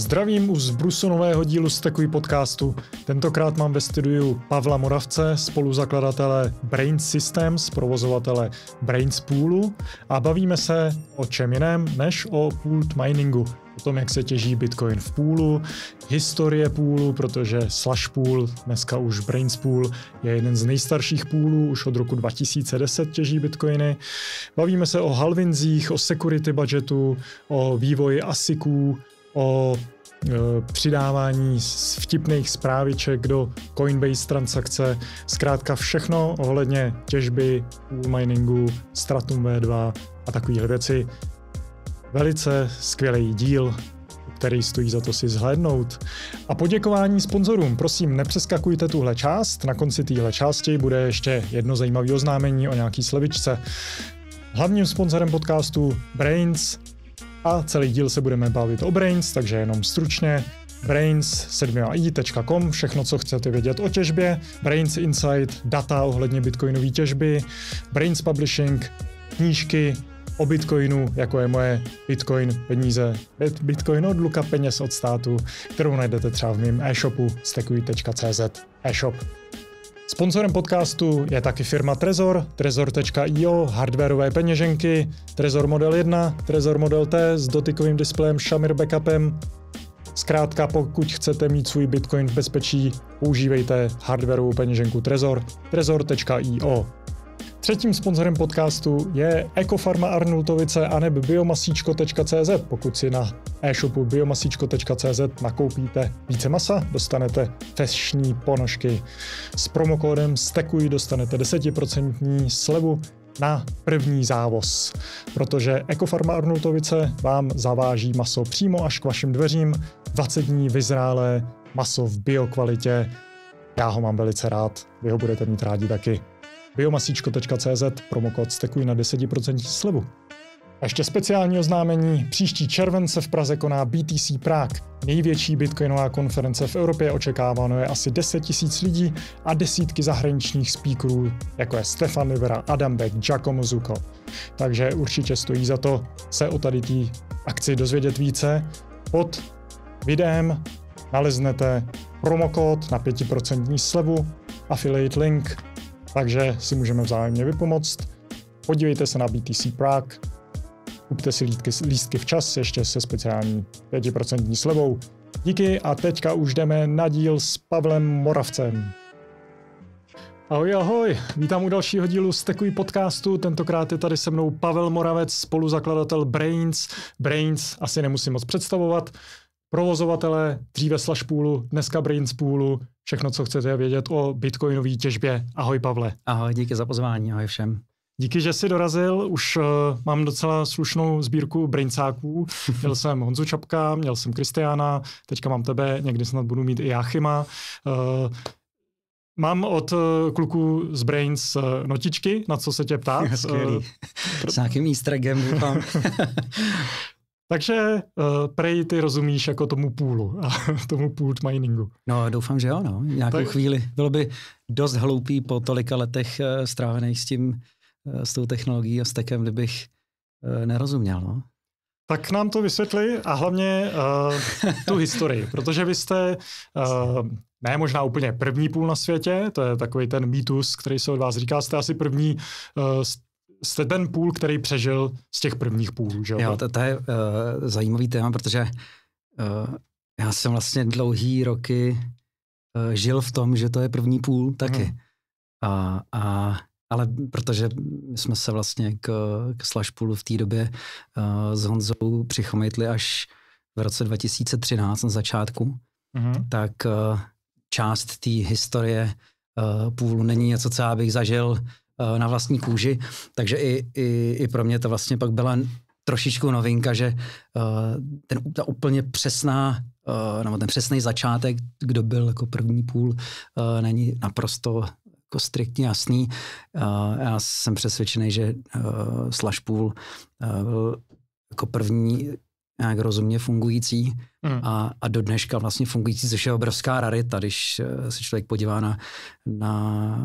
Zdravím u zbrusu nového dílu takový podcastu. Tentokrát mám ve studiu Pavla Moravce, spoluzakladatele Brain Systems, provozovatele Poolu a bavíme se o čem jiném než o pooled miningu, o tom, jak se těží Bitcoin v půlu, historie půlu, protože Slash Pool, dneska už Brains Pool, je jeden z nejstarších půlů, už od roku 2010 těží Bitcoiny. Bavíme se o halvinzích, o security budgetu, o vývoji ASICů, o e, přidávání vtipných zpráviček do Coinbase transakce, zkrátka všechno ohledně těžby, miningu, Stratum V2 a takovéhle věci. Velice skvělý díl, který stojí za to si zhlédnout. A poděkování sponzorům. Prosím, nepřeskakujte tuhle část. Na konci téhle části bude ještě jedno zajímavé oznámení o nějaký slevičce. Hlavním sponzorem podcastu Brains a celý díl se budeme bavit o Brains, takže jenom stručně brains7i.com, všechno, co chcete vědět o těžbě, Brains Insight, data ohledně bitcoinové těžby, Brains Publishing, knížky o bitcoinu, jako je moje bitcoin peníze, bitcoin od Luka peněz od státu, kterou najdete třeba v mém e-shopu stekuj.cz e-shop. Sponzorem podcastu je taky firma Trezor, trezor.io, hardwareové peněženky, Trezor Model 1, Trezor Model T s dotykovým displejem Shamir Backupem. Zkrátka, pokud chcete mít svůj Bitcoin v bezpečí, používejte hardwareovou peněženku Trezor, trezor.io. Třetím sponzorem podcastu je Ekofarma Arnultovice a neb biomasíčko.cz. Pokud si na e-shopu biomasíčko.cz nakoupíte více masa, dostanete fešní ponožky. S promokódem STEKUJ dostanete 10% slevu na první závoz, protože Ekofarma Arnultovice vám zaváží maso přímo až k vašim dveřím, 20 dní vyzrálé maso v biokvalitě. Já ho mám velice rád, vy ho budete mít rádi taky biomasíčko.cz promokód stekuj na 10% slevu. A ještě speciální oznámení, příští červen se v Praze koná BTC Prague. Největší bitcoinová konference v Evropě očekáváno je asi 10 tisíc lidí a desítky zahraničních speakerů, jako je Stefan Libera, Adam Beck, Giacomo Zuko. Takže určitě stojí za to se o tady té akci dozvědět více. Pod videem naleznete promokód na 5% slevu, affiliate link takže si můžeme vzájemně vypomoct. Podívejte se na BTC Prague, kupte si lístky, lístky včas ještě se speciální 5% slevou. Díky a teďka už jdeme na díl s Pavlem Moravcem. Ahoj, ahoj, vítám u dalšího dílu Stekuj podcastu, tentokrát je tady se mnou Pavel Moravec, spoluzakladatel Brains. Brains asi nemusím moc představovat, provozovatele dříve Poolu, dneska Poolu, všechno, co chcete vědět o bitcoinové těžbě. Ahoj Pavle. Ahoj, díky za pozvání, ahoj všem. Díky, že jsi dorazil. Už uh, mám docela slušnou sbírku brincáků. Měl jsem Honzu Čapka, měl jsem Kristiana, teďka mám tebe, někdy snad budu mít i Jáchyma. Uh, Mám od uh, eh, kluku z Brains uh, notičky, na co se tě ptát. Skvělý. Uh, s nějakým easter eggem, Takže uh, prej ty rozumíš jako tomu půlu a tomu půl miningu. No doufám, že jo, no. Nějakou tak... chvíli. Bylo by dost hloupý po tolika letech uh, eh, strávených s tím, uh, s tou technologií a s tekem, kdybych uh, nerozuměl, no. Tak nám to vysvětli a hlavně uh, tu historii, protože vy jste uh, ne možná úplně první půl na světě, to je takový ten mýtus, který se od vás říká, jste asi první uh, jste ten půl, který přežil z těch prvních půlů, že jo? to, to je uh, zajímavý téma, protože uh, já jsem vlastně dlouhý roky uh, žil v tom, že to je první půl taky. Hmm. A, a, ale protože my jsme se vlastně k, k Slashpoolu v té době uh, s Honzou přichomitli až v roce 2013 na začátku, mm-hmm. tak uh, část té historie uh, půlu není něco, co já bych zažil Eh, na vlastní kůži, takže i, i, i pro mě to vlastně pak byla trošičku novinka, že eh, ten, ta úplně přesná eh, nebo ten přesný začátek, kdo byl jako první půl, není naprosto jako striktně jasný. Já jsem přesvědčený, že Slash půl byl jako první nějak rozumně fungující mm. a, a do dneška vlastně fungující, což je obrovská rarita, když se člověk podívá na, na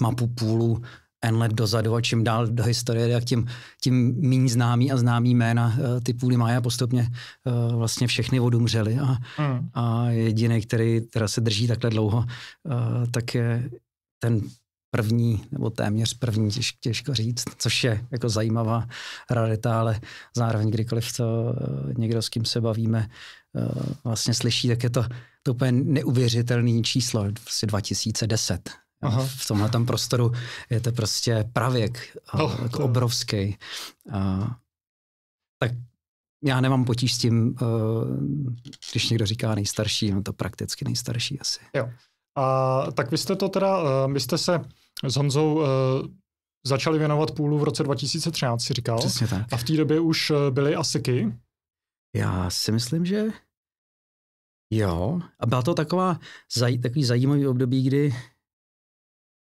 mapu půlu N let dozadu a čím dál do historie, jak tím, tím méně známý a známý jména eh, ty půly Maja postupně eh, vlastně všechny odumřely a, mm. a jediný, který teda se drží takhle dlouho, eh, tak je ten první, nebo téměř první, těž, těžko říct, což je jako zajímavá rarita, ale zároveň kdykoliv to někdo, s kým se bavíme, vlastně slyší, tak je to, to úplně neuvěřitelný číslo, asi 2010. Aha. V tomhle tam prostoru je to prostě pravěk oh, jako to... obrovský. A, tak já nemám potíž s tím, eh, když někdo říká nejstarší, no to prakticky nejstarší asi. Jo. A tak vy jste to teda, eh, vy jste se s Honzou eh, začali věnovat půlu v roce 2013, si říkal. Přesně tak. A v té době už byly asiky. Já si myslím, že jo. A byla to taková, takový zajímavý období, kdy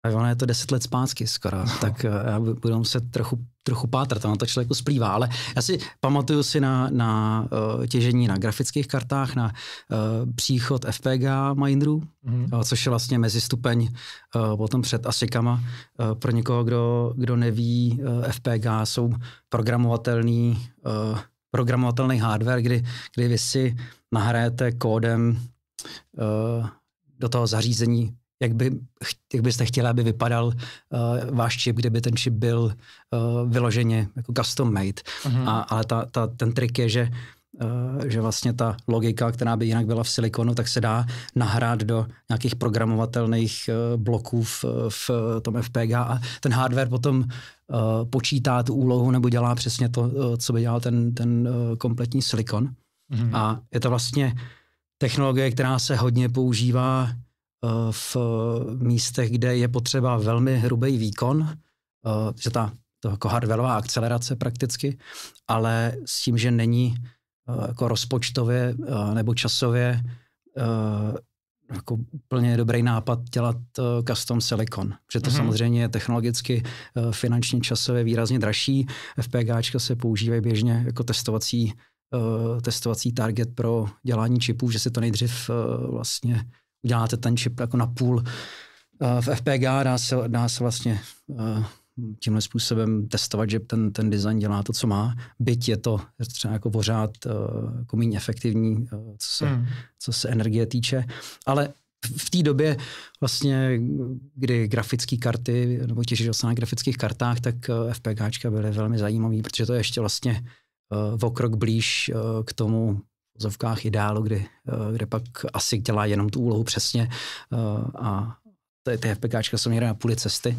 ale ono je to deset let zpátky skoro, no. tak eh, já budu muset trochu, trochu pátrat, ono to člověku splývá, ale já si pamatuju si na, na eh, těžení na grafických kartách, na eh, příchod FPG Mindru, mm-hmm. což je vlastně mezistupeň potom před ASICama. pro někoho, kdo, kdo neví, FPG jsou programovatelný, programovatelný hardware, kdy, kdy vy si nahrajete kódem do toho zařízení jak, by, jak byste chtěli, aby vypadal uh, váš čip, kdyby ten čip byl uh, vyloženě jako custom made. Mm-hmm. A, ale ta, ta, ten trik je, že uh, že vlastně ta logika, která by jinak byla v silikonu, tak se dá nahrát do nějakých programovatelných uh, bloků v, v tom FPG a ten hardware potom uh, počítá tu úlohu nebo dělá přesně to, co by dělal ten, ten kompletní silikon. Mm-hmm. A je to vlastně technologie, která se hodně používá Eh, v místech, kde je potřeba velmi hrubý výkon, eh, že ta to jako hardwareová akcelerace prakticky, ale s tím, že není eh, jako rozpočtově nebo časově jako úplně dobrý nápad dělat custom silicon, protože to mm-hmm. samozřejmě je technologicky, finančně, časově výrazně dražší. FPGAčka se používají běžně jako testovací, testovací target pro dělání čipů, že se to nejdřív vlastně uděláte ten čip jako na půl. Eh, v FPGA dá se, dá se vlastně eh, tímhle způsobem testovat, že ten, ten design dělá to, co má. Byť je to třeba jako pořád eh, jako méně efektivní, co se, hmm. co se energie týče. Ale v té době, vlastně, kdy grafické karty, nebo těžil se na grafických kartách, tak FPGAčka byly velmi zajímavé, protože to je ještě vlastně o krok blíž k tomu zovkách ideálu, kdy, eh, kde pak asi dělá jenom tu úlohu přesně eh, a ty FPKčka jsou někde na půli cesty.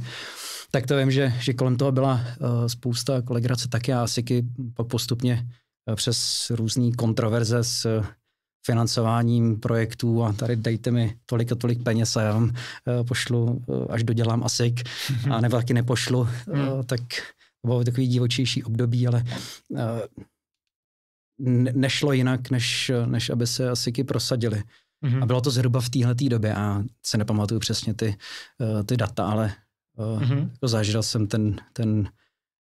Tak to vím, že, že kolem toho byla eh, spousta kolegrace taky a ASICy pak postupně přes různé kontroverze s financováním projektů a tady dejte mi tolik a tolik peněz a já vám pošlu, až dodělám ASIC a nebo taky nepošlu, hmm. tak to bylo takový divočejší období, ale nešlo jinak, než, než aby se ASICy prosadily. Mm-hmm. A bylo to zhruba v téhle době a se nepamatuju přesně ty, eh, ty data, ale mm-hmm. zažil jsem ten, ten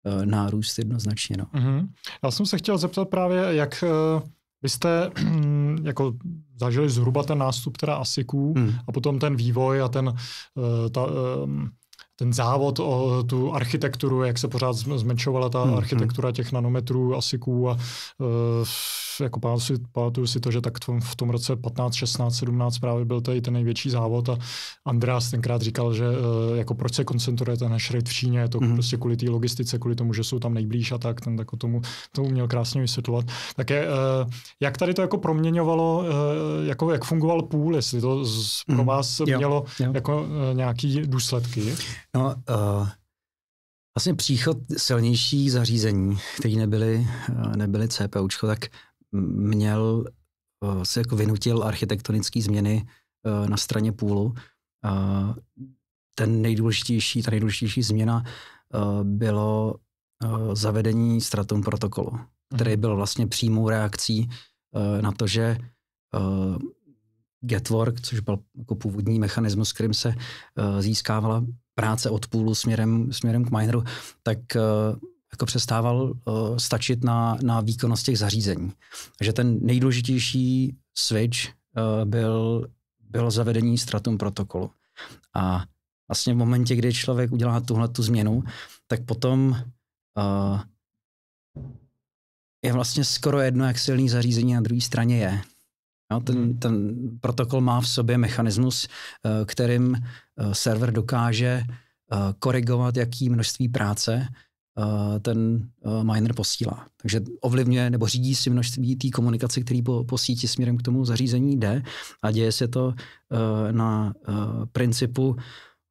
eh, nárůst jednoznačně. No. Mm-hmm. Já jsem se chtěl zeptat právě, jak vy jste mm, jako zažili zhruba ten nástup teda ASICů mm. a potom ten vývoj a ten ta, ten závod o tu architekturu, jak se pořád zmenšovala ta hmm, hmm architektura těch nanometrů, asiků a uh, jako pamatuju si, pamatuju si to, že tak v tom roce 15, 16, 17 právě byl tady ten největší závod a Andreas tenkrát říkal, že eh, jako proč se koncentrujete na šrejt v Číně, je to mm-hmm. prostě kvůli té logistice, kvůli tomu, že jsou tam nejblíž a tak, ten tak tomu to uměl krásně vysvětlovat. Tak je, eh, jak tady to jako proměňovalo, eh, jako jak fungoval půl, jestli to pro mhm. vás mm-hmm. jo, mělo jo. jako nějaký důsledky? No, uh... Vlastně příchod silnější zařízení, které nebyly, nebyly CPUčko, tak měl, eh, se jako vynutil architektonické změny eh, na straně půlu. Eh, ten nejdůležitější, ta nejdůležitější změna bylo zavedení stratum protokolu, který mhm. byl vlastně přímou reakcí na to, že Getwork, což byl jako původní mechanismus, kterým se získávala práce od půlu směrem, směrem k mineru, tak jako přestával uh, stačit na, na výkonnost těch zařízení. Takže ten nejdůležitější switch uh, byl, bylo zavedení stratum protokolu. A vlastně v momentě, kdy člověk udělá tuhle tu změnu, tak potom uh, je vlastně skoro jedno, jak silný zařízení na druhé straně je. No, ten, hmm. ten protokol má v sobě mechanismus, kterým server dokáže korigovat, jaký množství práce Eh, ten eh, miner posílá. Takže ovlivňuje nebo řídí si množství té komunikace, který po, po síti směrem k tomu zařízení jde a děje se to eh, na principu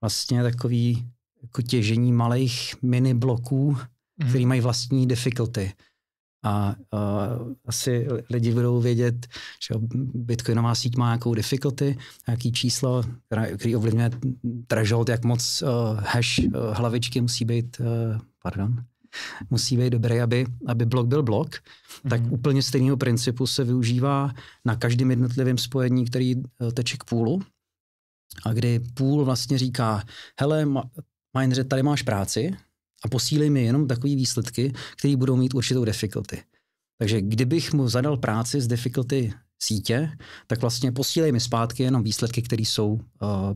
vlastně takový jako těžení malých mini bloků, mm-hmm. který mají vlastní difficulty. A a asi lidi budou vědět, že bitcoinová síť má nějakou difficulty, nějaký číslo, který ovlivňuje threshold, jak moc uh, hash uh, hlavičky musí být uh, pardon, musí být dobrý, aby, aby blok byl blok, mm-hmm. tak mhm. úplně stejného principu se využívá na každém jednotlivém spojení, který eh, teče k půlu. A kdy půl vlastně říká, hele, Mindře, tady máš práci a posílej mi jenom takové výsledky, které budou mít určitou difficulty. Takže kdybych mu zadal práci z difficulty sítě, tak vlastně posílej mi zpátky jenom výsledky, které jsou uh,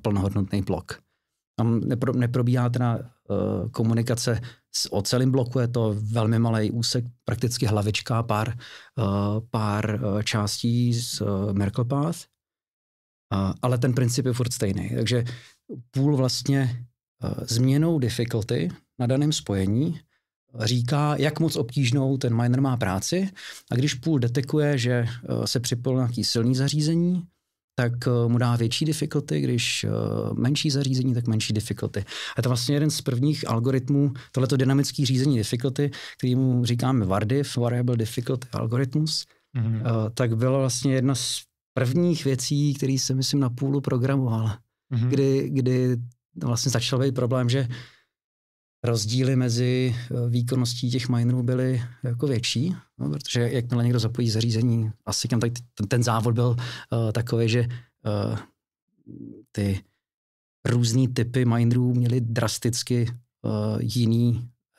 plnohodnotný blok. Tam nepro, neprobíhá teda uh, komunikace O celém bloku je to velmi malý úsek, prakticky hlavička, pár, eh, pár eh, částí z eh, Merkle Path, ale ten princip je furt stejný. Takže půl vlastně změnou difficulty na daném spojení říká, jak moc obtížnou ten miner má práci a když půl detekuje, že se připojil nějaký silný zařízení, tak eh, mu dá větší difficulty, když eh, menší zařízení, tak menší difficulty. A to vlastně jeden z prvních algoritmů, tohleto dynamické řízení difficulty, který mu říkáme VARDIF, Variable Difficulty Algorithms, mm-hmm. Eh, tak byla vlastně jedna z prvních věcí, který jsem, myslím, na půlu programoval, mm-hmm. kdy, kdy vlastně začal být problém, že rozdíly mezi eh, výkonností těch minerů byly jako větší, no, protože jakmile někdo zapojí zařízení, asi tam tak ten, ten závod byl uh, eh, takový, že uh, ty různý typy minerů měly drasticky uh, jiný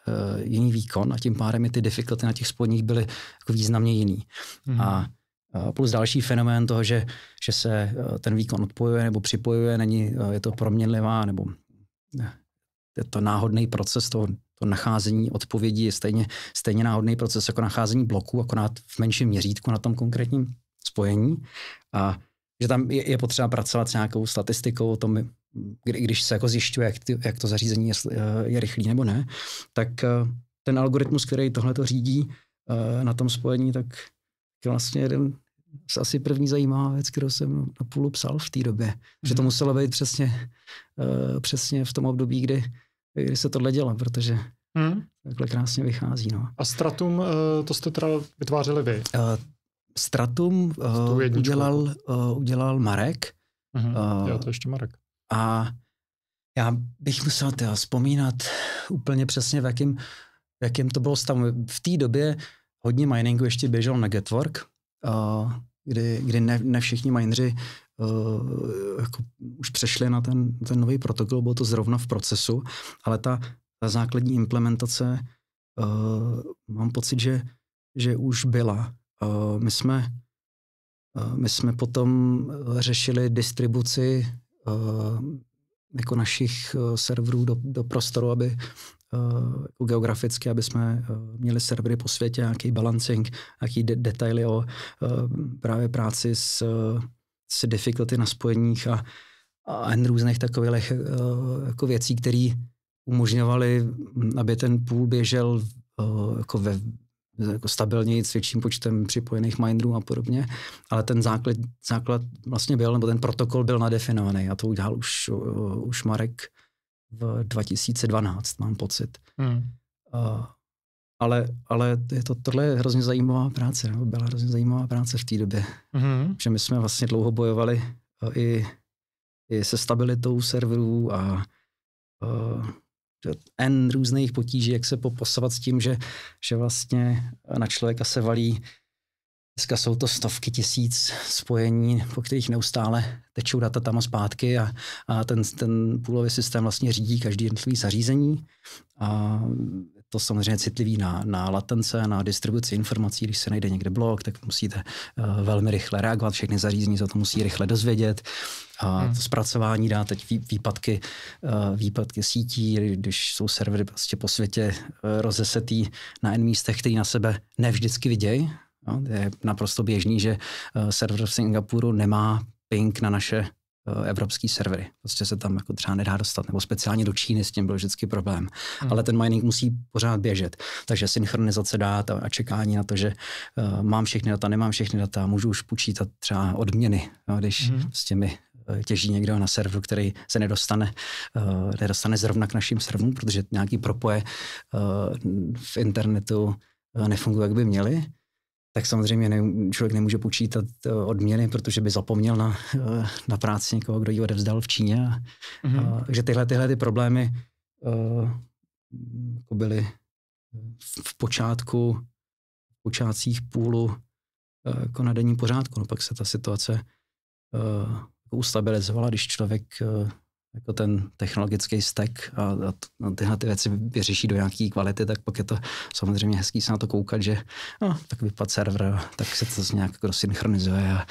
uh, jiný výkon a tím pádem i ty difficulty na těch spodních byly jako významně jiný. Mm. A Plus další fenomén toho, že, že se ten výkon odpojuje nebo připojuje, není, je to proměnlivá nebo to náhodný proces toho, to nacházení odpovědí je stejně, stejně náhodný proces jako nacházení bloků, akorát v menším měřítku na tom konkrétním spojení. A že tam je, je potřeba pracovat s nějakou statistikou o tom, kdy, když se jako zjišťuje, jak, ty, jak to zařízení je, je rychlý nebo ne, tak eh, ten algoritmus, který tohle to řídí eh, na tom spojení, tak je vlastně jeden asi první zajímavá věc, kterou jsem na půlu psal v té době. Mm. Že to mhm. muselo být přesně, uh, přesně v tom období, kdy, kdy se tohle dělo, protože mm. takhle krásně vychází. No. A Stratum, uh, to jste teda vytvářeli vy? Uh, Stratum uh, udělal, uh, udělal Marek. Mm-hmm. Uh, jo, to ještě Marek. A já bych musel teda vzpomínat úplně přesně, v jakém, v jakém to bylo stavu. V té době hodně miningu ještě běžel na Getwork, kdy, kdy ne, ne všichni mineři uh, jako už přešli na ten, ten nový protokol, bylo to zrovna v procesu, ale ta, ta základní implementace, uh, mám pocit, že, že už byla. Uh, my jsme uh, my jsme potom řešili distribuci uh, jako našich serverů do, do prostoru, aby, uh, geograficky, aby jsme uh, měli servery po světě, nějaký balancing, nějaký de- detaily o uh, právě práci s, s difficulty na spojeních a, a různých takových uh, jako věcí, které umožňovaly, hm, aby ten půl běžel uh, jako ve jako stabilněji s větším počtem připojených minerů a podobně, ale ten základ, základ vlastně byl, nebo ten protokol byl nadefinovaný a to udělal už, uh, už Marek v 2012, mám pocit. Hmm. Uh, ale, ale je to, tohle je hrozně zajímavá práce, nebo byla hrozně zajímavá práce v té době. hmm Že my jsme vlastně dlouho bojovali e, i, i se stabilitou serverů a uh, N různých potíží, jak se poposovat s tím, že, že vlastně na člověka se valí Dneska jsou to stovky tisíc spojení, po kterých neustále tečou data tam a zpátky a, a ten, ten půlový systém vlastně řídí každý jednotlivý zařízení. A to samozřejmě citlivý na, na latence, na distribuci informací. Když se najde někde blok, tak musíte uh, velmi rychle reagovat, všechny zařízení za to musí rychle dozvědět. A hmm. to zpracování dá teď výpadky, eh, výpadky sítí, když jsou servery prostě po světě eh, rozesetý na N místech, který na sebe nevždycky vidějí, No, je naprosto běžný, že eh, server v Singapuru nemá ping na naše eh, evropský servery. Prostě se tam jako třeba nedá dostat, nebo speciálně do Číny s tím byl vždycky problém. Hmm. Ale ten mining musí pořád běžet. Takže synchronizace dát a čekání na to, že uh, mám všechny data, nemám všechny data, můžu už počítat třeba odměny, no, když hmm. s těmi těží někdo na serveru, který se nedostane, uh, nedostane zrovna k našim serverům, protože nějaký propoje uh, v internetu uh, nefungují, jak by měly tak samozřejmě ne, člověk nemůže počítat eh, odměny, protože by zapomněl na, eh, na práci někoho, kdo ji odevzdal v Číně. Mm-hmm. A, takže tyhle, tyhle ty problémy uh, byly v počátku, v počátcích půlu uh, jako na denním pořádku. No, pak se ta situace uh, ustabilizovala, když člověk uh, jako ten technologický stack a, a, a no, tyhle ty věci vyřeší do nějaké kvality, tak pak je to samozřejmě hezký se na to koukat, že no, tak vypad server, tak se to nějak jako synchronizuje a,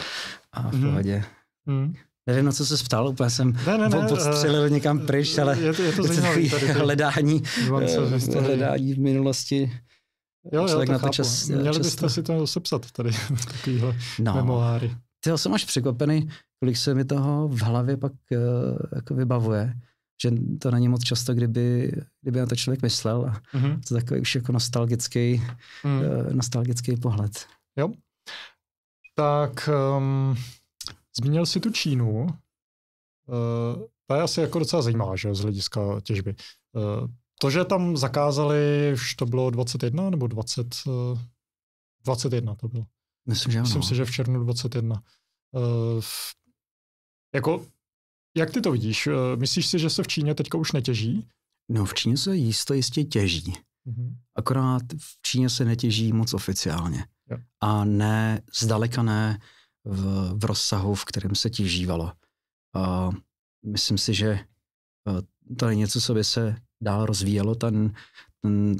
a v mhm. pohodě. Mm. Nevím, na co se ptal, úplně jsem ne, ne, ne, podstřelil uh, eh, někam pryč, ale je to, je to, je to tady, tady, hledání, eh, hledání v minulosti. Jo, jo, to na to čas, Měli často... byste si to sepsat tady, takovýhle no. memoáry. Ty jsem až překvapený, kolik se mi toho v hlavě pak eh, jako vybavuje, že to není moc často, kdyby, kdyby na to člověk myslel. A mm-hmm. to je takový už jako nostalgický, mm. nostalgický pohled. Jo. Tak um, zmínil jsi tu Čínu. Uh, ta je asi jako docela zajímavá, že z hlediska těžby. Uh, to, že tam zakázali, už to bylo 21 nebo 20, 21 to bylo. Myslím, že Myslím si, že v červnu 21. Uh, jako, jak ty to vidíš? Eh, myslíš si, že se v Číně teďka už netěží? No, v Číně se jisto jistě těží. Mm-hmm. Akorát v Číně se netěží moc oficiálně. Jo. A ne, zdaleka ne v, v rozsahu, v kterém se těžívalo. A eh, myslím si, že eh, to je něco, co by se dál rozvíjelo. Ten,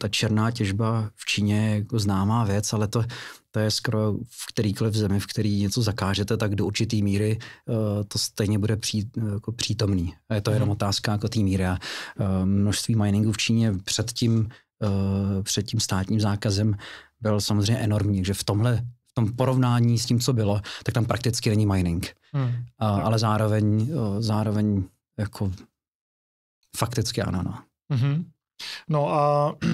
ta černá těžba v Číně je jako známá věc, ale to, to je skoro v kterýkoliv zemi, v který něco zakážete, tak do určitý míry uh, to stejně bude pří, jako přítomný. A je to jenom mhm. otázka jako té míry. A uh, množství miningu v Číně před tím, uh, před tím státním zákazem byl samozřejmě enormní, že v tomhle v tom porovnání s tím, co bylo, tak tam prakticky není mining. Hmm. A, ale zároveň, zároveň jako fakticky ano, no. Mm-hmm. No a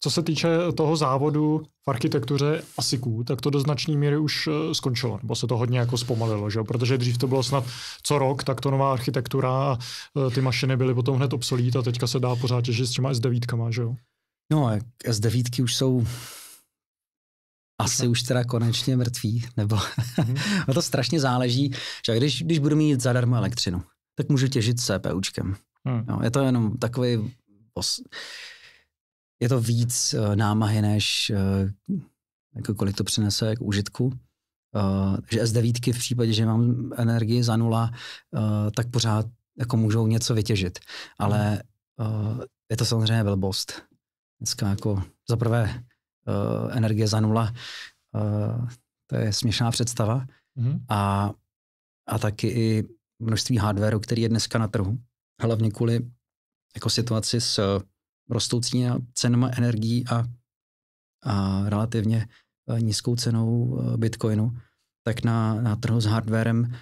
co se týče toho závodu v architektuře ASICů, tak to do značné míry už eh, skončilo, nebo se to hodně jako zpomalilo, že? protože dřív to bylo snad co rok, tak to nová architektura a eh, ty mašiny byly potom hned obsolít a teďka se dá pořád těžit s těma S9, že jo? No, S9 už jsou asi už teda konečně mrtví, nebo mhm. no to strašně záleží, že když, když budu mít zadarmo elektřinu, tak můžu těžit CPUčkem. Hmm. No, je to jenom takový os, je to víc eh, námahy, než eh, jako kolik to přinese k užitku. Eh, že S9 v případě, že mám energii za nula, tak pořád jako můžou něco vytěžit. Ale hmm. je to samozřejmě velbost. Dneska jako za prvé energie za nula, to je směšná představa. Mm-hmm. A, a taky i množství hardwareu, který je dneska na trhu. Hlavně kvůli jako situaci s eh, rostoucí cenama energií a, a relativně eh, nízkou cenou eh, bitcoinu, tak na, na trhu s hardwarem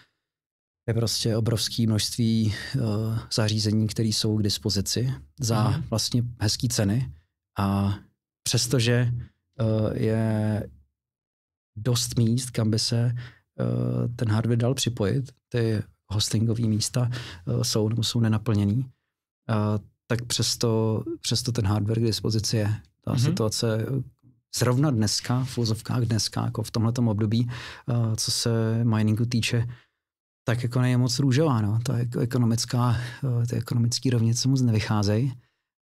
je prostě obrovské množství uh, zařízení, které jsou k dispozici za Aha. Mhm. vlastně hezké ceny. A přestože uh, je dost míst, kam by se uh, ten hardware dal připojit, ty hostingové místa uh, jsou nebo jsou nenaplněný, tak přesto, přesto ten hardware k dispozici je. Ta mm-hmm. situace zrovna dneska, v úzovkách dneska, jako v tomhle období, co se miningu týče, tak jako není moc růžová. No. Ta ekonomická, eh, ty ekonomické rovnice moc nevycházejí.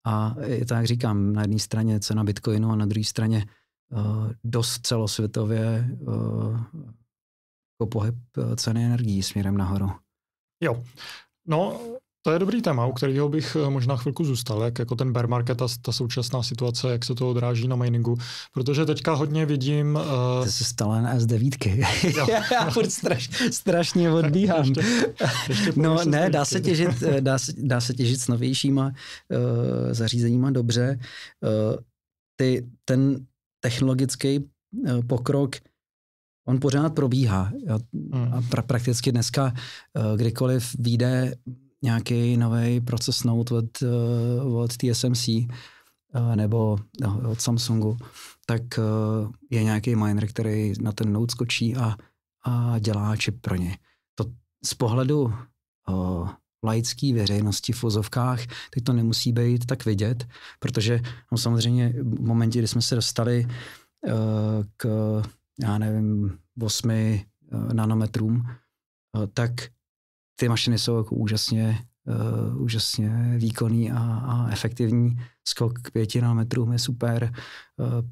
A je to, jak říkám, na jedné straně cena bitcoinu a na druhé straně eh, dost celosvětově eh, jako pohyb ceny energií směrem nahoru. Jo. No, to je dobrý téma, u kterého bych eh, možná chvilku zůstal, jak jako ten bear market a ta současná situace, jak se to odráží na miningu, protože teďka hodně vidím... Uh... To se stalo na S9. Já furt straš, strašně odbíhám. ještě, ještě no ne, dá se, těžit, eh, dá, se, dá se těžit s novějšíma uh, zařízeníma dobře. Uh, ty, ten technologický uh, pokrok on pořád probíhá. Hmm. A pra, prakticky dneska, kdykoliv vyjde nějaký nový proces Note od, eh, od TSMC eh, nebo no, od Samsungu, tak eh, je nějaký miner, který na ten Note skočí a, a dělá čip pro ně. To z pohledu o, laické veřejnosti v vozovkách, teď to nemusí být tak vidět, protože no, samozřejmě v momentě, kdy jsme se dostali k, já nevím, 8 nanometrům, tak ty mašiny jsou jako úžasně, uh, úžasně výkonný a, a efektivní. Skok k pěti kilometrům je super,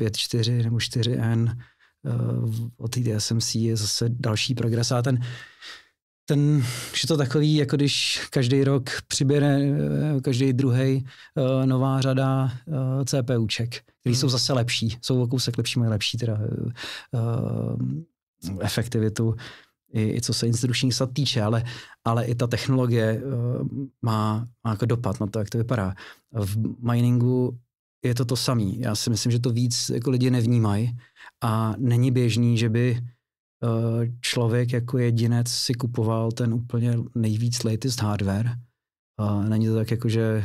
uh, čtyři, nebo 4N uh, eh, od TSMC je zase další progres. A ten, ten, že to takový, jako když každý rok přiběre každý druhý uh, nová řada uh, CPUček, které jsou hmm. zase lepší, jsou o kousek lepší, mají lepší teda uh, efektivitu i, i co se institučních sad týče, ale, ale i ta technologie uh, má, má jako dopad na to, jak to vypadá. V miningu je to to samé. Já si myslím, že to víc jako lidi nevnímají a není běžný, že by uh, člověk jako jedinec si kupoval ten úplně nejvíc latest hardware. Uh, není to tak, jako, že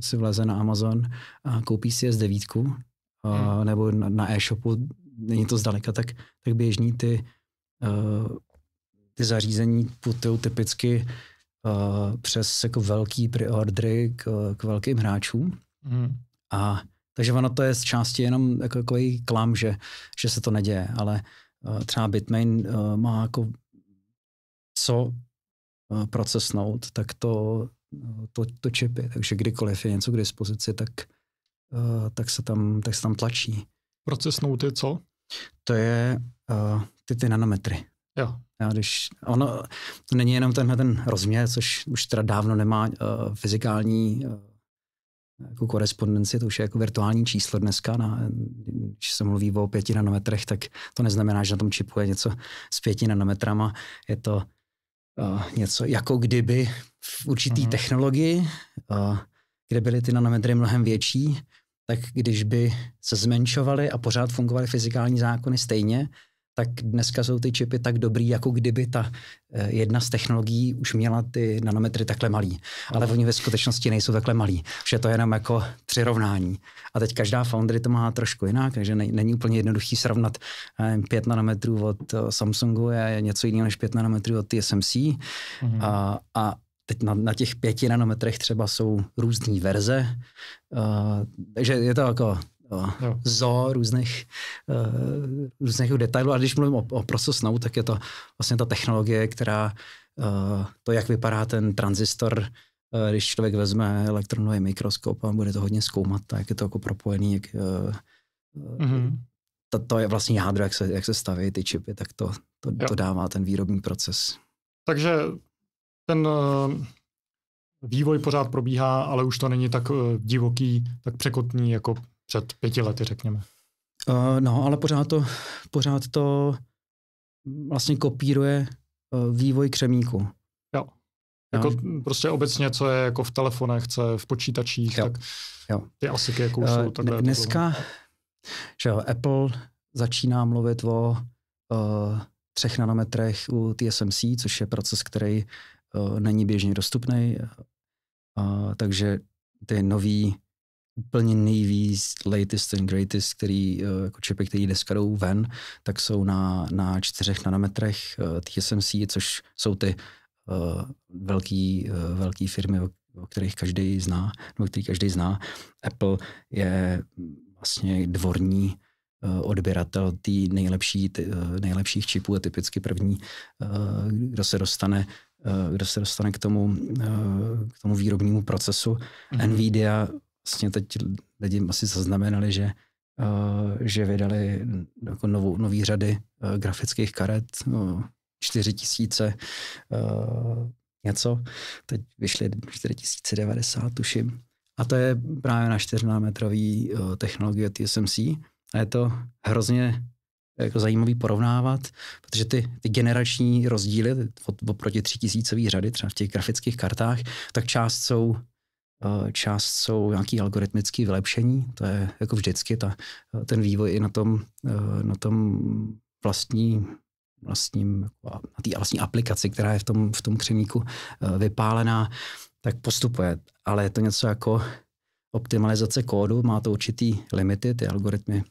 si vleze na Amazon a koupí si S9 uh, hmm. nebo na, na e-shopu, není to zdaleka tak, tak běžný. Ty uh, ty zařízení putují typicky uh, přes jako velký preordry k, k velkým hráčům. Mm. A takže ono to je z části jenom jako, jako klam, že, že se to neděje, ale uh, třeba Bitmain uh, má jako co uh, procesnout, tak to, to, to čipy. Takže kdykoliv je něco k dispozici, tak, uh, tak, se, tam, tak se tam tlačí. Procesnout je co? To je uh, ty, ty nanometry. Jo. Já, když ono to není jenom tenhle ten rozměr, což už teda dávno nemá uh, fyzikální uh, jako korespondenci, to už je jako virtuální číslo dneska. Na, když se mluví o pěti nanometrech, tak to neznamená, že na tom čipu je něco s pěti nanometrama. Je to uh, něco jako kdyby v určitý mm. technologii, uh, kde byly ty nanometry mnohem větší, tak když by se zmenšovaly a pořád fungovaly fyzikální zákony stejně, tak dneska jsou ty čipy tak dobrý, jako kdyby ta eh, jedna z technologií už měla ty nanometry takhle malý. Ale oni ve skutečnosti nejsou takhle malý. Vše to je jenom jako přirovnání. A teď každá foundry to má trošku jinak, takže není úplně jednoduchý srovnat 5 eh, nanometrů od eh, Samsungu je něco jiného než 5 nanometrů od TSMC. Mhm. A, a teď na, na těch pěti nanometrech třeba jsou různé verze. Uh, takže je to jako jo. zo různých, uh, různých detailů. A když mluvím o, o procesu snou, tak je to vlastně ta technologie, která uh, to, jak vypadá ten tranzistor, uh, eh, když člověk vezme elektronový mikroskop a bude to hodně zkoumat, tak je to jako propojený, jak, mm-hmm. to, to je vlastně jádro, jak se, jak se staví ty čipy, tak to, to, to dává ten výrobní proces. Takže ten vývoj pořád probíhá, ale už to není tak divoký, tak překotný jako před pěti lety, řekněme. Uh, no, ale pořád to, pořád to vlastně kopíruje uh, vývoj křemíku. Jo. Jako prostě obecně, co je jako v telefonech, co je v počítačích, jo. tak jo. ty asi eh, jako jsou uh, takhle. Dneska, že jo, Apple začíná mluvit o uh, třech nanometrech u TSMC, což je proces, který uh, není běžně dostupný. Uh, takže ty nový úplně nejvíc latest and greatest, který, eh, jako čipy, který dneska jdou ven, tak jsou na, na čtyřech nanometrech eh, TSMC, což jsou ty uh, velký, uh, velký firmy, o, o kterých každý zná, nebo který každý zná. Apple je vlastně dvorní uh, odběratel tý nejlepší, ty, uh, nejlepších čipů je typicky první, uh, kdo se dostane kdo se dostane k tomu, k tomu výrobnímu procesu. Mm-hmm. NVIDIA vlastně teď lidi asi zaznamenali, že Uh, že vydali jako novou, nový řady uh, grafických karet, no, 4 tisíce uh, něco, teď vyšly 4090, tuším. A to je právě na 4-metrový technologie TSMC a je to hrozně jako zajímavý porovnávat, protože ty, ty generační rozdíly od, oproti 3000 řady, třeba v těch grafických kartách, tak část jsou Eh, část jsou nějaké algoritmické vylepšení, to je jako vždycky ta, eh, ten vývoj i na tom, eh, na tom vlastní vlastním, jako na té vlastní aplikaci, která je v tom, v tom křemíku vypálená, tak postupuje. Ale je to něco jako optimalizace kódu, má to určitý limity, ty algoritmy,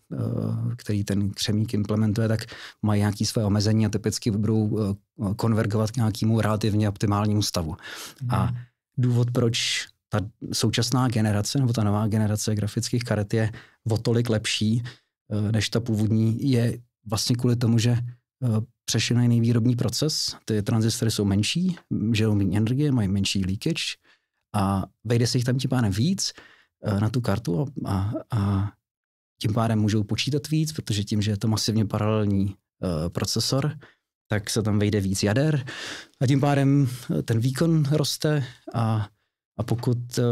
který ten křemík implementuje, tak mají nějaké své omezení a typicky budou konvergovat k nějakému relativně optimálnímu stavu. Mm. A důvod, proč ta současná generace nebo ta nová generace grafických karet je o tolik lepší eh, než ta původní, je vlastně kvůli tomu, že eh, přešel na jiný výrobní proces, ty transistory jsou menší, žijou méně energie, mají menší leakage a vejde se jich tam tím pádem víc eh, na tu kartu a, a tím pádem můžou počítat víc, protože tím, že je to masivně paralelní procesor, tak se tam vejde víc jader a tím pádem ten výkon roste a a pokud eh,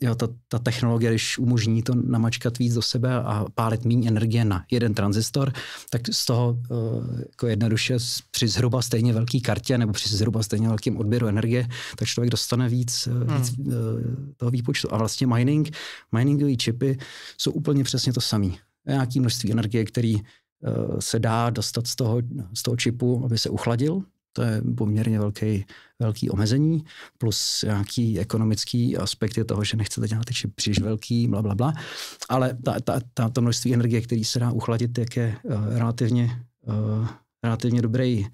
jo, ta, ta technologie, když umožní to namačkat víc do sebe a pálit méně energie na jeden tranzistor, tak z toho eh, jako jednoduše při zhruba stejně velké kartě nebo při zhruba stejně velkém odběru energie, tak člověk dostane víc, eh, hmm. víc toho výpočtu. A vlastně mining, miningové čipy jsou úplně přesně to samé. Nějaké množství energie, který se dá dostat z toho, z toho čipu, aby se uchladil, to je poměrně velký, velký omezení, plus nějaký ekonomický aspekt je toho, že nechcete dělat ty příliš velký, bla, bla, bla. Ale ta, ta, ta, to množství energie, který se dá uchladit, jak je uh, relativně, uh, relativně dobrý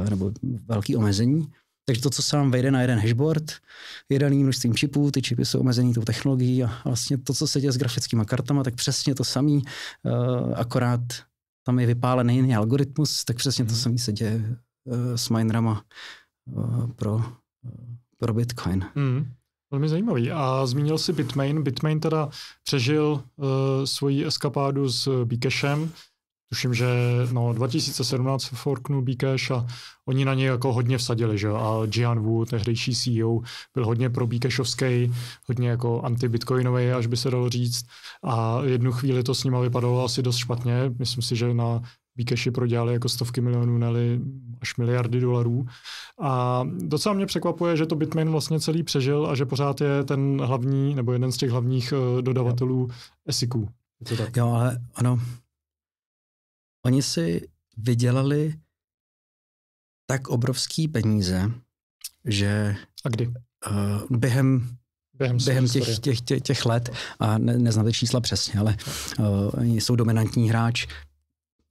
uh, nebo velký omezení. Takže to, co se vám vejde na jeden hashboard, je daný množstvím čipů, ty čipy jsou omezený tou technologií a vlastně to, co se děje s grafickými kartama, tak přesně to samý, uh, akorát tam je vypálený jiný algoritmus, tak přesně to hmm. samý se děje Eh, s minerama eh, pro, eh, pro Bitcoin. Mm. Velmi zajímavý. A zmínil si Bitmain. Bitmain teda přežil uh, svoji eskapádu s Bcashem. Tuším, že no, 2017 forknul Bcash a oni na něj jako hodně vsadili. Že? A Gian Wu, tehdejší CEO, byl hodně pro Bcashovský, hodně jako anti-bitcoinový, až by se dalo říct. A jednu chvíli to s nima vypadalo asi dost špatně. Myslím si, že na výkeši prodělali jako stovky milionů, neli až miliardy dolarů. A docela mě překvapuje, že to Bitmain vlastně celý přežil a že pořád je ten hlavní, nebo jeden z těch hlavních eh, dodavatelů esiků. Jo, ale ano. Oni si vydělali tak obrovský peníze, že... A kdy? Uh, během během, během těch, těch, těch, těch let, a ne, neznám ty čísla přesně, ale uh, jsou dominantní hráč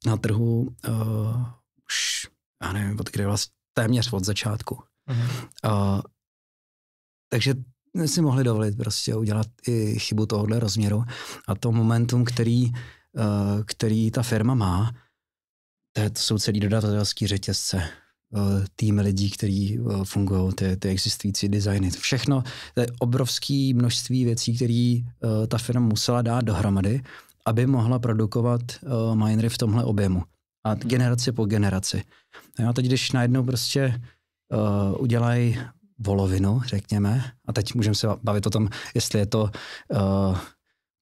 na trhu uh, už, já nevím, od jako kdy vlastně, téměř od začátku. Uh-huh. Uh, takže si mohli dovolit prostě udělat i chybu tohohle rozměru a to momentum, který, uh, který ta firma má, to, to jsou celý dodatelský řetězce týmy lidí, který fungují, ty, ty existující designy. Všechno, to je obrovské množství věcí, které ta firma musela dát dohromady aby mohla produkovat uh, eh, minery v tomhle objemu. A mhm. generaci po generaci. No a teď, když najednou prostě uh, eh, udělají volovinu, řekněme, a teď můžeme se bavit o tom, jestli je to uh,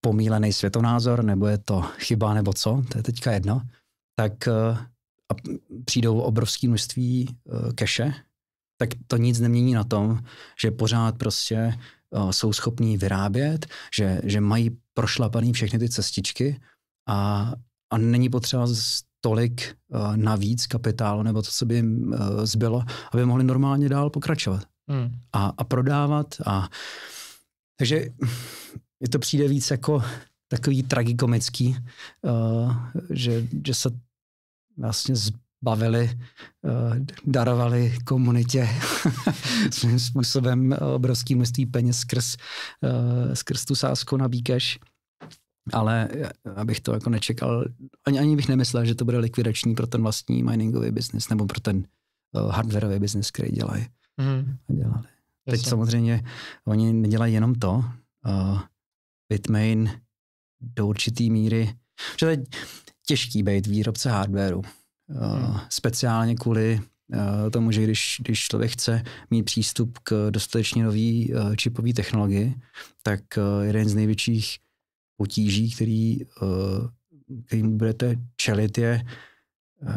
pomílený světonázor, nebo je to chyba, nebo co, to je teďka jedno, tak uh, a přijdou obrovské množství uh, keše, tak to nic nemění na tom, že pořád prostě uh, jsou schopní vyrábět, že, že mají prošlapaný všechny ty cestičky a, a není potřeba tolik uh, navíc kapitálu nebo to, co by jim uh, zbylo, aby mohli normálně dál pokračovat hmm. a, a prodávat. A... Takže je to přijde víc jako takový tragikomický, uh, že, že se vlastně z bavili, eh, darovali komunitě svým způsobem obrovský množství peněz skrz, eh, skrz tu sázku na Bíkeš. Ale abych to jako nečekal, ani, ani bych nemyslel, že to bude likvidační pro ten vlastní miningový biznis nebo pro ten eh, hardwareový biznis, který dělají. Mm. Dělali. Teď Jasně. samozřejmě oni nedělají jenom to. Uh, Bitmain do určitý míry, že to je těžký být výrobce hardwareu uh, Speciálně kvůli eh, tomu, že když, když člověk chce mít přístup k dostatečně nový eh, čipové technologii, tak jeden z největších potíží, který, kterým budete čelit, je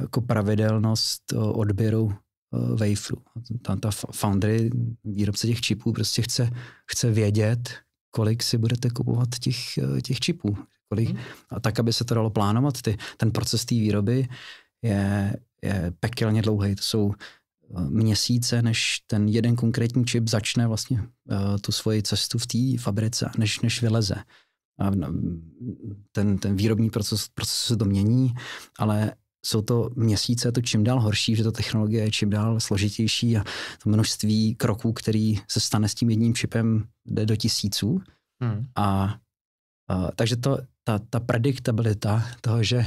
jako pravidelnost odběru waferu. Ta, ta foundry, výrobce těch čipů, prostě chce, chce vědět, kolik si budete kupovat těch, těch čipů. Kolik, hmm. A tak, aby se to dalo plánovat, ty, ten proces té výroby, je, je pekelně dlouhý. To jsou eh, měsíce, než ten jeden konkrétní čip začne vlastně uh, tu svoji cestu v té fabrice, než, než vyleze. A mm, ten, ten výrobní proces, proces se to mění, ale jsou to měsíce, to čím dál horší, že ta technologie je čím dál složitější a to množství kroků, který se stane s tím jedním čipem, jde do tisíců. Hmm. A, a eh, takže to, ta, ta prediktabilita toho, že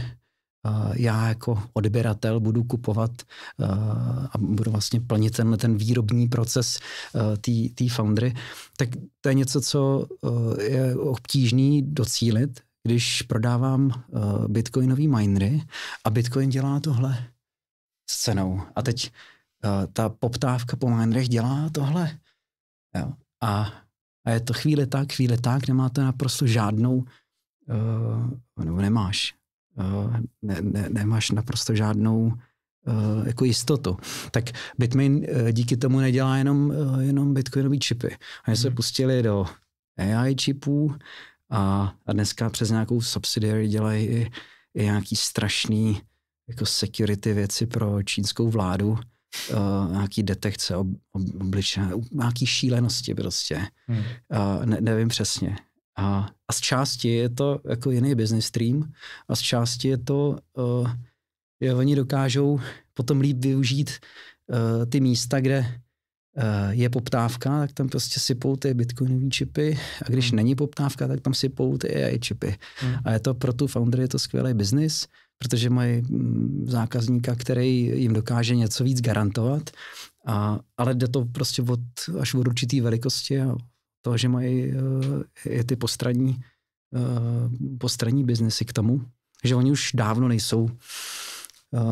já jako odběratel budu kupovat a budu vlastně plnit tenhle ten výrobní proces té foundry, tak to je něco, co je obtížný docílit, když prodávám bitcoinový minery a bitcoin dělá tohle s cenou. A teď ta poptávka po minerech dělá tohle. A, a je to chvíli tak, chvíli tak, nemáte naprosto žádnou, nebo nemáš Eh, ne, ne, nemáš naprosto žádnou eh, jako jistotu. Tak Bitmain eh, díky tomu nedělá jenom, jenom bitcoinové čipy. Oni se mhm. pustili do AI čipů a, a dneska přes nějakou subsidiary dělají i, i nějaký strašný jako security věci pro čínskou vládu, uh, nějaký detekce ob, obličené, nějaký šílenosti prostě. Hmm. Uh, ne, nevím přesně, a, a z části je to jako jiný business stream a z části je to, uh, že oni dokážou potom líp využít uh, ty místa, kde uh, je poptávka, tak tam prostě sypou ty bitcoinové čipy a když hmm. není poptávka, tak tam sypou ty AI čipy. Hmm. A je to pro tu foundry je to skvělý business, protože mají mm, zákazníka, který jim dokáže něco víc garantovat, a, ale jde to prostě od, až od určitý velikosti a toho, že mají i eh, ty postranní, eh, postranní biznesy k tomu, že oni už dávno nejsou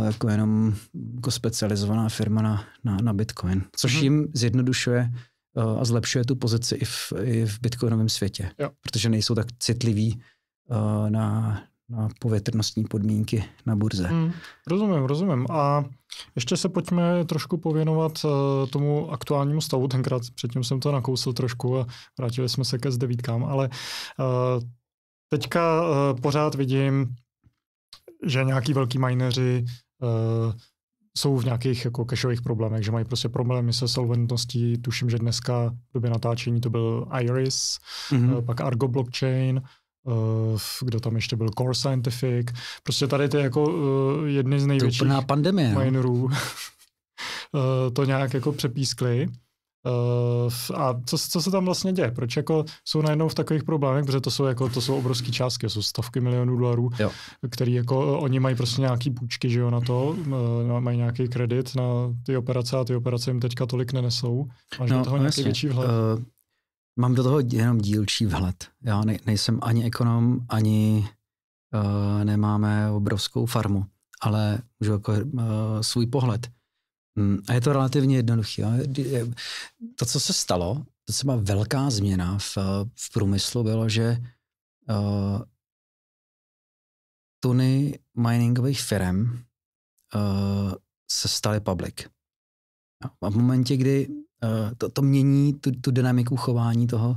eh, jako jenom jako specializovaná firma na, na, na Bitcoin, což mhm. jim zjednodušuje a zlepšuje tu pozici i v, i v bitcoinovém světě, jo. protože nejsou tak citliví na, na povětrnostní podmínky na burze. Hmm, rozumím, rozumím. A ještě se pojďme trošku pověnovat uh, tomu aktuálnímu stavu. Tenkrát předtím jsem to nakousil trošku a vrátili jsme se ke zdevítkám, ale uh, teďka uh, pořád vidím, že nějaký velký mineři uh, jsou v nějakých jako cashových problémech, že mají prostě problémy se solventností. Tuším, že dneska v době natáčení to byl Iris, mm-hmm. pak Argo blockchain, Eh, kdo tam ještě byl, Core Scientific, prostě tady ty jako eh, jedny z největších to pandemie, no. minerů eh, to nějak jako přepískli. Uh, a co, co se tam vlastně děje? Proč jako jsou najednou v takových problémech? Protože to jsou, jako, to jsou obrovské částky, jsou stovky milionů dolarů, jo. který jako oni mají prostě nějaký půjčky, že jo, na to, uh, mají nějaký kredit na ty operace a ty operace jim teďka tolik nenesou. Máš no, do toho nějaký větší vhled? Uh, Mám do toho jenom dílčí vhled. Já ne, nejsem ani ekonom, ani uh, nemáme obrovskou farmu, ale můžu jako uh, svůj pohled. Mm, a je to relativně jednoduché. To, co se stalo, to se velká změna v, v průmyslu, bylo, že uh, tuny miningových firm uh, se staly public. A v momentě, kdy Eh, to, to mění tu, tu dynamiku chování toho,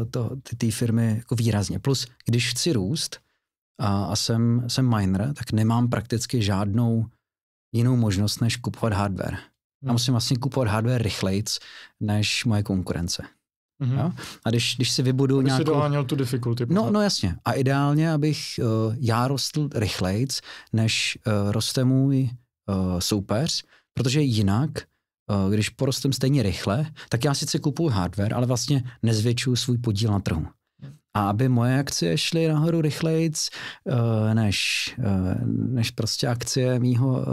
eh, to, ty, ty firmy jako výrazně. Plus, když chci růst a, a jsem, jsem miner, tak nemám prakticky žádnou jinou možnost, než kupovat hardware. Já hmm. musím vlastně kupovat hardware rychlejc než moje konkurence. Mm-hmm. Jo? A když, když si vybudu Aby nějakou... Aby tu difficulty. No, no jasně. A ideálně, abych uh, já rostl rychlejc, než uh, roste můj uh, soupeř, protože jinak uh, Eh, když porostem stejně rychle, tak já sice kupuju hardware, ale vlastně nezvětšuju svůj podíl na trhu. A aby moje akcie šly nahoru rychleji, eh, než, eh, než prostě akcie mýho,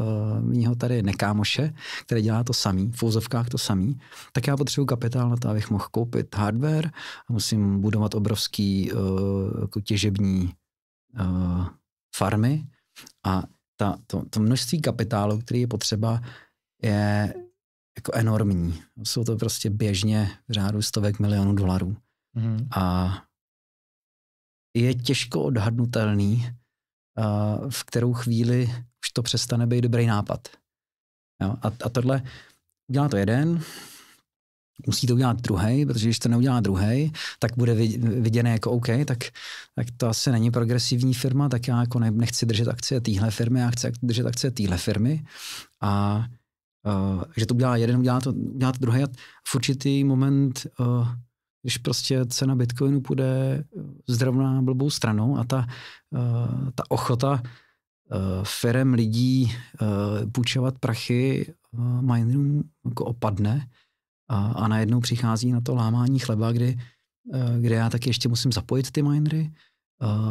mýho tady nekámoše, který dělá to samý, v fouzovkách to samý, tak já potřebuji kapitál na to, abych mohl koupit hardware a musím budovat obrovský jako těžební farmy a ta, to, to množství kapitálu, který je potřeba, je jako enormní. Jsou to prostě běžně v řádu stovek milionů dolarů. Mm. A je těžko odhadnutelný, v kterou chvíli už to přestane být dobrý nápad. Jo? A, a tohle dělá to jeden, musí to udělat druhý, protože když to neudělá druhý, tak bude viděné jako OK, tak, tak to asi není progresivní firma, tak já jako nechci držet akcie téhle firmy, já chci držet akcie téhle firmy. A Uh, že to udělá jeden, udělá to, udělá to druhý a v určitý moment, uh, když prostě cena Bitcoinu půjde eh, zrovna blbou stranou a ta, uh, ta ochota uh, firem lidí uh, půjčovat prachy uh, minerům jako opadne a, a najednou přichází na to lámání chleba, kdy, uh, kde já taky ještě musím zapojit ty minery,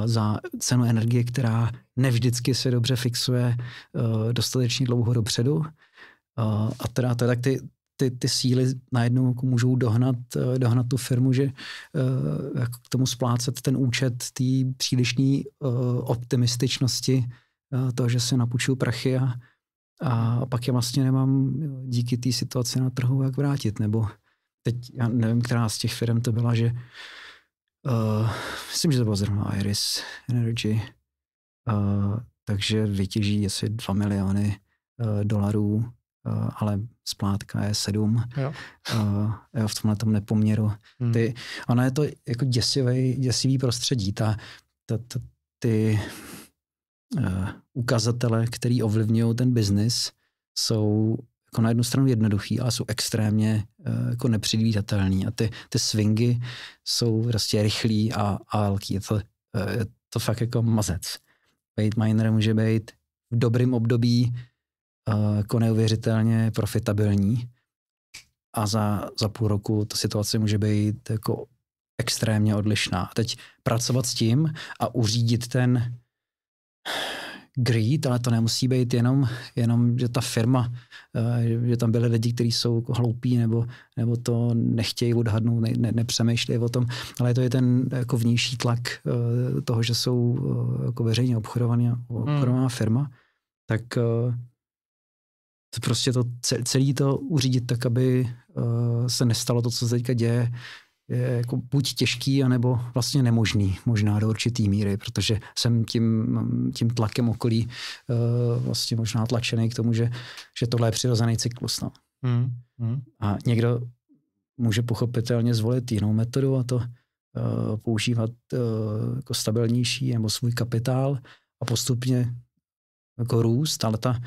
za cenu energie, která nevždycky se dobře fixuje dostatečně dlouho dopředu. A, teda, teda tak ty, ty, ty síly najednou jako můžou dohnat, eh, dohnat tu firmu, že eh, jako k tomu splácet ten účet té přílišní eh, optimističnosti, toho, to, že se napůjčuju prachy a, a pak já vlastně nemám díky té situaci na trhu jak vrátit, nebo teď já nevím, která z těch firm to byla, že uh, myslím, že to byla zrovna Iris Energy, uh, takže vytěží asi 2 miliony uh, dolarů Eh, ale splátka je sedm. Jo. Eh, jo v tomhle tom nepoměru. Hmm. Ty, ono je to jako děsivý, děsivý prostředí. Ta, ta, ta, ty uh, ukazatele, který ovlivňují ten biznis, jsou jako na jednu stranu jednoduchý, ale jsou extrémně uh, jako nepředvídatelný. A ty, ty swingy jsou prostě rychlí a, a velký. Je to, uh, je to fakt jako mazec. miner může být v dobrým období Eh, jako neuvěřitelně profitabilní a za, za půl roku ta situace může být jako extrémně odlišná. A teď pracovat s tím a uřídit ten greed, ale to nemusí být jenom, jenom že ta firma, eh, že tam byly lidi, kteří jsou jako hloupí nebo, nebo to nechtějí odhadnout, ne, ne, nepřemýšlí o tom, ale to je ten jako vnější tlak eh, toho, že jsou jako veřejně obchodovaná, hmm. obchodovaná hmm. firma, tak prostě to celý to uřídit tak, aby eh, se nestalo to, co se teďka děje, je jako buď těžký, anebo vlastně nemožný, možná do určitý míry, protože jsem tím, tím tlakem okolí eh, vlastně možná tlačený k tomu, že, že tohle je přirozený cyklus. No. Mm, mm. A někdo může pochopitelně zvolit jinou metodu a to eh, používat jako stabilnější nebo svůj kapitál a postupně jako růst, ale ta,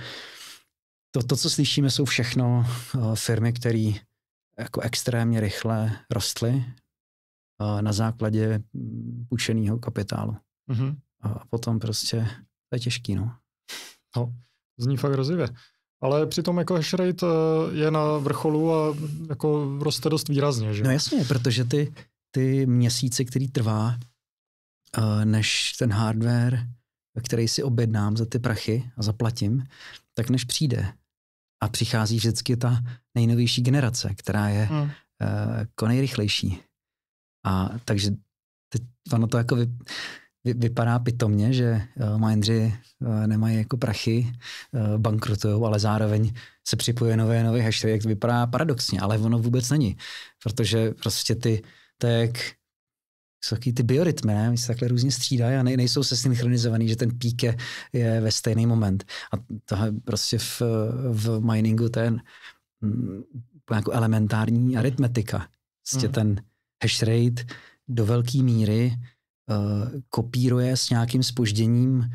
to, to, co slyšíme, jsou všechno uh, firmy, které jako extrémně rychle rostly uh, na základě půjčeného kapitálu. Mm-hmm. A potom prostě to je těžký, no. No, zní fakt hrozivě. Ale přitom jako hash rate uh, je na vrcholu a jako roste dost výrazně, že? No jasně, protože ty, ty měsíce, který trvá, než ten hardware, který si objednám za ty prachy a zaplatím, tak než přijde a přichází vždycky ta nejnovější generace, která je hmm. uh, jako nejrychlejší. A takže teď ono to jako vy, vy, vypadá pitomně, že uh, eh, mindři uh, eh, nemají jako prachy, uh, bankrutují, ale zároveň se připojuje nové, nové hashtag, jak to vypadá paradoxně, ale ono vůbec není, protože prostě ty, jak jsou takový ty biorytmy, ne? My se takhle různě střídají a ne, nejsou se synchronizovaný, že ten pík je, je ve stejný moment. A tohle prostě v, v miningu ten mm, jako elementární aritmetika. Prostě mm. ten hash rate do velké míry uh, kopíruje s nějakým spožděním uh,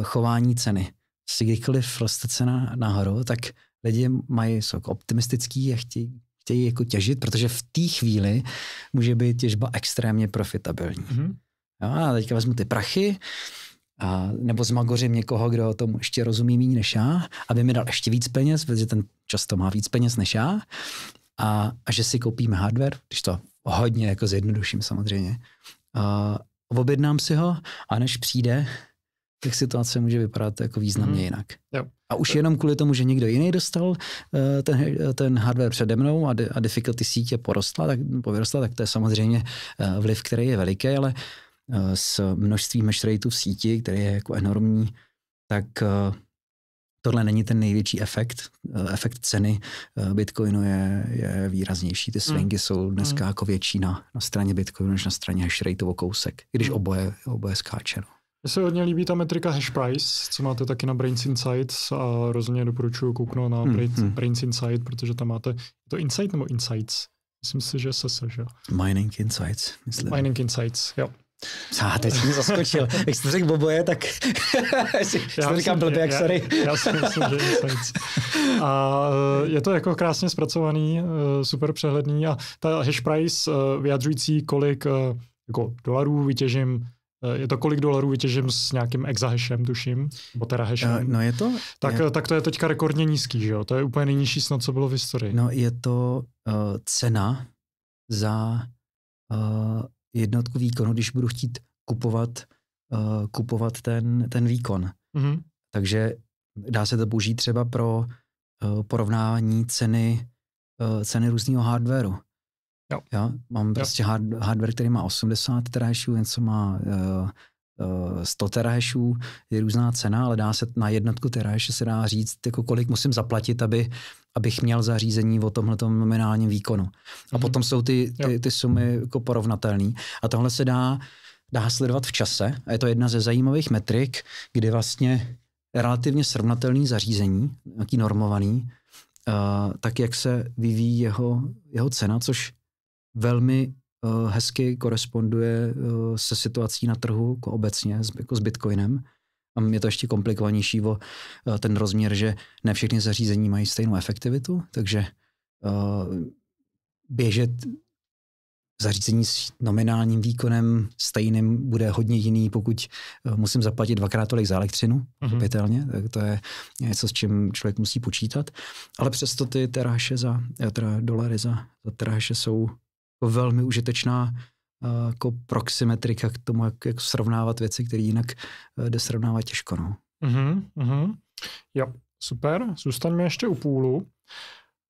eh, chování ceny. Prostě kdykoliv roste cena nahoru, tak lidi mají, jsou jako optimistický a chtějí chtějí jako těžit, protože v té chvíli může být těžba extrémně profitabilní. Mm-hmm. Jo, a teďka vezmu ty prachy, a, nebo zmagořím někoho, kdo o tom ještě rozumí méně než já, aby mi dal ještě víc peněz, protože ten často má víc peněz než já, a, a že si koupíme hardware, když to hodně jako zjednoduším samozřejmě. A, objednám si ho a než přijde, těch situace může vypadat jako významně mm. jinak. Jo. A už jenom kvůli tomu, že někdo jiný dostal eh, ten, ten hardware přede mnou a, de, a difficulty sítě porostla, tak, povyrostla, tak to je samozřejmě eh, vliv, který je veliký, ale eh, s množstvím hash rateu v síti, který je jako enormní, tak tohle není ten největší efekt. Efekt ceny Bitcoinu je, je výraznější. Ty swingy mm. jsou dneska mm. jako větší na, na straně Bitcoinu než na straně rateu o kousek, když mm. oboje, oboje skáče. No. Mně se hodně líbí ta metrika hash price, co máte taky na Brains Insights a rozhodně doporučuji kouknout na hmm, Brains, hmm. Brains Insight, protože tam máte, je to Insight nebo Insights? Myslím si, že se se, že? Mining Insights, myslím. Mining Insights, jo. A ah, teď mě zaskočil. Jak jste řekl boboje, tak já jsem říkám blbě, jak sorry. Já, já si myslím, že nic. A eh, je to jako krásně zpracovaný, eh, super přehledný a ta hash price eh, vyjadřující, kolik jako dolarů vytěžím Eh, je to kolik dolarů vytěžím s nějakým exahešem, tuším, nebo terahashem. Eh, no je to? Tak, je... tak to je teďka rekordně nízký, že jo? To je úplně nejnižší snad, co bylo v historii. No je to uh, cena za uh, jednotku výkonu, když budu chtít kupovat, uh, kupovat ten, ten výkon. Mm-hmm. Takže dá se to použít třeba pro uh, porovnání ceny, uh, ceny různého hardwareu. Jo. Jo? Mám prostě Hard, hardware, který má 80 terahashů, něco má uh, eh, 100 eh, terahashů je různá cena, ale dá se na jednotku terahash se dá říct, jako kolik musím zaplatit, aby, abych měl zařízení o tomhle nominálním výkonu. A mm-hmm. potom jsou ty, ty, ty sumy jako porovnatelné. A tohle se dá, dá sledovat v čase. A je to jedna ze zajímavých metrik, kdy vlastně relativně srovnatelný zařízení, nějaký normovaný, uh, tak jak se vyvíjí jeho, jeho cena, což velmi uh, hezky koresponduje uh, se situací na trhu jako obecně s, jako s Bitcoinem. a je to ještě komplikovanější o uh, ten rozměr, že ne všechny zařízení mají stejnou efektivitu, takže uh, běžet zařízení s nominálním výkonem stejným bude hodně jiný, pokud musím zaplatit dvakrát tolik za elektřinu, mhm. pochopitelně, mm-hmm. tak to je něco, s čím člověk musí počítat. Ale přesto ty teráše za, teda dolary za, za teráše jsou velmi užitečná eh, jako proximetrika k tomu, jak, jak srovnávat věci, které jinak eh, jde srovnávat těžko. No. Uh-huh, uh-huh. Jo, super. Zůstaňme ještě u půlu.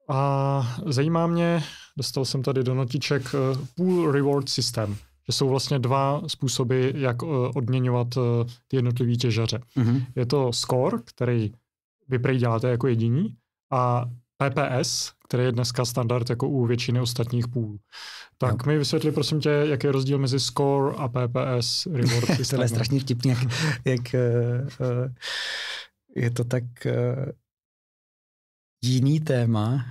A zajímá mě, dostal jsem tady do notiček eh, pool reward systém, že jsou vlastně dva způsoby, jak odměňovat ty jednotlivé těžaře. Mm-hmm. Je to score, který vy děláte jako jediní, a PPS, který je dneska standard jako u většiny ostatních půl. Tak no. mi vysvětli, prosím tě, jaký je rozdíl mezi score a PPS reward systému. to je strašně vtipný, jak, jak eh, eh, je to tak eh, jiný téma,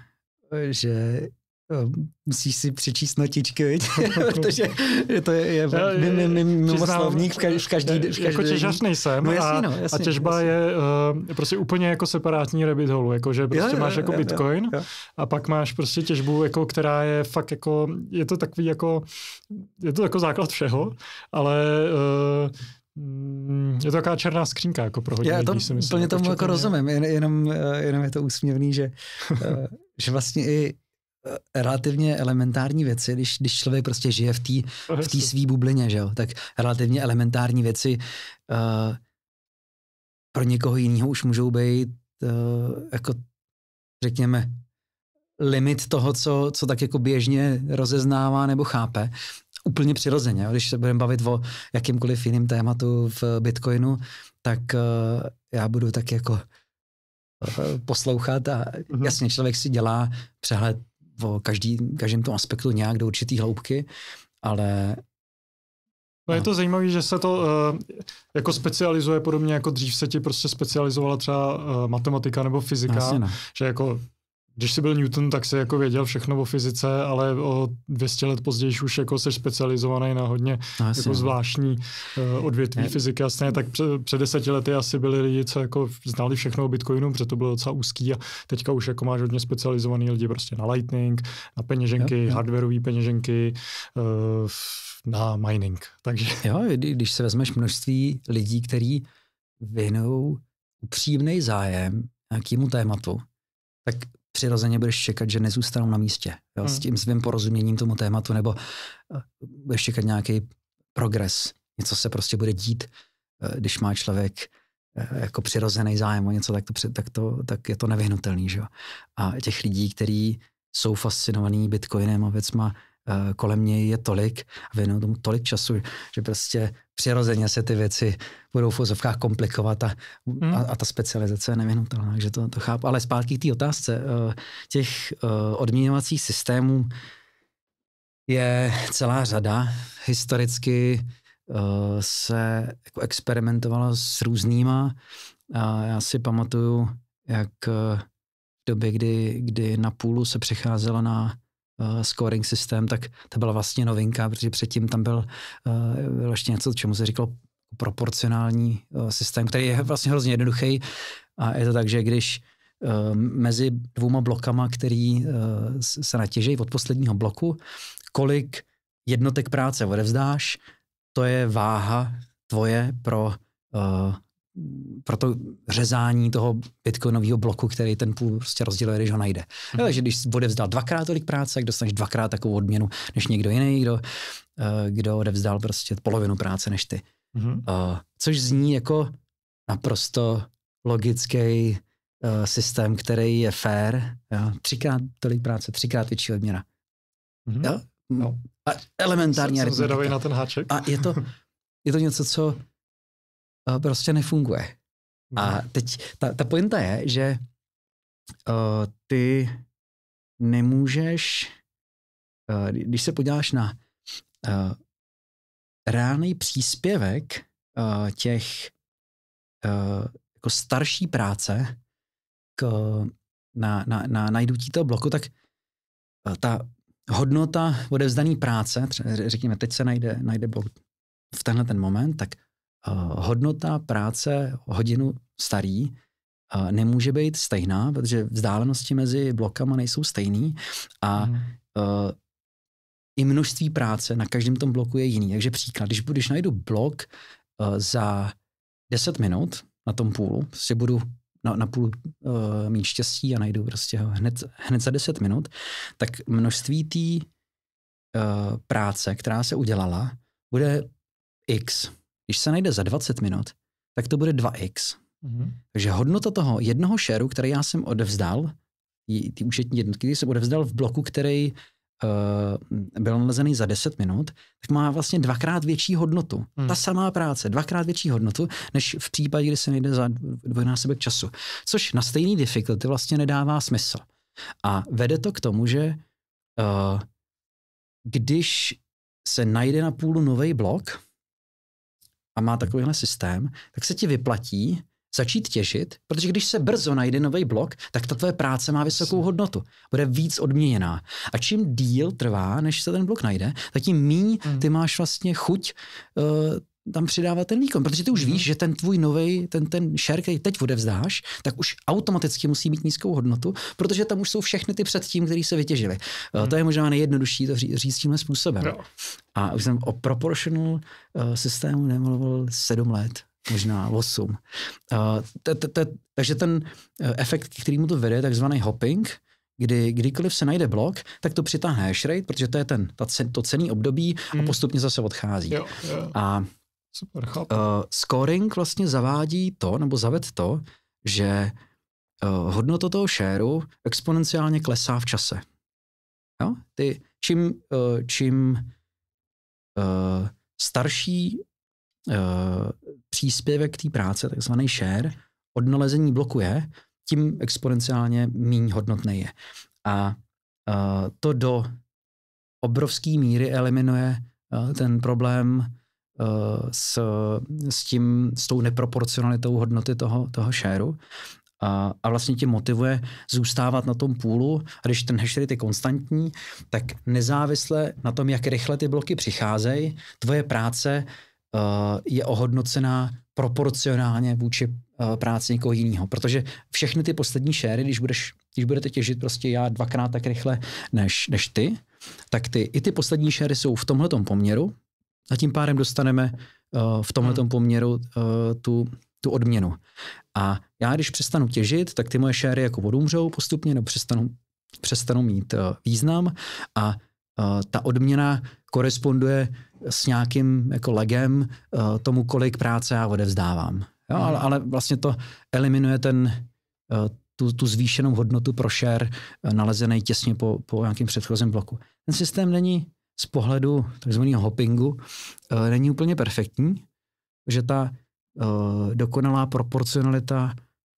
že Eh, musíš si přečíst notičky, protože protože to je, je mimoslovník v, ka, v každý, v jako každý Jako těžasný jsem no, jasný, no, jasný, a těžba jasný. je uh, prostě úplně jako separátní rabbit hole, jako že prostě jo, jo, máš jako jo, bitcoin jo, jo. a pak máš prostě těžbu, jako, která je fakt jako, je to takový jako, je to jako základ všeho, ale uh, je to taková černá skřínka jako pro hodně Já to lidí, myslím, jako tomu jako rozumím, jen, jenom, jenom je to úsměvný, že, že vlastně i Eh, relativně elementární věci, když, když člověk prostě žije v té v tý svý bublině, že jo, tak relativně elementární věci uh, pro někoho jiného už můžou být uh, jako řekněme limit toho, co, co tak jako běžně rozeznává nebo chápe. Úplně přirozeně, jo? když se budeme bavit o jakýmkoliv jiným tématu v Bitcoinu, tak uh, já budu tak jako poslouchat a mhm. jasně člověk si dělá přehled v každý, každém tom aspektu nějak do určitý hloubky, ale No je no. to zajímavé, že se to uh, jako specializuje podobně jako dřív se ti prostě specializovala třeba uh, matematika nebo fyzika, ne. No. že jako když jsi byl Newton, tak se jako věděl všechno o fyzice, ale o 200 let později už jako se specializovaný na hodně no, jako no. zvláštní uh, odvětví ne. fyziky. Jasně, tak před, před deseti lety asi byli lidi, co jako znali všechno o Bitcoinu, protože to bylo docela úzký a teďka už jako máš hodně specializovaný lidi prostě na Lightning, na peněženky, jo, jo. hardwareové peněženky, uh, na mining. Takže... Jo, když se vezmeš množství lidí, kteří věnují upřímný zájem nějakému tématu, tak přirozeně budeš čekat, že nezůstanou na místě jo, hmm. s tím svým porozuměním tomu tématu, nebo eh, budeš čekat nějaký progres, něco se prostě bude dít, eh, když má člověk eh, jako přirozený zájem o něco, tak, to, tak, to, tak je to nevyhnutelný. Že A těch lidí, kteří jsou fascinovaní bitcoinem a věcma, Eh, kolem něj je tolik a věnuju tomu tolik času, že prostě přirozeně se ty věci budou v fozovkách komplikovat a, hmm. a, a ta specializace je nevyhnutelná, takže to, to chápu. Ale zpátky k té otázce, eh, těch eh, odměňovacích systémů je celá řada. Historicky se jako experimentovalo s různýma. Já si pamatuju, jak v době, kdy, kdy na půlu se přecházelo na uh, scoring systém, tak to byla vlastně novinka, protože předtím tam byl, uh, ještě něco, čemu se říkalo proporcionální uh, systém, který je vlastně hrozně jednoduchý a je to tak, že když mezi dvouma blokama, který se natěžejí od posledního bloku, kolik jednotek práce odevzdáš, to je váha tvoje pro proto řezání toho bitcoinového bloku, který ten půl prostě rozděluje, když ho najde. Mm-hmm. Takže když bude vzdal dvakrát tolik práce, tak dostaneš dvakrát takovou odměnu, než někdo jiný, kdo, eh, kdo odevzdal prostě polovinu práce než ty. Mm-hmm. Což zní jako naprosto logický eh, systém, který je fair. Jo? Třikrát tolik práce, třikrát větší odměna. Mm-hmm. Jo? No. A elementární jsem, jsem na ten háček. A je to, je to něco, co Eh, prostě nefunguje. No. A teď ta, ta pointa je, že uh, ty nemůžeš, uh, když se podíváš na uh, reálný příspěvek uh, těch uh, jako starší práce k, na, na, na najdutí toho bloku, tak uh, ta hodnota odevzdaný práce, řekněme, teď se najde, najde blok v tenhle ten moment, tak hodnota práce hodinu starý nemůže být stejná, protože vzdálenosti mezi blokama nejsou stejný a hmm. Uh, i množství práce na každém tom bloku je jiný. Takže příklad, když, když najdu blok uh, za 10 minut na tom půlu, si prostě budu na, na půl uh, mít štěstí a najdu prostě ho hned, hned za 10 minut, tak množství té uh, práce, která se udělala, bude x. Když se najde za 20 minut, tak to bude 2x. Mm-hmm. Takže hodnota toho jednoho šeru, který já jsem odevzdal, ty účetní jednotky, který jsem odevzdal v bloku, který uh, byl nalezený za 10 minut, tak má vlastně dvakrát větší hodnotu. Mm. Ta samá práce, dvakrát větší hodnotu, než v případě, kdy se nejde za dvojnásobek času. Což na stejný difficulty vlastně nedává smysl. A vede to k tomu, že uh, když se najde na půlu nový blok, a má hmm. takovýhle systém, tak se ti vyplatí začít těžit, protože když se brzo najde nový blok, tak ta tvoje práce má vysokou hodnotu, bude víc odměněná. A čím díl trvá, než se ten blok najde, tak tím míň hmm. ty máš vlastně chuť uh, tam přidávat ten výkon, protože ty už mhm. víš, že ten tvůj nový, ten, ten share, který teď odevzdáš, tak už automaticky musí mít nízkou hodnotu, protože tam už jsou všechny ty předtím, které se vytěžili. Eh, hmm. To je možná nejjednodušší to ří, říct tímhle způsobem. No. A už jsem o proportional uh, systému nemluvil sedm let, možná osm. Eh, takže ten efekt, který mu to vede, takzvaný hopping, kdy kdykoliv se najde blok, tak to přitáhne hash rate, protože to je ten, ta, to cený období a mhm. postupně zase odchází. Jo, jo. A Super, Uh, scoring vlastně zavádí to, nebo zaved to, že uh, eh, hodnota toho shareu exponenciálně klesá v čase. Jo? Ty, čím uh, čím uh, starší uh, příspěvek té práce, takzvaný share, od nalezení bloku je, tím exponenciálně méně hodnotný je. A uh, to do obrovské míry eliminuje uh, ten problém Eh, s, s, tím, s tou neproporcionalitou hodnoty toho, toho shareu a, a vlastně tě motivuje zůstávat na tom půlu a když ten hash rate je konstantní, tak nezávisle na tom, jak rychle ty bloky přicházejí, tvoje práce uh, je ohodnocená proporcionálně vůči uh, práci někoho jiného. Protože všechny ty poslední šéry, když, budeš, když budete těžit prostě já dvakrát tak rychle než, než ty, tak ty, i ty poslední šéry jsou v tomhle poměru, a tím pádem dostaneme eh, v tomhle hmm. poměru eh, tu, tu odměnu. A já, když přestanu těžit, tak ty moje šéry jako odumřou postupně, nebo přestanou, přestanou mít eh, význam a ta odměna koresponduje s nějakým jako legem tomu, kolik práce já odevzdávám. Jo, hmm. ale, ale vlastně to eliminuje ten, tu, tu zvýšenou hodnotu pro share nalezený těsně po, po nějakém předchozím bloku. Ten systém není z pohledu takzvaného hoppingu eh, není úplně perfektní, že ta eh, dokonalá proporcionalita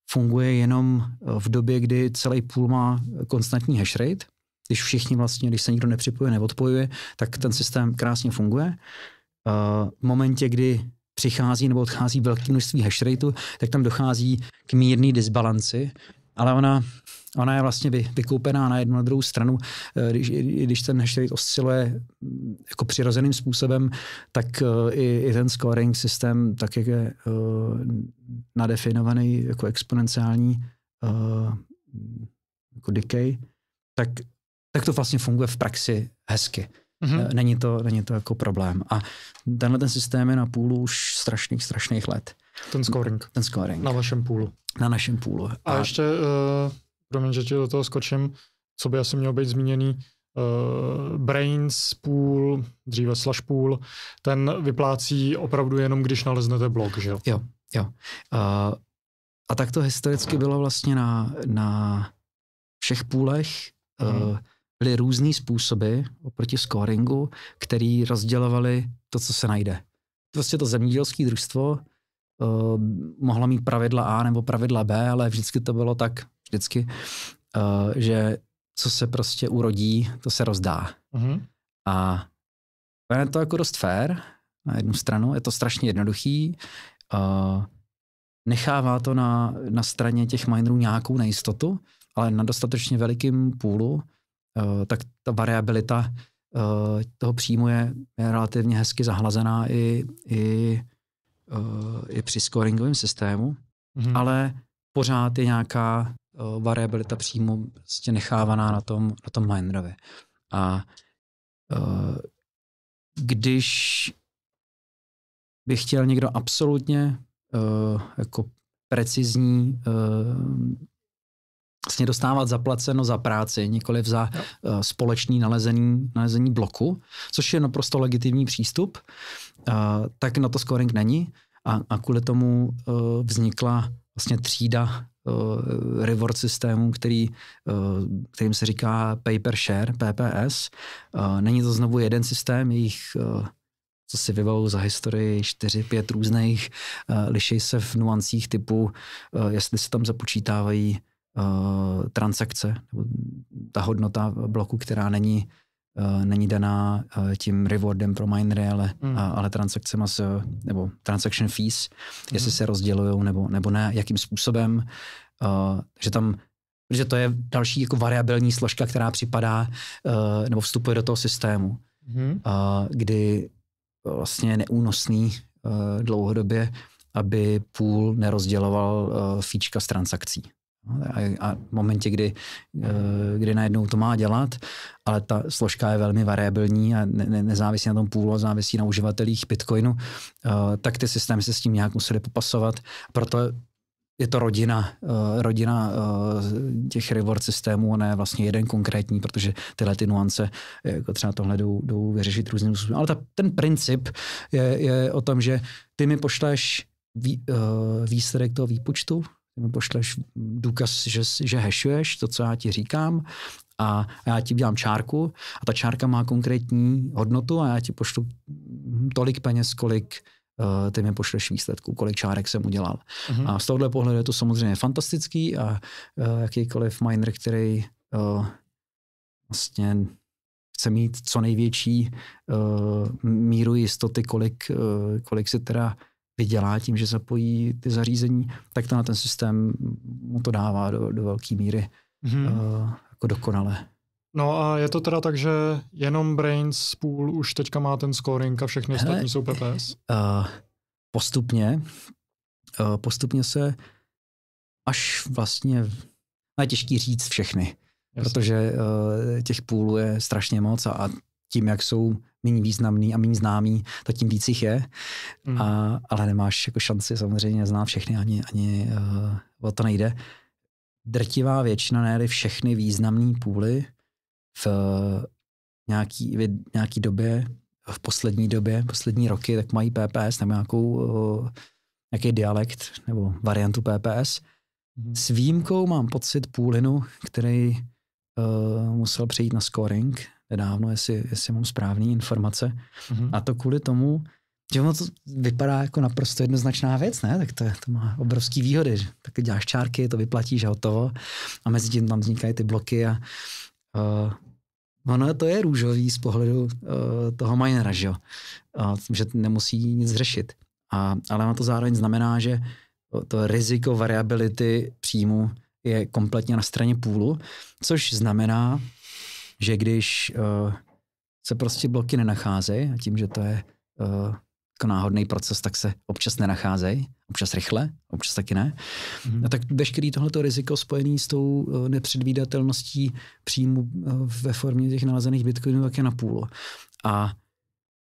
funguje jenom eh, v době, kdy celý půl má konstantní hash rate. Když všichni vlastně, když se nikdo nepřipojuje, neodpojuje, tak ten systém krásně funguje. V momentě, kdy přichází nebo odchází velké množství hash rateu, tak tam dochází k mírný disbalanci, ale ona, ona je vlastně vy, vykoupená na jednu na druhou stranu. Eh, když, když ten hash rate osciluje mm, jako přirozeným způsobem, tak eh, i, i ten scoring systém, tak jak je uh, nadefinovaný jako exponenciální uh, jako decay, tak, tak to vlastně funguje v praxi hezky. Mm-hmm. Není, to, není to jako problém. A tenhle ten systém je na půlu už strašných, strašných let. Ten scoring. Ten scoring. Na vašem půlu. Na našem půlu. A, a ještě, uh, promiň, že ti do toho skočím, co by asi mělo být zmíněný, uh, Brains půl, dříve Slash půl, ten vyplácí opravdu jenom, když naleznete blok, že jo? Jo, jo. Uh, a tak to historicky bylo vlastně na, na všech půlech. Hmm. Uh, byly různé způsoby oproti scoringu, který rozdělovali to, co se najde. Prostě to zemědělské družstvo Eh, mohla mít pravidla A nebo pravidla B, ale vždycky to bylo tak, vždycky, uh, že co se prostě urodí, to se rozdá. Mm-hmm. A je to jako dost fair na jednu stranu, je to strašně jednoduchý, uh, nechává to na, na straně těch minerů nějakou nejistotu, ale na dostatečně velikém půlu, uh, tak ta variabilita uh, toho příjmu je, je relativně hezky zahlazená i, i i eh, při scoringovém systému, mm-hmm. ale pořád je nějaká eh, variabilita přímo vlastně nechávaná na tom, na tom minerovi. A eh, když by chtěl někdo absolutně uh, jako precizní uh, vlastně dostávat zaplaceno za práci, nikoli za uh, společný nalezení, nalezení bloku, což je naprosto legitimní přístup, uh, a, tak na to scoring není a, a kvůli tomu uh, vznikla vlastně třída uh, reward systémů, který, uh, kterým se říká paper share, PPS. Uh, není to znovu jeden systém, jejich uh, co si vybavou za historii, čtyři pět různých, uh, liší se v nuancích typu, uh, jestli se tam započítávají uh, transakce, nebo ta hodnota bloku, která není uh, není daná uh, tím rewardem pro minery, ale, mm. ale transakcema nebo transaction fees, mm. jestli hmm. se rozdělují nebo, nebo ne, jakým způsobem. Uh, eh, že tam protože to je další jako variabilní složka, která připadá uh, nebo vstupuje do toho systému, mm. uh, kdy vlastně neúnosný uh, dlouhodobě, aby půl nerozděloval uh, fíčka z transakcí. No, a, a v momentě, kdy, eh, kdy najednou to má dělat, ale ta složka je velmi variabilní a ne, ne, nezávisí na tom půlu, závisí na uživatelích Bitcoinu, eh, tak ty systémy se s tím nějak museli popasovat. Proto je to rodina, eh, rodina těch reward systémů a ne vlastně jeden konkrétní, protože tyhle ty nuance, jako třeba tohle jdou, jdou vyřešit různým způsobem. Ale ta, ten princip je, je o tom, že ty mi pošleš vý, výsledek toho výpočtu, ty mi pošleš důkaz, že, že hešuješ to, co já ti říkám a, a já ti dělám čárku a ta čárka má konkrétní hodnotu a já ti pošlu tolik peněz, kolik uh, ty mi pošleš výsledků, kolik čárek jsem udělal. Uh-huh. A z tohohle pohledu je to samozřejmě fantastický a uh, jakýkoliv miner, který uh, vlastně chce mít co největší uh, míru jistoty, kolik, uh, kolik si teda vydělá tím, že zapojí ty zařízení, tak to na ten systém mu to dává do, do velké míry mm-hmm. uh, jako dokonale. No a je to teda tak, že jenom Brains Pool už teďka má ten scoring a všechny Hele, ostatní jsou PPS? Uh, eh, postupně. Uh, postupně se až vlastně, no je těžký říct všechny, Jasně. protože uh, těch půlů je strašně moc a, a tím, jak jsou méně významný a méně známý, tak tím víc jich je. Mm. A, ale nemáš jako šanci, samozřejmě znát všechny, ani, ani uh, o to nejde. Drtivá většina, ne všechny významné půly v eh, nějaký, v nějaký době, v poslední době, poslední roky, tak mají PPS nebo nějakou, uh, nějaký dialekt nebo variantu PPS. Hmm. S výjimkou mám pocit půlinu, který uh, musel přejít na scoring, nedávno, jestli, jestli mám správné informace. Mm-hmm. A to kvůli tomu, že ono to vypadá jako naprosto jednoznačná věc, ne? Tak to, to má obrovský výhody. Že? Tak děláš čárky, to vyplatíš a hotovo. A mezi tím tam vznikají ty bloky a uh, Ono to je růžový z pohledu uh, toho minera, že jo? Uh, že nemusí nic řešit. A, ale ono to zároveň znamená, že to, to riziko variability příjmu je kompletně na straně půlu, což znamená, že když uh, se prostě bloky nenacházejí a tím, že to je uh, jako náhodný proces, tak se občas nenacházejí, občas rychle, občas taky ne. Mm-hmm. A tak veškerý tohleto riziko spojený s tou uh, nepředvídatelností příjmu uh, ve formě těch nalezených bitcoinů tak je na půl. A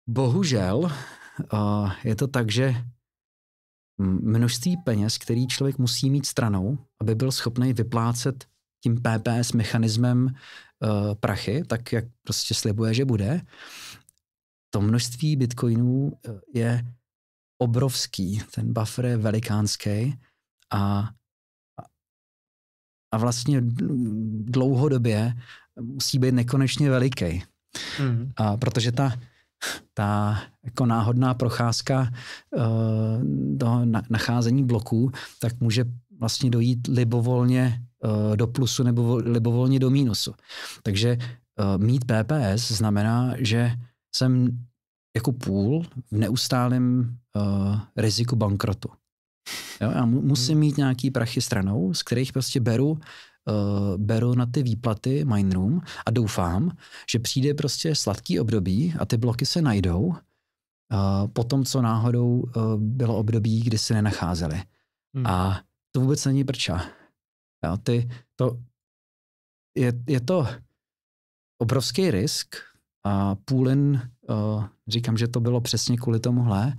bohužel uh, je to tak, že množství peněz, který člověk musí mít stranou, aby byl schopný vyplácet tím PPS mechanismem uh, prachy, tak jak prostě slibuje, že bude, to množství bitcoinů eh, je obrovský, ten buffer je velikánský a, a vlastně dlouhodobě musí být nekonečně veliký. Mm. A protože ta, ta jako náhodná procházka uh, eh, do na, nacházení bloků, tak může vlastně dojít libovolně Eh, do plusu nebo libovolně do mínusu. Takže eh, mít PPS znamená, že jsem jako půl v neustálém eh, riziku bankrotu. Jo, já musím hmm. mít nějaký prachy stranou, z kterých prostě beru, uh, beru na ty výplaty minerům a doufám, že přijde prostě sladký období a ty bloky se najdou uh, po tom, co náhodou uh, bylo období, kdy se nenacházely. Hmm. A to vůbec není prča. Jo, ty, to, je, je to obrovský risk a Půlin, uh, říkám, že to bylo přesně kvůli tomuhle,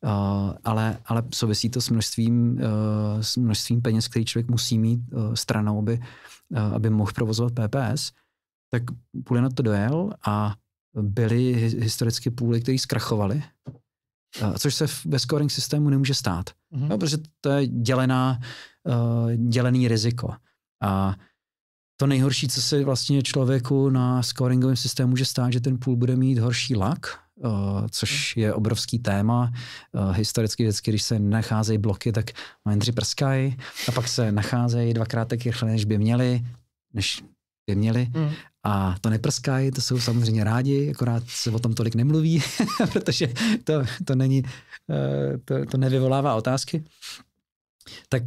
uh, ale, ale souvisí to s množstvím, uh, s množstvím peněz, který člověk musí mít uh, stranou, aby, uh, aby mohl provozovat PPS, tak Půlin na to dojel a byly historicky půly, které zkrachovaly Eh, což se ve scoring systému nemůže stát, mm-hmm. no, protože to je dělená, eh, dělený riziko. A to nejhorší, co se vlastně člověku na scoringovém systému může stát, že ten půl bude mít horší lak, eh, což mhm. je obrovský téma. historicky vždycky, když se nacházejí bloky, tak mindři prskají a pak se nacházejí dvakrát tak rychle, než by měli, než by měli. Mm. A to neprskají, to jsou samozřejmě rádi, akorát se o tom tolik nemluví, protože to, to, není, eh, to, to nevyvolává otázky. Tak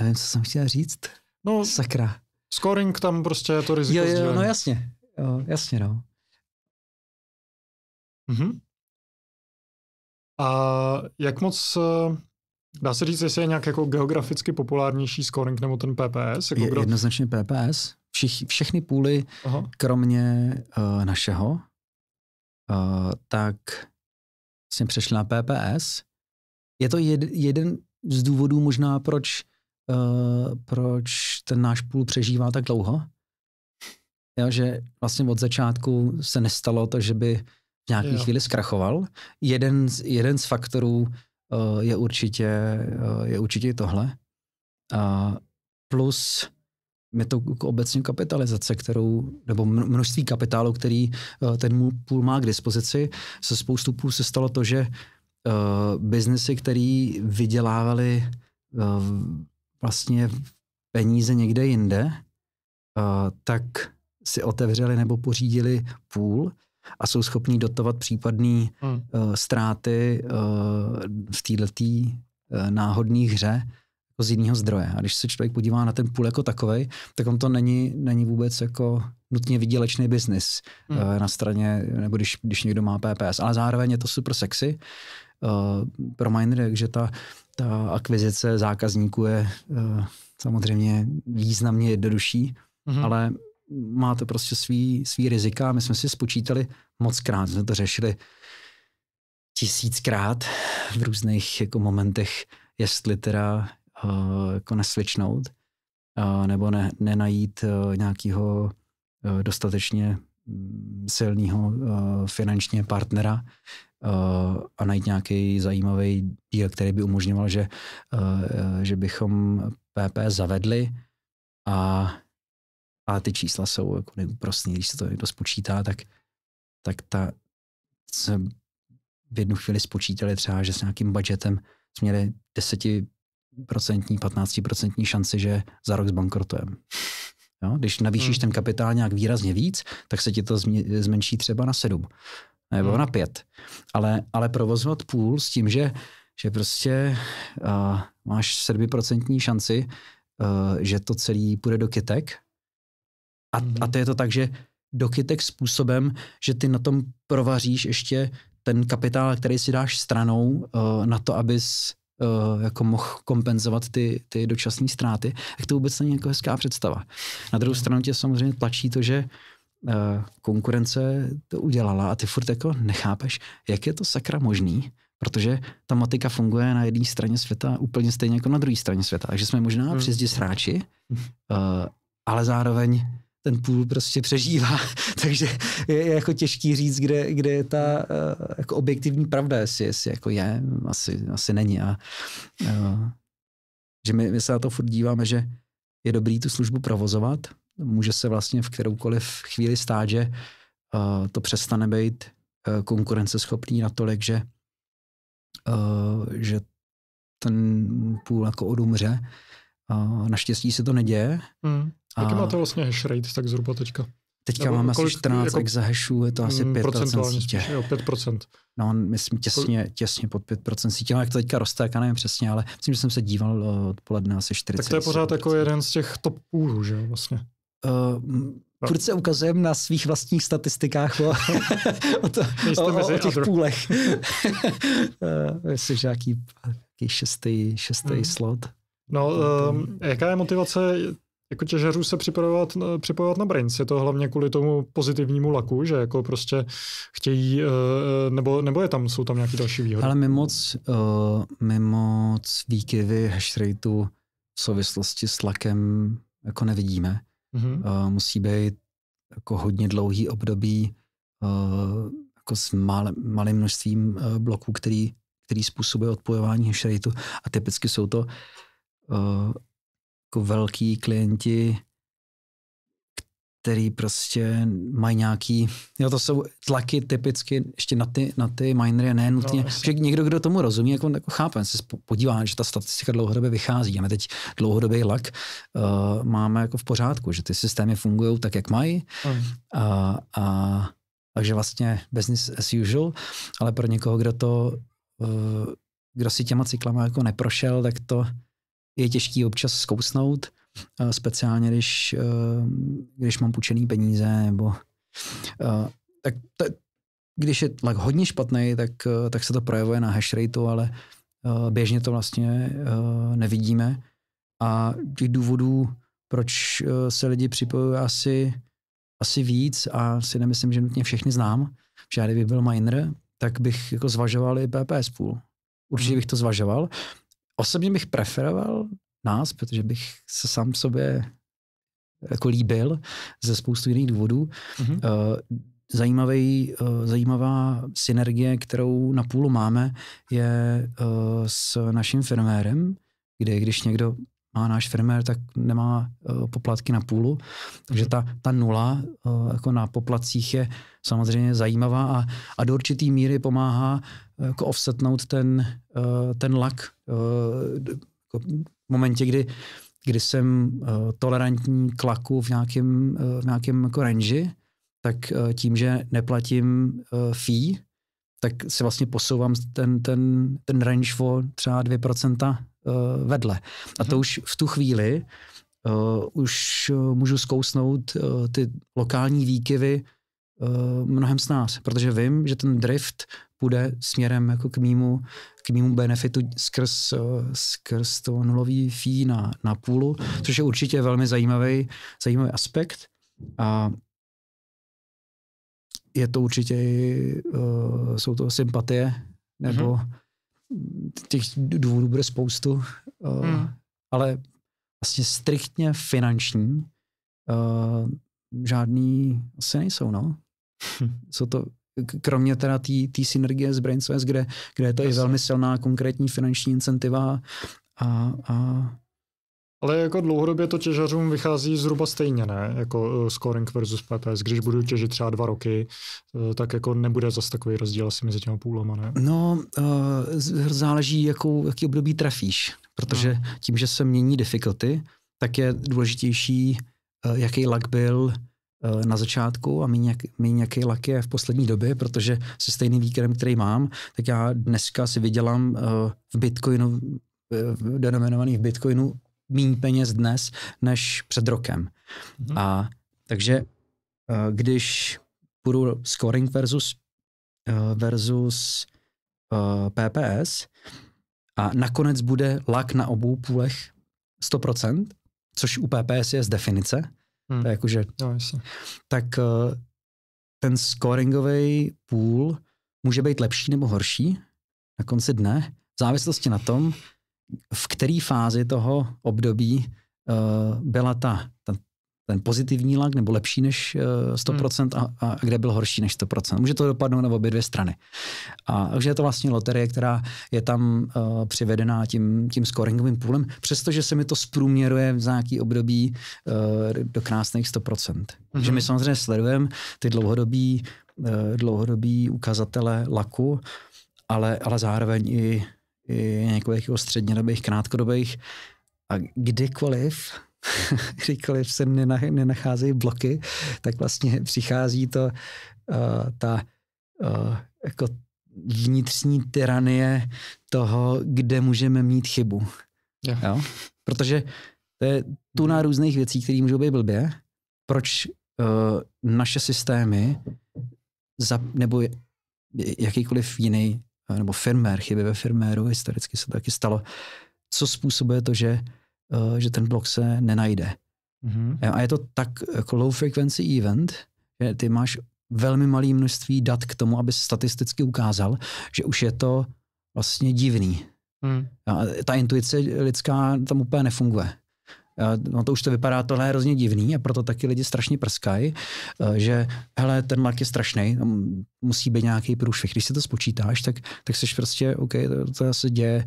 nevím, co jsem chtěl říct. No, Sakra. Scoring tam prostě je to riziko jo, jo, sdílení. No jasně, jo, jasně no. Mhm. A jak moc eh, Dá se říct, jestli je nějak jako geograficky populárnější scoring nebo ten PPS? Jako je, kdo... Jednoznačně PPS. Všich, všechny půly, Aha. kromě uh, našeho, uh, tak jsem přešli na PPS. Je to jed, jeden z důvodů možná, proč, uh, proč ten náš půl přežívá tak dlouho. Jo, že vlastně od začátku se nestalo to, že by v nějaký jo. chvíli zkrachoval. Jeden z, jeden z faktorů Eh, je určitě, eh, je určitě tohle. A plus je to obecně kapitalizace, kterou, nebo množství kapitálu, který eh, ten půl má k dispozici. Se spoustu půl se stalo to, že biznesy, který vydělávali vlastně peníze někde jinde, tak si otevřeli nebo pořídili půl, a jsou schopní dotovat případné hmm. uh, ztráty uh, v této uh, eh, náhodné hře jako z jiného zdroje. A když se člověk podívá na ten půl jako takový, tak on to není, není vůbec jako nutně vydělečný biznis hmm. uh, na straně, nebo když, když někdo má PPS. Ale zároveň je to super sexy uh, pro minery, takže ta, ta akvizice zákazníků je uh, samozřejmě významně jednodušší, hmm. ale má to prostě svý, svý rizika. My jsme si spočítali moc krát, jsme to řešili tisíckrát v různých jako momentech, jestli teda uh, jako nesvičnout uh, nebo ne, nenajít uh, eh, nějakého uh, dostatečně mm, silného uh, finančně partnera uh, a najít nějaký zajímavý díl, který by umožňoval, že, uh, že bychom PP zavedli a a ty čísla jsou jako neúprostný, když se to někdo spočítá, tak, tak ta, se v jednu chvíli spočítali třeba, že s nějakým budgetem jsme měli 10%, 15% šanci, že za rok zbankrotujeme. No, Když navýšíš hmm. ten kapitál nějak výrazně víc, tak se ti to zmenší třeba na sedm nebo hmm. na pět. Ale, ale provozovat půl s tím, že, že prostě uh, máš 7% šanci, uh, že to celý půjde do kytek, a, mm-hmm. a to je to tak, že dokytek způsobem, že ty na tom provaříš ještě ten kapitál, který si dáš stranou uh, na to, abys uh, jako mohl kompenzovat ty, ty dočasné ztráty, tak to vůbec není jako hezká představa. Na druhou mhm. stranu tě samozřejmě tlačí to, že eh, konkurence to udělala a ty furt jako nechápeš, jak je to sakra možný, protože ta matika funguje na jedné straně světa úplně stejně jako na druhé straně světa. Takže jsme možná hmm. přizdi sráči, mhm. ale zároveň ten půl prostě přežívá. Takže je, je jako těžký říct, kde, kde je ta uh, jako objektivní pravda, jestli, jestli jako je, asi, asi není. A, uh, že my, my se na to furt díváme, že je dobrý tu službu provozovat, může se vlastně v kteroukoliv chvíli stát, že uh, to přestane být uh, konkurenceschopný natolik, že, uh, že ten půl jako odumře. Uh, naštěstí se to neděje, mm. A... Jaký máte vlastně hash rate tak zhruba teďka? Teďka Nebo máme asi 14 jako exahashů, je to asi 5% hmm, sítě. jo, 5%. No, myslím těsně, těsně pod 5% sítě, no, jak to teďka roste, já nevím přesně, ale myslím, že jsem se díval eh, odpoledne asi 40%. Tak to je pořád 40%. jako jeden z těch top půlů, že jo, vlastně. Uh, furt se ukazujeme na svých vlastních statistikách o, o, to, o, o, o těch půlech. uh, myslím, že nějaký, nějaký šestý, šestý hmm. slot. No, um, jaká je motivace jako těžařů se eh, připojovat, připravovat na Brains. Je to hlavně kvůli tomu pozitivnímu laku, že jako prostě chtějí, eh, eh, nebo, nebo je tam, jsou tam nějaké další výhody? Ale my moc, uh, výkyvy hash rateu v souvislosti s lakem jako nevidíme. Mm-hmm. Uh, musí být jako hodně dlouhý období uh, jako s mal, malým množstvím uh, bloků, který, který způsobuje odpojování hash rateu a typicky jsou to uh, jako velký klienti, který prostě mají nějaký, jo, to jsou tlaky typicky ještě na ty, na ty minery a ne no, nutně, no, že někdo, kdo tomu rozumí, jako, jako chápe, se podívá, že ta statistika dlouhodobě vychází, máme teď dlouhodobý lak, uh, máme jako v pořádku, že ty systémy fungují tak, jak mají mm. a, a takže vlastně business as usual, ale pro někoho, kdo to, uh, kdo si těma cyklama jako neprošel, tak to je těžký občas zkousnout, eh, speciálně když, eh, když mám půjčený peníze nebo eh, tak, tak když je tlak hodně špatný, tak, tak se to projevuje na hash rateu, ale běžně to vlastně nevidíme. A těch důvodů, proč se lidi připojují, asi, asi víc a si nemyslím, že nutně všechny znám. Že kdyby byl miner, tak bych jako zvažoval i PPS pool. Určitě mhm. bych to zvažoval, Osobně bych preferoval nás, protože bych se sám sobě jako líbil ze spoustu jiných důvodů. Mm-hmm. Uh, eh, zajímavý, uh, eh, zajímavá synergie, kterou na půlu máme, je uh, s naším firmérem, kde když někdo má náš firmér, tak nemá uh, poplatky na půlu. Takže ta, ta nula uh, jako na poplacích je samozřejmě zajímavá a, a do určitý míry pomáhá jako offsetnout ten, eh, ten lak. Eh, jako v momentě, kdy, kdy jsem eh, tolerantní k laku v nějakém, v nějakém jako range, tak tím, že neplatím fee, tak se vlastně posouvám ten, ten, ten range o třeba 2% vedle. A to mhm. už v tu chvíli uh, už můžu zkousnout uh, ty lokální výkyvy uh, mnohem nás, protože vím, že ten drift půjde směrem jako k mýmu, k mýmu benefitu skrz, eh, skrz to nulový fee na, na půlu, což je určitě velmi zajímavý, zajímavý aspekt. A je to určitě, uh, jsou to sympatie, nebo mm těch důvodů bude spoustu, uh, mm. ale vlastně striktně finanční uh, žádný asi nejsou, no. Jsou to kromě teda té synergie z BrainSwest, kde, kde je to Jasně. i velmi silná konkrétní finanční incentiva a, a ale jako dlouhodobě to těžařům vychází zhruba stejně, ne? Jako eh, scoring versus PPS. Když budu těžit třeba dva roky, eh, tak jako nebude zase takový rozdíl asi mezi těma půlama, ne? No, eh, záleží, jakou, jaký období trafíš. Protože no. tím, že se mění difficulty, tak je důležitější, jaký lag byl, Eh, na začátku a mi nějak, nějaký lak je v poslední době, protože se stejným výkladem, který mám, tak já dneska si vydělám eh, v bitcoinu, eh, denominovaný v bitcoinu, méně peněz dnes, než před rokem. Mhm. A takže když budu scoring versus, versus PPS a nakonec bude lak na obou půlech 100%, což u PPS je z definice, Hmm. Tak, jakože, no, tak eh, ten scoringový půl může být lepší nebo horší na konci dne, v závislosti na tom, v které fázi toho období uh, byla ta, ta, ten pozitivní lak nebo lepší než 100% eh, hmm. a, a kde byl horší než 100%. Může to dopadnout na obě dvě strany. A, takže je to vlastně loterie, která je tam uh, přivedená tím, tím scoringovým půlem, přestože se mi to zprůměruje v nějaký období uh, do krásných 100%. Hmm. Takže mhm. my samozřejmě sledujeme ty dlouhodobí, uh, dlouhodobí ukazatele laku, ale, ale zároveň i, i několik jako střednědobých, krátkodobých a kdykoliv kdykoliv se nenacházejí bloky, tak vlastně přichází to uh, ta uh, jako vnitřní tyranie toho, kde můžeme mít chybu. Jo. Jo? Protože to je tuna různých věcí, které můžou být blbě. Proč uh, naše systémy za, nebo jakýkoliv jiný, nebo firmér, chyby ve firméru, historicky se to taky stalo, co způsobuje to, že Eh, že ten blok se nenajde. Mm-hmm. A je to tak jako low frequency event, že ty máš velmi malé množství dat k tomu, aby statisticky ukázal, že už je to vlastně divný. Mm. A ta intuice lidská tam úplně nefunguje. Eh, no to už to vypadá tohle hrozně divný a proto taky lidi strašně prskají, eh, že hele, ten mlak je strašný, no, musí být nějaký průšvih. Když si to spočítáš, tak, tak seš prostě, OK, to, to se děje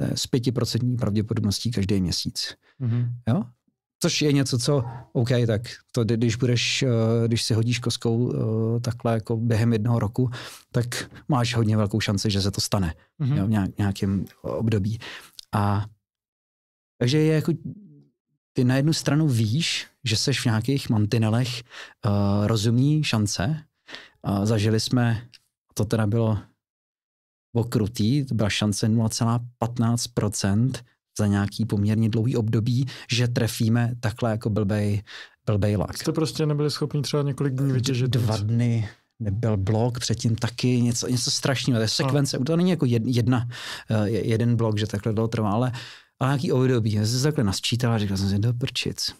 eh, s pětiprocentní pravděpodobností každý měsíc. Mm-hmm. Jo? Což je něco, co, OK, tak to, když budeš, když si hodíš koskou takhle jako během jednoho roku, tak máš hodně velkou šanci, že se to stane mm-hmm. jo, v nějakém období. A takže je jako ty na jednu stranu víš, že seš v nějakých mantinelech uh, eh, rozumní šance. Uh, zažili jsme, to teda bylo okrutý, to byla šance 0,15% za nějaký poměrně dlouhý období, že trefíme takhle jako blbej, blbej lak. Jste prostě nebyli schopni třeba několik dní vytěžit? Dva dny, nebyl blok, předtím taky něco, něco strašného. To no. je sekvence, no. to není jako jedna, eh, jeden blok, že takhle dlouho trvá, ale uh, ale nějaký období. Já jsem se takhle nasčítal a říkal jsem si, do prčic.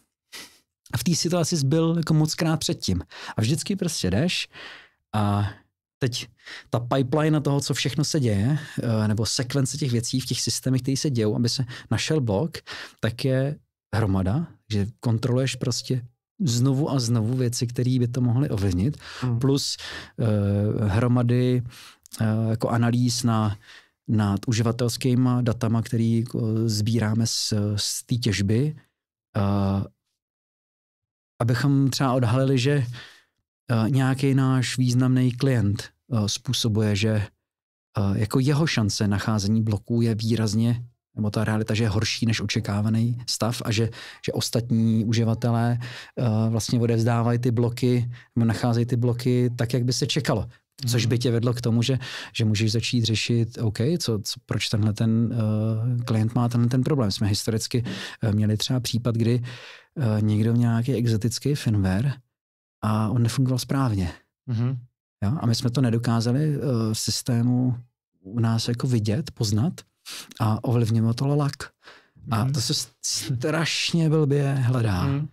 A v té situaci byl jako moc krát předtím. A vždycky prostě jdeš a teď ta pipeline toho, co všechno se děje, eh, nebo sekvence těch věcí v těch systémech, které se dějou, aby se našel blok, tak je hromada, že kontroluješ prostě znovu a znovu věci, které by to mohly ovlivnit, hmm. plus uh, hromady uh, jako analýz na nad uživatelskýma datama, který eh, sbíráme z, z té těžby, uh, abychom třeba odhalili, že uh, nějaký náš významný klient uh, způsobuje, že uh, jako jeho šance nacházení bloků je výrazně nebo ta realita, že je horší než očekávaný stav a že, že ostatní uživatelé uh, vlastně odevzdávají ty bloky, nacházejí ty bloky tak, jak by se čekalo. Což hmm. by tě vedlo k tomu, že, že můžeš začít řešit, OK, co, co, proč tenhle ten uh, klient má tenhle ten problém. Jsme historicky uh, měli třeba případ, kdy uh, někdo měl nějaký exotický firmware a on nefungoval správně. Mm-hmm. Jo? A my jsme to nedokázali uh, systému u nás jako vidět, poznat a ovlivnilo to lak. A mm-hmm. to se strašně blbě hledá. Mm-hmm.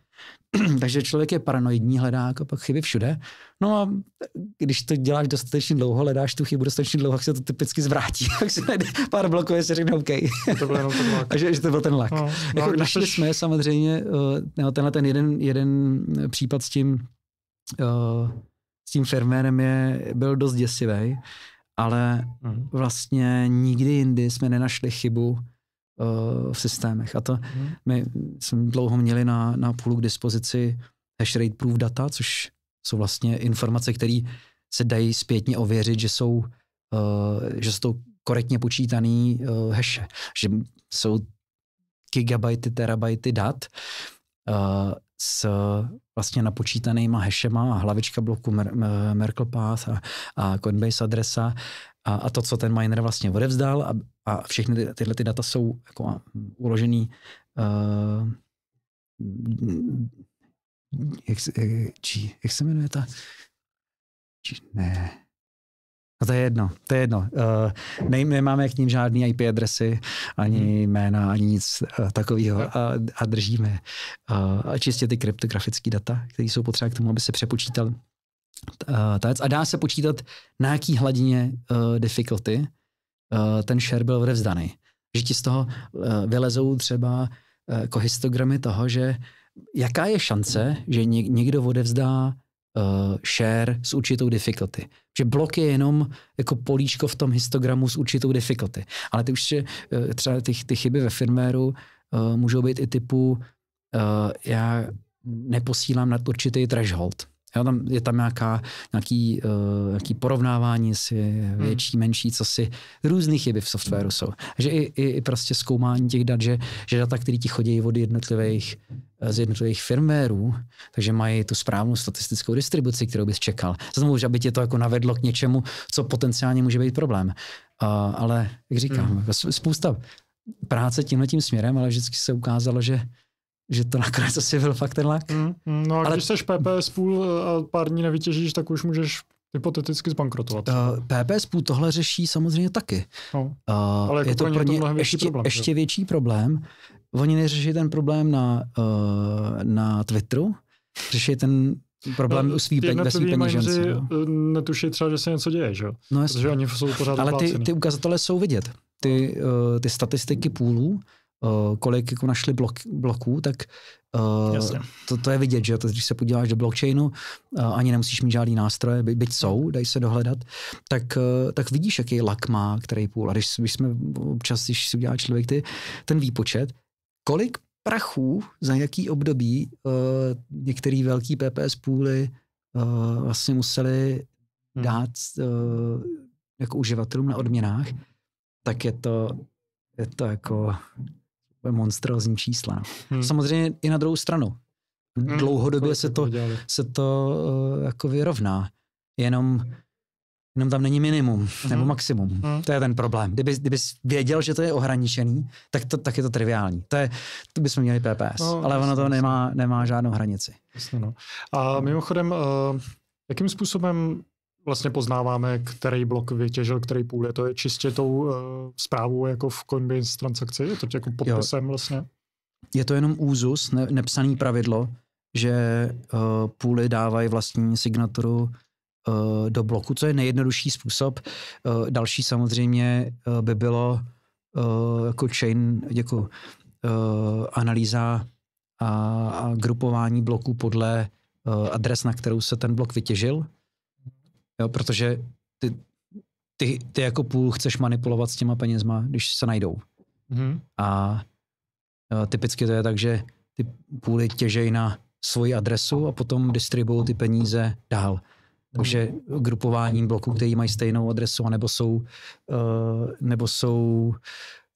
Takže člověk je paranoidní, hledá jako pak chyby všude. No a když to děláš dostatečně dlouho, hledáš tu chybu dostatečně dlouho, tak se to typicky zvrátí. Tak se najde pár bloků a se řekne OK. To byl ten lak. že, že to byl ten lak. No, no, jako našli jsi... jsme samozřejmě uh, tenhle ten jeden, jeden případ s tím, uh, s tím firmérem je, byl dost děsivý, ale mm. vlastně nikdy jindy jsme nenašli chybu, uh, systémech. A to hmm. my jsme dlouho měli na, na půlu k dispozici hash rate proof data, což jsou vlastně informace, které se dají zpětně ověřit, že jsou, uh, že jsou korektně počítané uh, hashe, že jsou gigabajty, terabajty dat uh, s vlastně napočítanýma hashema a hlavička bloku Mer- Merkle path a, a Coinbase adresa a, a to, co ten miner vlastně odevzdal a, a všechny ty, tyhle ty data jsou jako uložený uh, jak, či, jak se jmenuje ta či, ne No to je jedno, to je jedno. Uh, eh, ne, nemáme k ním žádný IP adresy, ani hmm. jména, ani nic uh, eh, takového a, a držíme uh, čistě ty kryptografické data, které jsou potřeba k tomu, aby se přepočítal Eh, a dá se počítat, na jaký hladině uh, difficulty uh, ten share byl odevzdaný. Že ti z toho uh, vylezou třeba uh, jako histogramy toho, že jaká je šance, že něk, někdo odevzdá uh, share s určitou difficulty. Že blok je jenom jako políčko v tom histogramu s určitou difficulty. Ale ty už uh, třeba ty, ty chyby ve firmwareu uh, můžou být i typu uh, já neposílám nad určitý threshold Jo, tam, je tam nějaká, nějaký, uh, nějaký porovnávání si hmm. větší, menší, co si různé chyby v softwaru jsou. Takže i, i, i prostě zkoumání těch dat, že, že data, které ti chodí od jednotlivých, eh, z jednotlivých firmérů, takže mají tu správnou statistickou distribuci, kterou bys čekal. Znovu, že aby tě to jako navedlo k něčemu, co potenciálně může být problém. Uh, ale, jak říkám, mm. spousta práce tímhle tím směrem, ale vždycky se ukázalo, že že to nakonec asi byl fakt ten lak. Mm, mm, no a Ale... když seš PPS půl eh, a pár dní nevytěžíš, tak už můžeš hypoteticky zbankrotovat. Uh, eh, PPS půl tohle řeší samozřejmě taky. No. Uh, Ale jako je to pro ně, větší ještě, problém, ještě větší problém. Oni neřeší ten problém na, uh, na Twitteru, řeší ten problém no, u svý peň, ve svý peněžence. No. Netuší třeba, že se něco děje, že? No Protože oni jsou pořád Ale ty, ty ukazatele jsou vidět. Ty, uh, ty statistiky půlů Eh, kolik jako našli blok, bloků, tak uh, to, to je vidět, že to, když se podíváš do blockchainu, uh, ani nemusíš mít žádný nástroje, by, byť jsou, dají se dohledat, tak, uh, tak vidíš, jaký lak má který půl. A když, když jsme občas, když si udělá člověk ty, ten výpočet, kolik prachů za jaký období uh, některý velký PPS půly uh, vlastně museli hmm. dát uh, jako uživatelům na odměnách, tak je to, je to jako monstrozní čísla. Hmm. Samozřejmě i na druhou stranu. Hmm, Dlouhodobě se to, se to uh, jako vyrovná. Jenom, jenom tam není minimum hmm. nebo maximum. Hmm. To je ten problém. Kdyby, kdyby věděl, že to je ohraničený, tak, to, tak je to triviální. To, je, to bychom měli PPS, no, ale ono to nemá, nemá žádnou hranici. Jasně, no. A mimochodem, uh, jakým způsobem vlastně poznáváme, který blok vytěžil, který půl. Je to je čistě tou uh, zprávou jako v Coinbase transakci? Je to jako podpisem jo. vlastně? Je to jenom úzus, ne, nepsaný pravidlo, že uh, půly dávají vlastní signaturu uh, do bloku, co je nejjednodušší způsob. Uh, další samozřejmě uh, by bylo uh, jako chain, jako uh, analýza a, a grupování bloků podle uh, adres, na kterou se ten blok vytěžil Jo, protože ty, ty, ty jako půl chceš manipulovat s těma penězma, když se najdou. Mm-hmm. A jo, typicky to je tak, že ty půly těžej na svoji adresu a potom distribuují ty peníze dál. Takže grupováním bloků, který mají stejnou adresu, anebo jsou, uh, nebo jsou,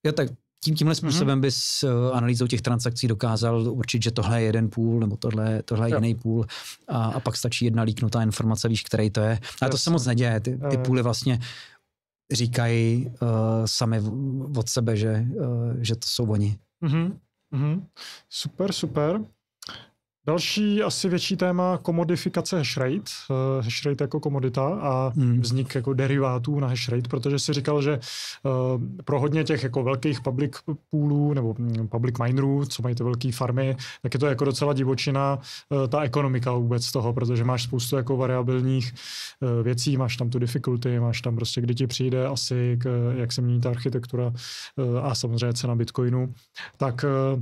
jo, tak tím tímhle mhm. způsobem mm-hmm. bys uh, analýzou těch transakcí dokázal určit, že tohle je jeden půl nebo tohle, tohle je jo. jiný půl a, a pak stačí jedna líknutá informace, víš, který to je. Ale to se moc neděje. Ty, ty eh. půly vlastně říkají uh, sami od sebe, že, uh, že to jsou oni. Mm-hmm. Super, super. Další asi větší téma komodifikace hashrate, uh, eh, hashrate jako komodita a hmm. vznik jako derivátů na hashrate, protože si říkal, že uh, pro hodně těch jako velkých public poolů nebo hm, public minerů, co mají ty velké farmy, tak je to jako docela divočina uh, ta ekonomika vůbec toho, protože máš spoustu jako variabilních uh, věcí, máš tam tu difficulty, máš tam prostě, kdy ti přijde asi, k, jak se mění ta architektura uh, a samozřejmě cena bitcoinu, tak uh,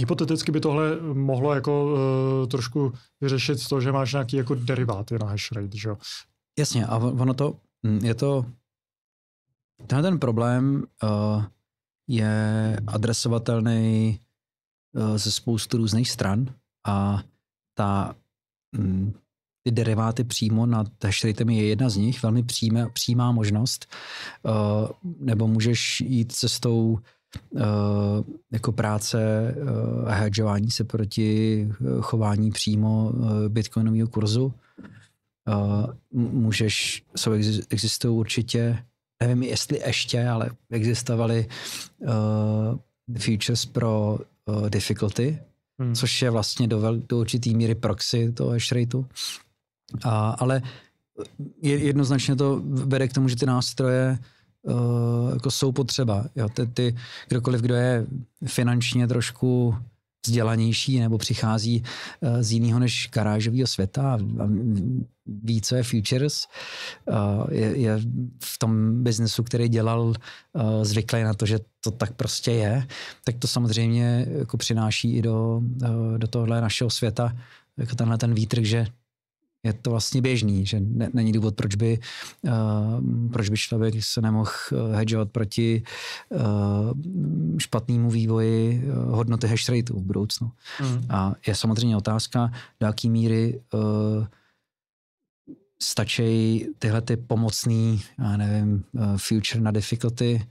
Hypoteticky by tohle mohlo jako uh, trošku vyřešit to, že máš nějaký jako deriváty na hash rate, že jo? Jasně, a ono to, mm, je to, tenhle ten problém uh, je adresovatelný uh, ze spoustu různých stran a ta, um, ty deriváty přímo nad rate je jedna z nich, velmi přímá, přímá možnost, uh, nebo můžeš jít cestou Eh, jako práce eh, a hedžování se proti eh, chování přímo bitcoinového kurzu. Můžeš, jsou, existují určitě, nevím jestli ještě, ale existovaly features pro difficulty, hmm. což je vlastně do, vel, do určitý míry proxy toho hash rateu. A, ale jednoznačně to vede k tomu, že ty nástroje Eh, jako jsou potřeba. Jo, ty, ty, kdokoliv, kdo je finančně trošku vzdělanější nebo přichází eh, z jiného než garážového světa a, ví, co je futures, eh, je, je v tom biznesu, který dělal, zvyklý na to, že to tak prostě je, tak to samozřejmě jako přináší i do, do tohohle našeho světa jako tenhle ten vítr, že je to vlastně běžný, že ne, není důvod, proč by, uh, proč by člověk se nemohl eh, hedžovat proti uh, špatnému vývoji hodnoty hash rateu v budoucnu. Mm. A je samozřejmě otázka, do jaké míry uh, stačí tyhle ty pomocný, já nevím, uh, future na difficulty,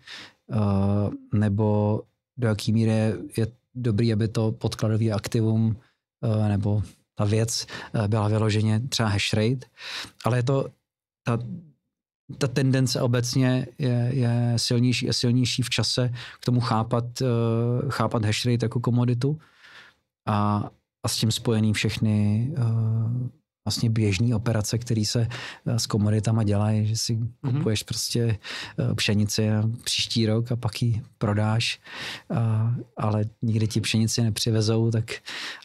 uh, nebo do jaké míry je dobrý, aby to podkladový aktivum uh, nebo ta věc eh, byla vyloženě třeba rate, ale je to ta, ta tendence obecně je, je silnější a silnější v čase k tomu chápat, eh, chápat rate jako komoditu a, a s tím spojený všechny eh, vlastně běžný operace, které se eh, s komoditama dělají, že si mhm. kupuješ mm-hmm. prostě eh, pšenici příští rok a pak ji prodáš, a, ale nikdy ti pšenici nepřivezou, tak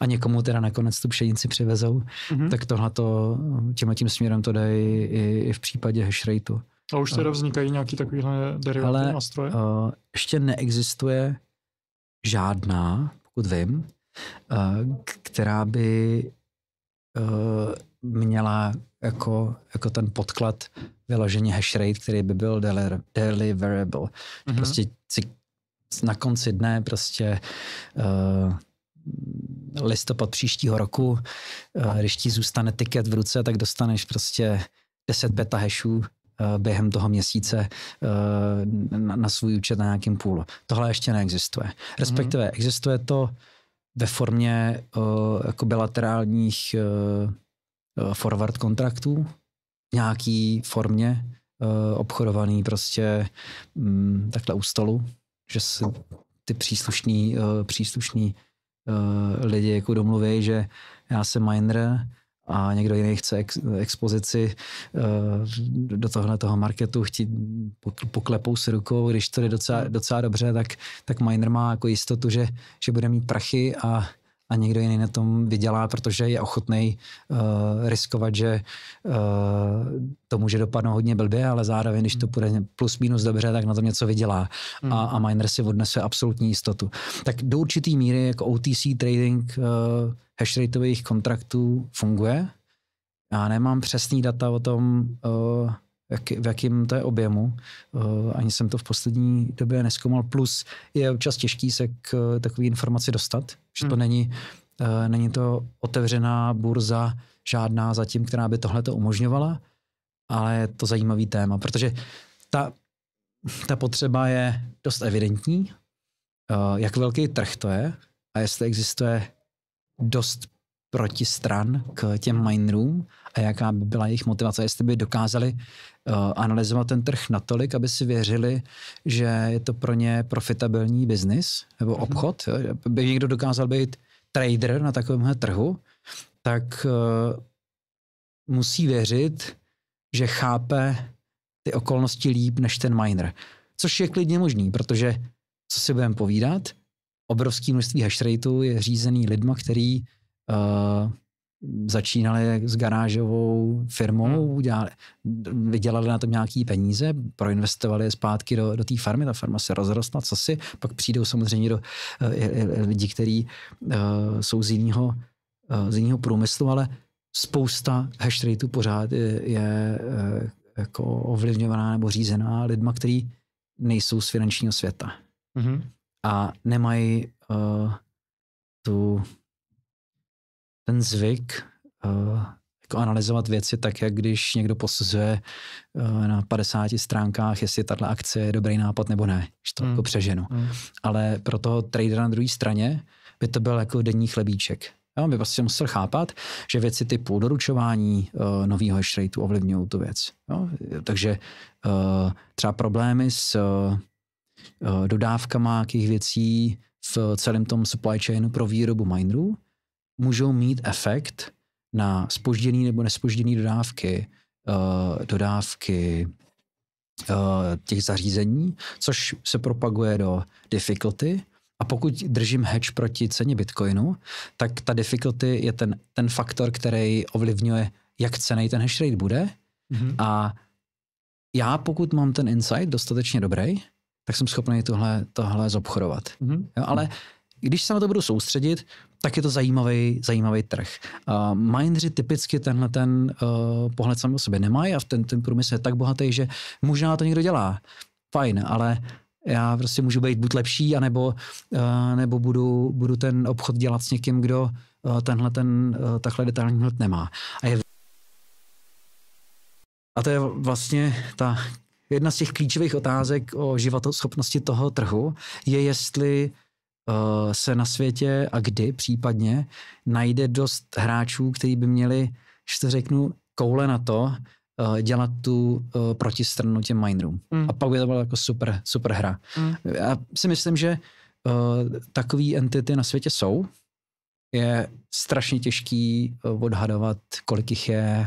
a někomu teda nakonec tu pšenici přivezou, mm-hmm. tak tohle eh, tímhle tím směrem to dají i, i v případě rateu. A už teda vznikají nějaký takovýhle derivátní nástroje? Uh, ještě neexistuje žádná, pokud vím, uh, která by měla jako, jako ten podklad vyloženě hashrate, který by byl deliverable. Mm-hmm. Prostě si na konci dne prostě uh, listopad příštího roku, uh, když ti zůstane tiket v ruce, tak dostaneš prostě 10 beta hashů eh, během toho měsíce na, na svůj účet na nějakým půlu. Tohle ještě neexistuje. Mhm. Respektive mm-hmm. existuje to ve formě uh, jako bilaterálních uh, Eh, forward kontraktů nějaký formě eh, obchodovaný prostě mm, takhle u stolu, že si ty příslušní, eh, příslušní lidi jako domluví, že já jsem miner a někdo jiný chce ex, expozici do tohle toho marketu, chtít, poklepou si rukou, když to jde docela, docela dobře, tak, tak miner má jako jistotu, že, že bude mít prachy a a někdo jiný na tom vydělá, protože je ochotný uh, eh, riskovat, že uh, to může dopadnout hodně blbě, ale zároveň, když to hmm. půjde plus minus dobře, tak na tom něco vydělá a, hmm. a miner si odnese absolutní jistotu. Tak do určitý míry jako OTC trading uh, rateových kontraktů funguje. Já nemám přesný data o tom, uh, jak, v jakém to je objemu. Eh, ani jsem to v poslední době neskoumal. Plus je občas těžký se k eh, takové informaci dostat, že to hmm. není, eh, není to otevřená burza žádná zatím, která by tohle to umožňovala, ale je to zajímavý téma, protože ta, ta potřeba je dost evidentní, jak velký trh to je a jestli existuje dost protistran k těm minerům a jaká by byla jejich motivace, jestli by dokázali uh, analyzovat ten trh natolik, aby si věřili, že je to pro ně profitabilní biznis nebo mhm. obchod. Mm-hmm. By někdo dokázal být trader na takovémhle trhu, tak uh, musí věřit, že chápe ty okolnosti líp než ten miner. Což je klidně možný, protože co si budeme povídat, obrovské množství hashrateu je řízený lidma, který Uh, začínali s garážovou firmou, udělali, hmm. vydělali na tom nějaký peníze, proinvestovali je zpátky do, do té farmy, ta farma se rozrostla, co si, pak přijdou samozřejmě do uh, eh, lidí, kteří uh, jsou z jiného uh, z jiného průmyslu, ale spousta hash rateu pořád je, je jako ovlivňovaná nebo řízená lidma, kteří nejsou z finančního světa. Mm-hmm. A nemají uh, tu ten zvyk uh, jako analyzovat věci tak, jak když někdo posuzuje uh, na 50 stránkách, jestli tato akce je dobrý nápad nebo ne, že to mm. jako přeženu. Mm. Ale pro toho tradera na druhé straně by to byl jako denní chlebíček. Jo, by prostě musel chápat, že věci typu doručování uh, eh, nového hash ovlivňují tu věc. Jo? Takže uh, třeba problémy s uh, dodávkama jakých věcí v celém tom supply chainu pro výrobu minerů, můžou mít efekt na spožděný nebo nespožděný dodávky, uh, dodávky uh, těch zařízení, což se propaguje do difficulty. A pokud držím hedge proti ceně Bitcoinu, tak ta difficulty je ten, ten faktor, který ovlivňuje, jak cený ten hash rate bude. Mm-hmm. A já, pokud mám ten insight dostatečně dobrý, tak jsem schopný tohle, tohle zobchodovat. Mm-hmm. Jo, ale mm-hmm když se na to budu soustředit, tak je to zajímavý, zajímavý trh. Uh, mindři typicky tenhle ten uh, pohled sami o sobě nemají a ten, ten průmysl je tak bohatý, že možná to někdo dělá. Fajn, ale já prostě můžu být buď lepší, anebo, uh, nebo budu, budu ten obchod dělat s někým, kdo uh, tenhle ten, uh, takhle detailní hled nemá. A je a to je vlastně ta jedna z těch klíčových otázek o životoschopnosti toho trhu, je jestli Eh, se na světě a kdy případně najde dost hráčů, kteří by měli, že to řeknu, koule na to, eh, dělat tu eh, protistranu těm minerům. Mm. A pak by to byla jako super, super hra. Mm. Já si myslím, že takové entity na světě jsou, je strašně těžký eh, odhadovat, kolik jich je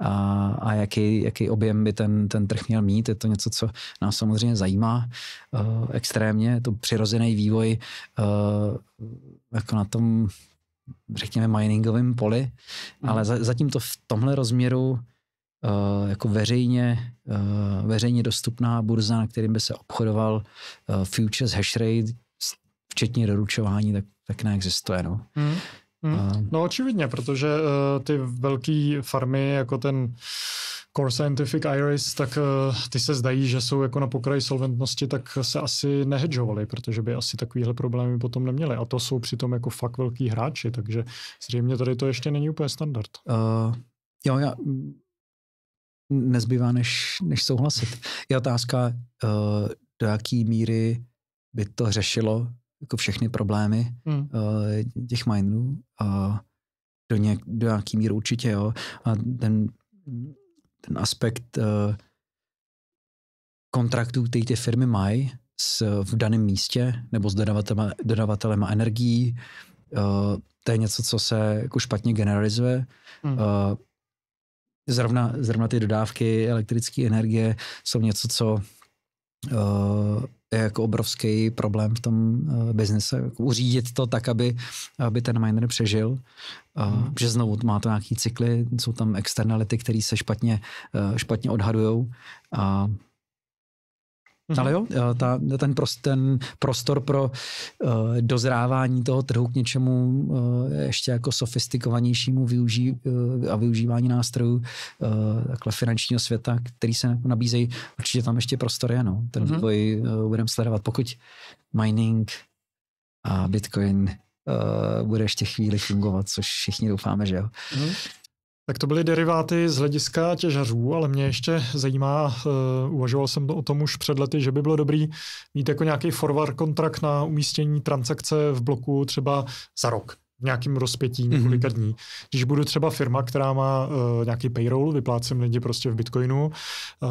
a, a jaký, jaký objem by ten, ten trh měl mít. Je to něco, co nás samozřejmě zajímá uh, extrémně. Je to přirozený vývoj uh, jako na tom, řekněme, miningovém poli, mm. ale za, zatím to v tomhle rozměru uh, jako veřejně, uh, veřejně dostupná burza, na kterým by se obchodoval uh, futures hash rate, včetně doručování, tak, tak neexistuje. No. Hmm. Hmm. No očividně, protože uh, ty velké farmy, jako ten Core Scientific Iris, tak uh, ty se zdají, že jsou jako na pokraji solventnosti, tak se asi nehedžovali, protože by asi takovýhle problémy potom neměli. A to jsou přitom jako fakt velký hráči, takže zřejmě tady to ještě není úplně standard. Uh, jo, já nezbývá než, než souhlasit. Je otázka, uh, do jaké míry by to řešilo jako všechny problémy hmm. uh, těch minerů. Uh, do, nějak, do nějaký míry určitě, jo. A ten, ten aspekt uh, kontraktů, který ty firmy mají s, v daném místě nebo s dodavatelema, dodavatelema energií, uh, to je něco, co se jako špatně generalizuje. Hmm. Uh, zrovna, zrovna ty dodávky elektrické energie jsou něco, co uh, je jako obrovský problém v tom uh, eh, biznesu, Jako uřídit to tak, aby, aby ten miner přežil. Uh, Že znovu má to nějaký cykly, jsou tam externality, které se špatně, uh, špatně odhadujou. A uh, Mm-hmm. Ale jo, ta, ten, prost, ten prostor pro uh, dozrávání toho trhu k něčemu uh, ještě jako sofistikovanějšímu využí, uh, a využívání nástrojů uh, takhle finančního světa, který se nabízejí, určitě tam ještě prostor je. No. Ten mm-hmm. vývoj uh, budeme sledovat. Pokud mining a bitcoin uh, bude ještě chvíli fungovat, což všichni doufáme, že jo. Mm-hmm tak to byly deriváty z hlediska těžařů, ale mě ještě zajímá, uh, uvažoval jsem to o tom už před lety, že by bylo dobrý mít jako nějaký forward kontrakt na umístění transakce v bloku třeba za rok v nějakém rozpětí mhm. několika dní. Když budu třeba firma, která má uh, nějaký payroll, vyplácím lidi prostě v bitcoinu uh,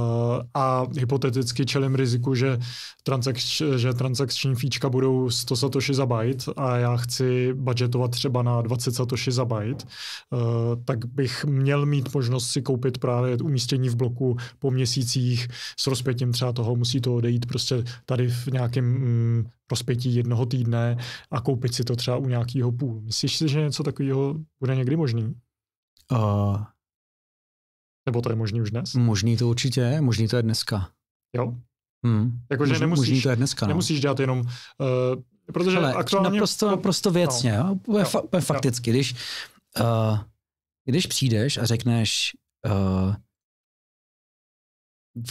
a hypoteticky čelím riziku, že, transakč, že transakční fíčka budou 100 satoshi za byte a já chci budgetovat třeba na 20 satoshi za byte, uh, tak bych měl mít možnost si koupit právě umístění v bloku po měsících s rozpětím třeba toho, musí to odejít prostě tady v nějakém mm, rozpětí jednoho týdne a koupit si to třeba u nějakého půl. Myslíš si, že něco takového bude někdy možný? Uh, Nebo to je možný už dnes? Možný to určitě je, možný to je dneska. Jo? Hmm. Jako, že nemusíš, možný to je dneska, no. nemusíš dělat jenom uh, Protože Hele, aktuálně... Naprosto, no. naprosto věcně, no. jo? Jo. Fa- jo. fakticky. Když, uh, když přijdeš a řekneš uh,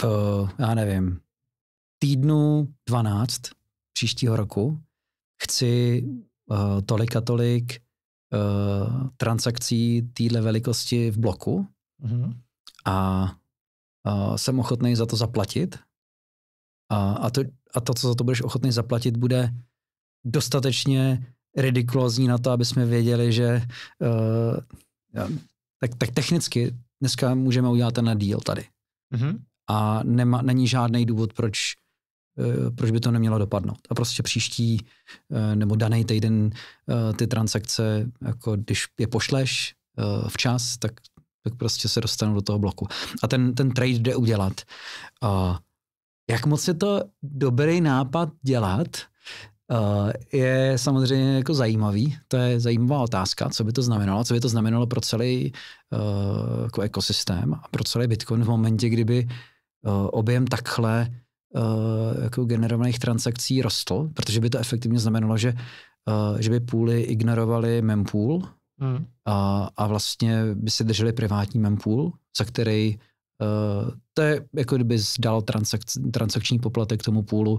v, já nevím, týdnu 12 příštího roku chci uh, tolik a tolik uh, transakcí téhle velikosti v bloku mm-hmm. a uh, jsem ochotný za to zaplatit. A, a, to, a to, co za to budeš ochotný zaplatit, bude dostatečně ridikulózní na to, aby jsme věděli, že uh, tak, tak technicky dneska můžeme udělat ten deal tady. Mm-hmm. A nema, není žádný důvod, proč Eh, proč by to nemělo dopadnout. A prostě příští eh, nebo daný týden eh, ty transakce, jako když je pošleš včas, tak, tak prostě se dostanou do toho bloku. A ten, ten trade jde udělat. jak moc je to dobrý nápad dělat, je samozřejmě jako zajímavý. To je zajímavá otázka, co by to znamenalo, co by to znamenalo pro celý jako ekosystém a pro celý Bitcoin v momentě, kdyby objem takhle Eh, jako generovaných transakcí rostl, protože by to efektivně znamenalo, že, uh, že by půly ignorovali mempool mm. a, a vlastně by si drželi privátní mempool, za který uh, to je jako kdyby dal transak, transakční poplatek tomu půlu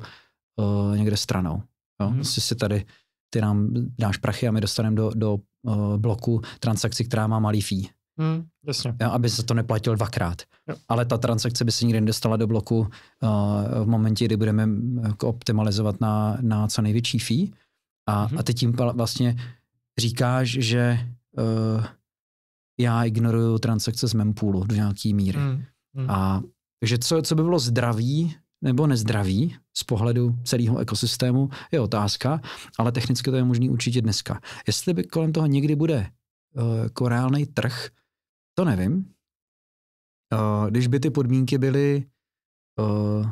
uh, někde stranou. Jo? Mm. Vlastně si tady ty nám dáš prachy a my dostaneme do, do uh, bloku transakci, která má malý fee. Mm, jasně. Jo, aby se to neplatil dvakrát ale ta transakce by se nikdy nedostala do bloku eh, v momentě, kdy budeme eh, jako optimalizovat na, na co největší fee. A, mm-hmm. a ty tím vlastně říkáš, že uh, já ignoruju transakce z mempoolu do nějaký míry. Mm, hmm A takže co, co by bylo zdraví nebo nezdraví z pohledu celého ekosystému je otázka, ale technicky to je možný určitě dneska. Jestli by kolem toho někdy bude uh, koreálný jako trh, to nevím, Uh, když by ty podmínky byly, uh,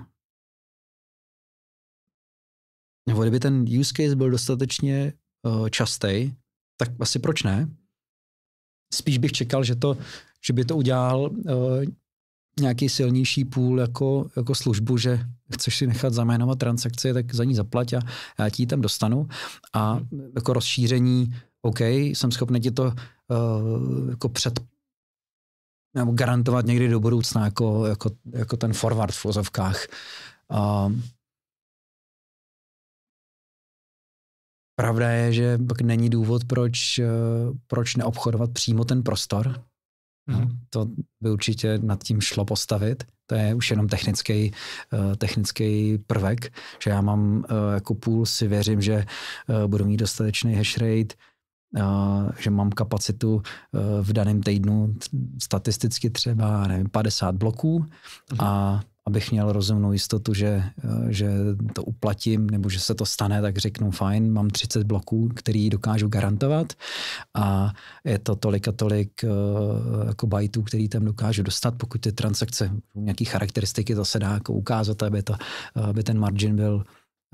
nebo kdyby ten use case byl dostatečně uh, eh, častý, tak asi proč ne? Spíš bych čekal, že, to, že by to udělal uh, nějaký silnější půl jako, jako službu, že chceš si nechat zaménovat transakce, tak za ní zaplať a já ti ji tam dostanu. A jako rozšíření, OK, jsem schopný ti to uh, jako před, nebo garantovat někdy do budoucna jako, jako, jako ten forward v vozovkách. Um, ehm. Pravda je, že pak není důvod, proč, eh, proč neobchodovat přímo ten prostor. No, to by určitě nad tím šlo postavit. To je už jenom technický, eh, technický prvek, že já mám eh, jako půl, si věřím, že budu mít dostatečný hash rate, že mám kapacitu e, v daném týdnu statisticky třeba nevím, 50 bloků mhm. a abych měl rozumnou jistotu, že, e, že to uplatím nebo že se to stane, tak řeknu fajn, mám 30 bloků, který dokážu garantovat a je to tolik a tolik e, jako bajtů, který tam dokážu dostat, pokud ty transakce, nějaké charakteristiky zase dá jako ukázat, aby, to, aby ten margin byl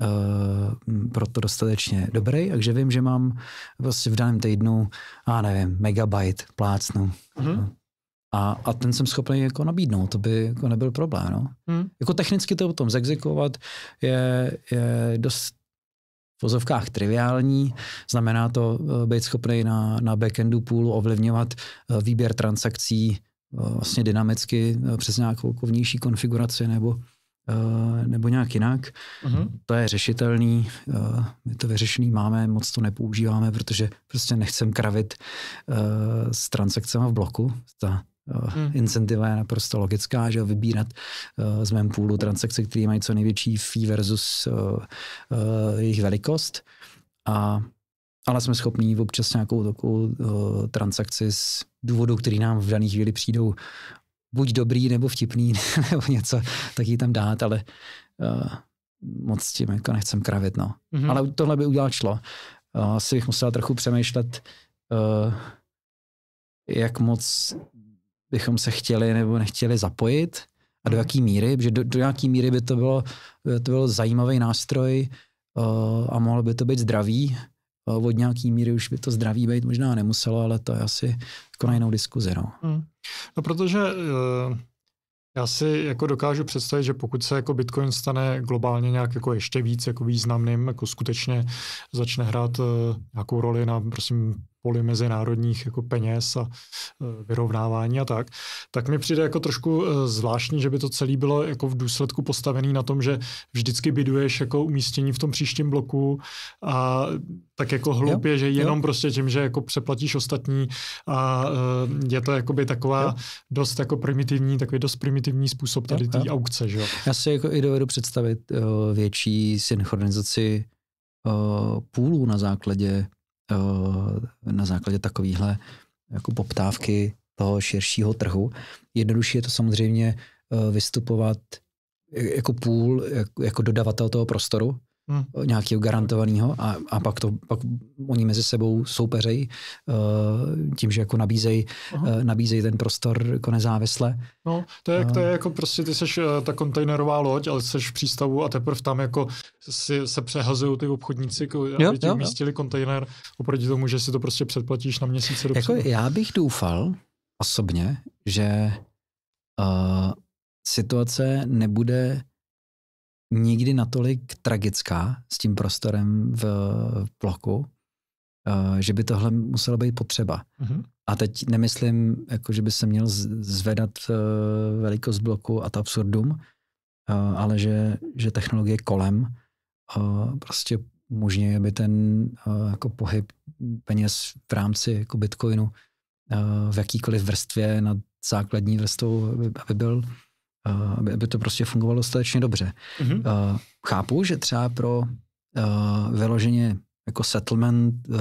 Eh, proto dostatečně dobrý, takže vím, že mám vlastně v daném týdnu, a nevím, megabyte plácnu. Mm-hmm. A, a ten jsem schopný jako nabídnout, to by jako nebyl problém. No. Mm. Jako technicky to potom zexekovat je, je dost v pozovkách triviální, znamená to eh, být schopný na, na backendu půlu ovlivňovat eh, výběr transakcí vlastně dynamicky přes nějakou jako vnější konfiguraci nebo Eh, nebo nějak jinak. Uh-huh. To je řešitelný, my eh, to vyřešený máme, moc to nepoužíváme, protože prostě nechcem kravit eh, s transakcemi v bloku. Ta uh-huh. Incentiva je naprosto logická, že vybírat uh, z mém půlu transakce, které mají co největší fee versus uh, uh, jejich velikost. A, ale jsme schopní občas nějakou takovou uh, transakci z důvodu, který nám v dané chvíli přijdou buď dobrý nebo vtipný nebo něco, tak ji tam dát, ale uh, moc tím jako nechcem kravit. No. Mm-hmm. Ale tohle by udělat šlo. Uh, asi bych musel trochu přemýšlet, uh, jak moc bychom se chtěli nebo nechtěli zapojit a do mhm. jaký míry, protože do, do jaký míry by to bylo, by to byl zajímavý nástroj uh, a mohlo by to být zdravý, Eh, od nějaký míry už by to zdraví být možná nemuselo, ale to je asi jako na jinou diskuzi. No, hmm. no protože eh, Já si jako dokážu představit, že pokud se jako Bitcoin stane globálně nějak jako ještě víc jako významným, jako skutečně začne hrát eh, nějakou roli na prosím poli mezinárodních jako peněz a e, vyrovnávání a tak, tak mi přijde jako trošku e, zvláštní, že by to celé bylo jako v důsledku postavený na tom, že vždycky biduješ jako umístění v tom příštím bloku a tak jako hloupě, jo, že jenom jo. prostě tím, že jako přeplatíš ostatní a e, je to jakoby taková jo. dost jako primitivní, takový dost primitivní způsob tady té aukce, že jo? Já si jako i dovedu představit větší synchronizaci půlů na základě Eh, na základě takovéhle jako poptávky toho širšího trhu. Jednodušší je to samozřejmě eh, vystupovat eh, jako půl, jako dodavatel toho prostoru, hmm. Eh, nějakého garantovaného a, a pak, to, pak oni mezi sebou soupeřejí uh, eh, tím, že jako nabízejí uh, eh, nabízej ten prostor jako nezávisle. No, to je, uh, to je jako prostě, ty seš ta kontejnerová loď, ale seš v přístavu a teprve tam jako si, se přehazují ty obchodníci, jako, jo, aby ti umístili kontejner oproti tomu, že si to prostě předplatíš na měsíce Jako já bych doufal osobně, že uh, situace nebude nikdy natolik tragická s tím prostorem v, v bloku, eh, že by tohle muselo být potřeba. Mm-hmm. A teď nemyslím, jako, že by se měl zvedat eh, velikost bloku a to absurdum, eh, ale že, že technologie kolem prostě umožňuje, aby ten jako pohyb peněz v rámci jako bitcoinu v jakýkoliv vrstvě nad základní vrstvou, aby, aby byl aby, aby to prostě fungovalo dostatečně dobře. Mm-hmm. chápu, že třeba pro uh, vyloženě jako settlement, uh,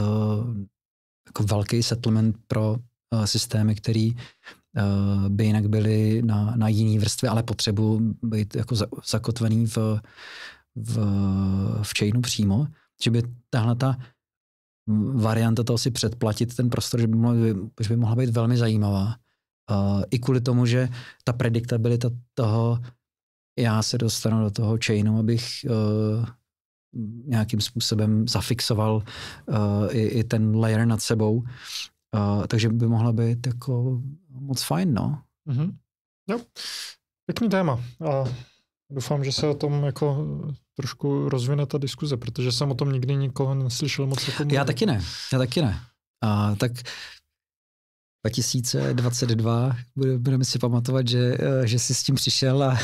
jako velký settlement pro uh, systémy, který uh, by jinak byly na, na jiný vrstvě, ale potřebu být jako za, zakotvený v, v, v chainu přímo, že by tahle ta varianta toho si předplatit ten prostor, že by mohla, že by mohla být velmi zajímavá Eh, I kvůli tomu, že ta prediktabilita toho, já se dostanu do toho chainu, abych uh, nějakým způsobem zafixoval uh, i, i ten layer nad sebou. Uh, takže by mohla být jako moc fajn, no. Mm-hmm. Jo, pěkný téma. A doufám, že se o tom jako trošku rozvine ta diskuze, protože jsem o tom nikdy nikoho neslyšel moc. Jako já taky ne, já taky ne. A, tak 2022 budeme si pamatovat, že, eh, že jsi s tím přišel a,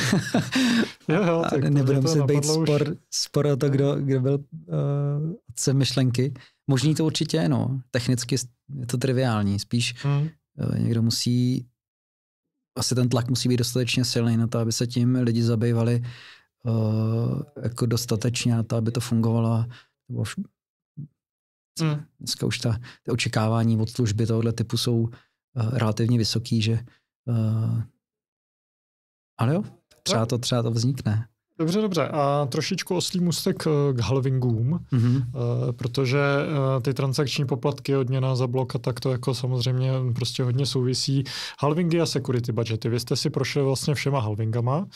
jo, jo, a nebudeme se být spor, spor o to, kdo, kdo byl uh, otcem myšlenky. Možný to určitě no. Technicky je to triviální. Spíš hmm. uh, někdo musí, asi ten tlak musí být dostatečně silný na to, aby se tím lidi zabývali uh, jako dostatečně na to, aby to fungovalo. Nebo hmm. Dneska už ta, ta očekávání od služby tohoto typu jsou Eh, relativně vysoký, že uh, ale jo, třeba to, třeba to vznikne. Dobře, dobře. A trošičku oslý mustek eh, k halvingům, mm-hmm. protože ty transakční poplatky, odměna za blok a tak to jako samozřejmě prostě hodně souvisí. Halvingy a security budgety. Vy jste si prošli vlastně všema halvingama,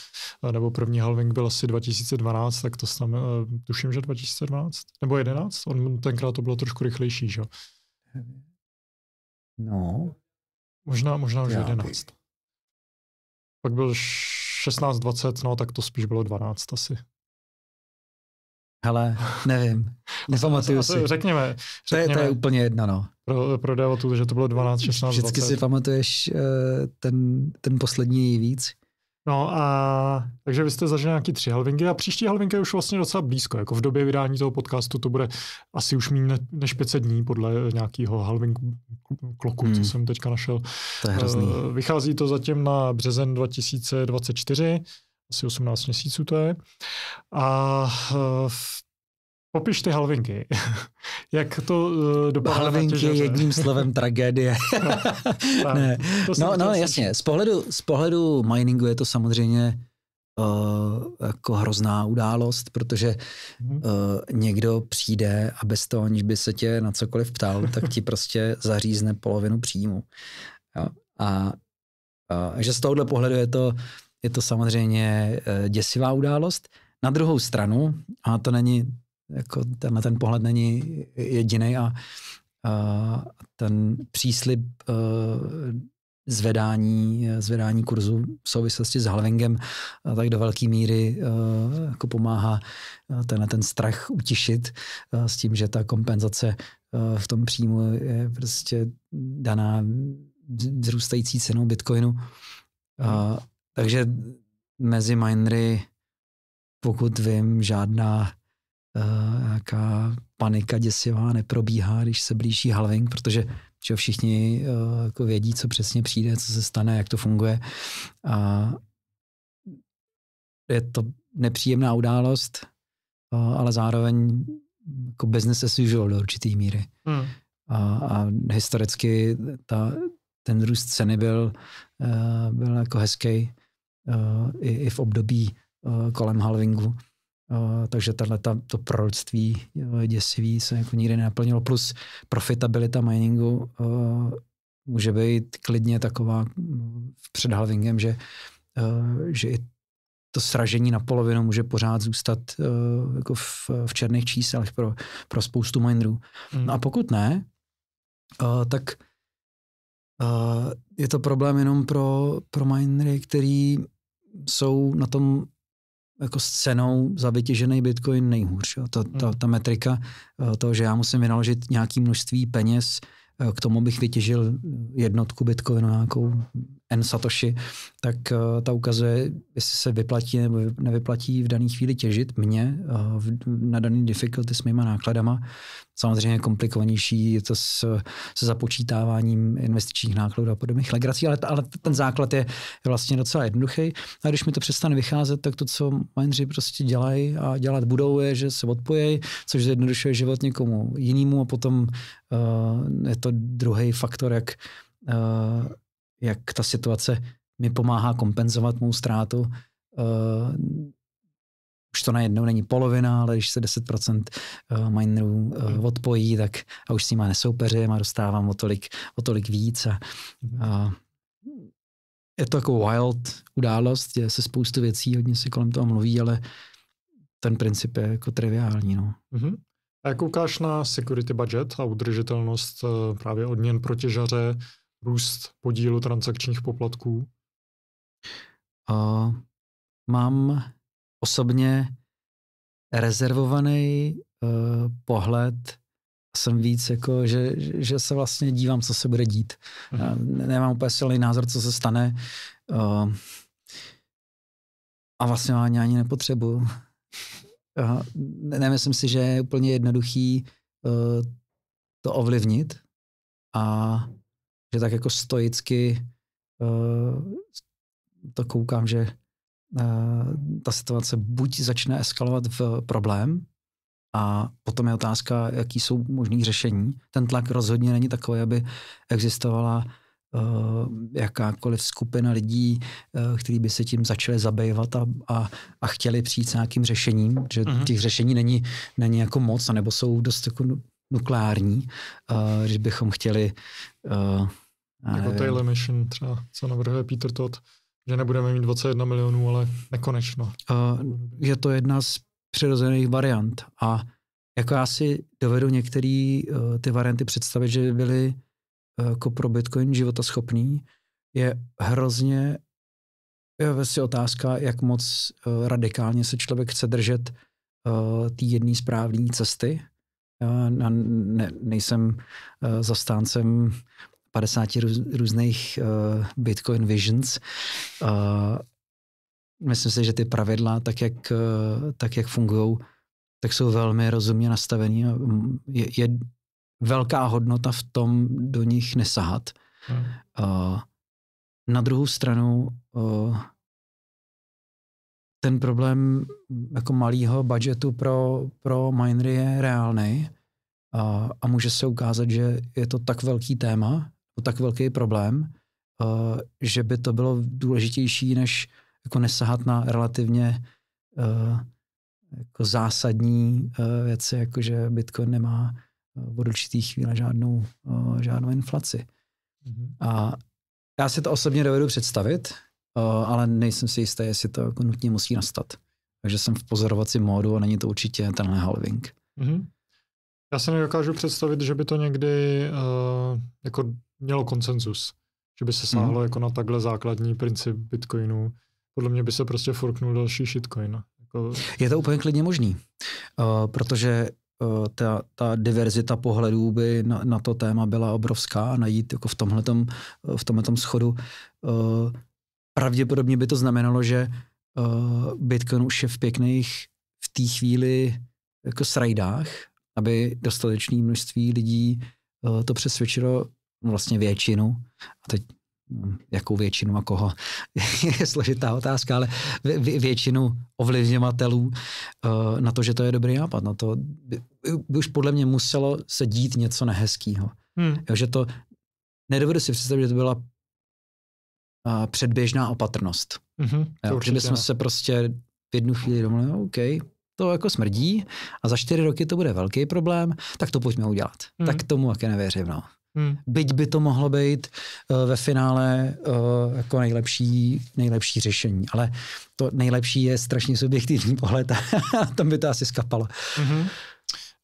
nebo první halving byl asi 2012, tak to tam tuším, že 2012, nebo 11? On tenkrát to bylo trošku rychlejší, že? No, Možná, možná už Já 11. Pak byl 16-20, no tak to spíš bylo 12 asi. Hele, nevím. Nepamatuju si. Řekněme, řekněme. To, je, to je úplně jedna, no. Pro, pro Devotu, že to bylo 12, 16, Vždycky 20. si pamatuješ uh, ten, ten poslední víc. No a takže vy jste zažili nějaký tři halvingy a příští halvinka je už vlastně docela blízko. Jako v době vydání toho podcastu to bude asi už méně než 500 dní podle nějakého halving kloku, hmm. co jsem teďka našel. To je hrozný. Eh, vychází to zatím na březen 2024, asi 18 měsíců to je. A eh, Popiš ty halvinky. Jak to uh, dopadá Halvinky je jedním slovem tragédie. no, ne. no, no jasně, z pohledu, z pohledu miningu je to samozřejmě uh, jako hrozná událost, protože uh, někdo přijde a bez toho, aniž by se tě na cokoliv ptal, tak ti prostě zařízne polovinu příjmu. Jo? A uh, že z tohohle pohledu je to, je to samozřejmě uh, děsivá událost. Na druhou stranu, a to není jako tenhle ten pohled není jediný a, a ten příslip uh, eh, zvedání, zvedání kurzu v souvislosti s halvingem eh, tak do velké míry uh, jako pomáhá tenhle ten strach utišit uh, s tím, že ta kompenzace uh, v tom příjmu je prostě daná vzrůstající cenou bitcoinu. Hmm. Takže mezi minery, pokud vím, žádná Eh, nějaká panika děsivá neprobíhá, když se blíží halving, protože že všichni eh, jako vědí, co přesně přijde, co se stane, jak to funguje. A je to nepříjemná událost, eh, ale zároveň jako business as usual do určité míry. Hmm. A, a historicky ta, ten růst ceny byl, byl jako hezký i, i v období kolem halvingu Uh, takže tato, to proroctví e, děsivý se jako nikdy nenaplnilo. Plus profitabilita miningu uh, může být klidně taková před halvingem, že, uh, že i to sražení na polovinu může pořád zůstat uh, jako v, v černých číslech pro, pro spoustu minerů. Mm. No a pokud ne, uh, tak uh, je to problém jenom pro, pro minery, který jsou na tom jako s cenou za vytěžený bitcoin nejhůř. Jo. Ta, ta, hmm. ta metrika eh, toho, že já musím vynaložit nějaké množství peněz, eh, k tomu bych vytěžil jednotku bitcoinu nějakou N Satoshi, tak eh, ta ukazuje, jestli se vyplatí nebo nevyplatí v dané chvíli těžit mě eh, na daný difficulty s mýma nákladama. Samozřejmě komplikovanější je to s, se započítáváním investičních nákladů a podobných legrací, ale, ale ten základ je vlastně docela jednoduchý. A když mi to přestane vycházet, tak to, co mineři prostě dělají a dělat budou, je, že se odpojejí, což zjednodušuje život někomu jinému a potom uh, je to druhý faktor, jak uh, jak ta situace mi pomáhá kompenzovat mou ztrátu. Uh, už to najednou není polovina, ale když se 10% eh, minerů eh, odpojí, tak a už s nima nesoupeřím a dostávám o tolik, o tolik víc. A, a je to jako wild událost, je se spoustu věcí, hodně se kolem toho mluví, ale ten princip je jako triviální. No. Uh-huh. A jak koukáš na security budget a udržitelnost právě odměn proti žaře, růst podílu transakčních poplatků? Uh, mám osobně rezervovaný uh, pohled jsem víc jako, že, že se vlastně dívám, co se bude dít. Já mhm. nemám úplně silný názor, co se stane. Uh, a vlastně ani ani nepotřebuju. Uh, nemyslím si, že je úplně jednoduchý uh, to ovlivnit a že tak jako stoicky uh, to koukám, že uh, ta situace buď začne eskalovat v problém, a potom je otázka, jaký jsou možný řešení. Ten tlak rozhodně není takový, aby existovala uh, jakákoliv skupina lidí, uh, kteří by se tím začali zabývat a, a, a chtěli přijít s nějakým řešením, že uh-huh. těch řešení není, není jako moc, nebo jsou dost jako nukleární, uh, když bychom chtěli uh, jako Taylor Mission třeba, co navrhuje Peter Todd, že nebudeme mít 21 milionů, ale nekonečno. Uh, je to jedna z přirozených variant a jako já si dovedu některé uh, eh, ty varianty představit, že by byly uh, eh, jako pro Bitcoin životaschopný, je hrozně je si vlastně otázka, jak moc uh, radikálně se člověk chce držet uh, té jedné správné cesty. Já ne, nejsem uh, zastáncem 50 růz, různých uh, Bitcoin Visions. Uh, myslím si, že ty pravidla, tak jak, uh, tak jak fungují, tak jsou velmi rozumně nastavení je, je velká hodnota v tom do nich nesahat. Hmm. Uh, na druhou stranu uh, ten problém jako malého budgetu pro, pro minery je reálný a, a může se ukázat, že je to tak velký téma, to tak velký problém, uh, že by to bylo důležitější, než jako nesahat na relativně uh, jako zásadní uh, věci, jako že Bitcoin nemá uh, od určitý chvíle žádnou, uh, žádnou inflaci. Mm-hmm. A já si to osobně dovedu představit, uh, ale nejsem si jistý, jestli to jako nutně musí nastat. Takže jsem v pozorovací módu a není to určitě tenhle halving. Mm-hmm. Já si nedokážu představit, že by to někdy uh, jako mělo koncenzus, že by se mhm. sáhlo mm. jako na takhle základní princip Bitcoinu. Podle mě by se prostě forknul další shitcoin. Jako... Je to úplně klidně možný, uh, protože uh, ta, ta diverzita pohledů by na, na to téma byla obrovská a najít jako v tomhletom, uh, v tomhletom schodu uh, pravděpodobně by to znamenalo, že uh, Bitcoin už je v pěkných v té chvíli jako srajdách, aby dostatečné množství lidí uh, to přesvědčilo, vlastně většinu. A teď hm, jakou většinu a koho, je složitá otázka, ale většinu ovlivňovatelů eh, na to, že to je dobrý nápad. Na no to by, by už podle mě muselo se dít něco nehezkýho, Hmm. Jo, že to, nedovedu si představit, že to byla eh, předběžná opatrnost. Mm-hmm, jo, že bychom se prostě v jednu chvíli domluvili, no OK, to jako smrdí a za čtyři roky to bude velký problém, tak to pojďme udělat. Mm-hmm. Tak hmm. tomu jak nevěřím, no. Hmm. Byť by to mohlo být uh, ve finále uh, jako nejlepší, nejlepší řešení. Ale to nejlepší je strašně subjektivní pohled a tam by to asi skapalo. Mm-hmm.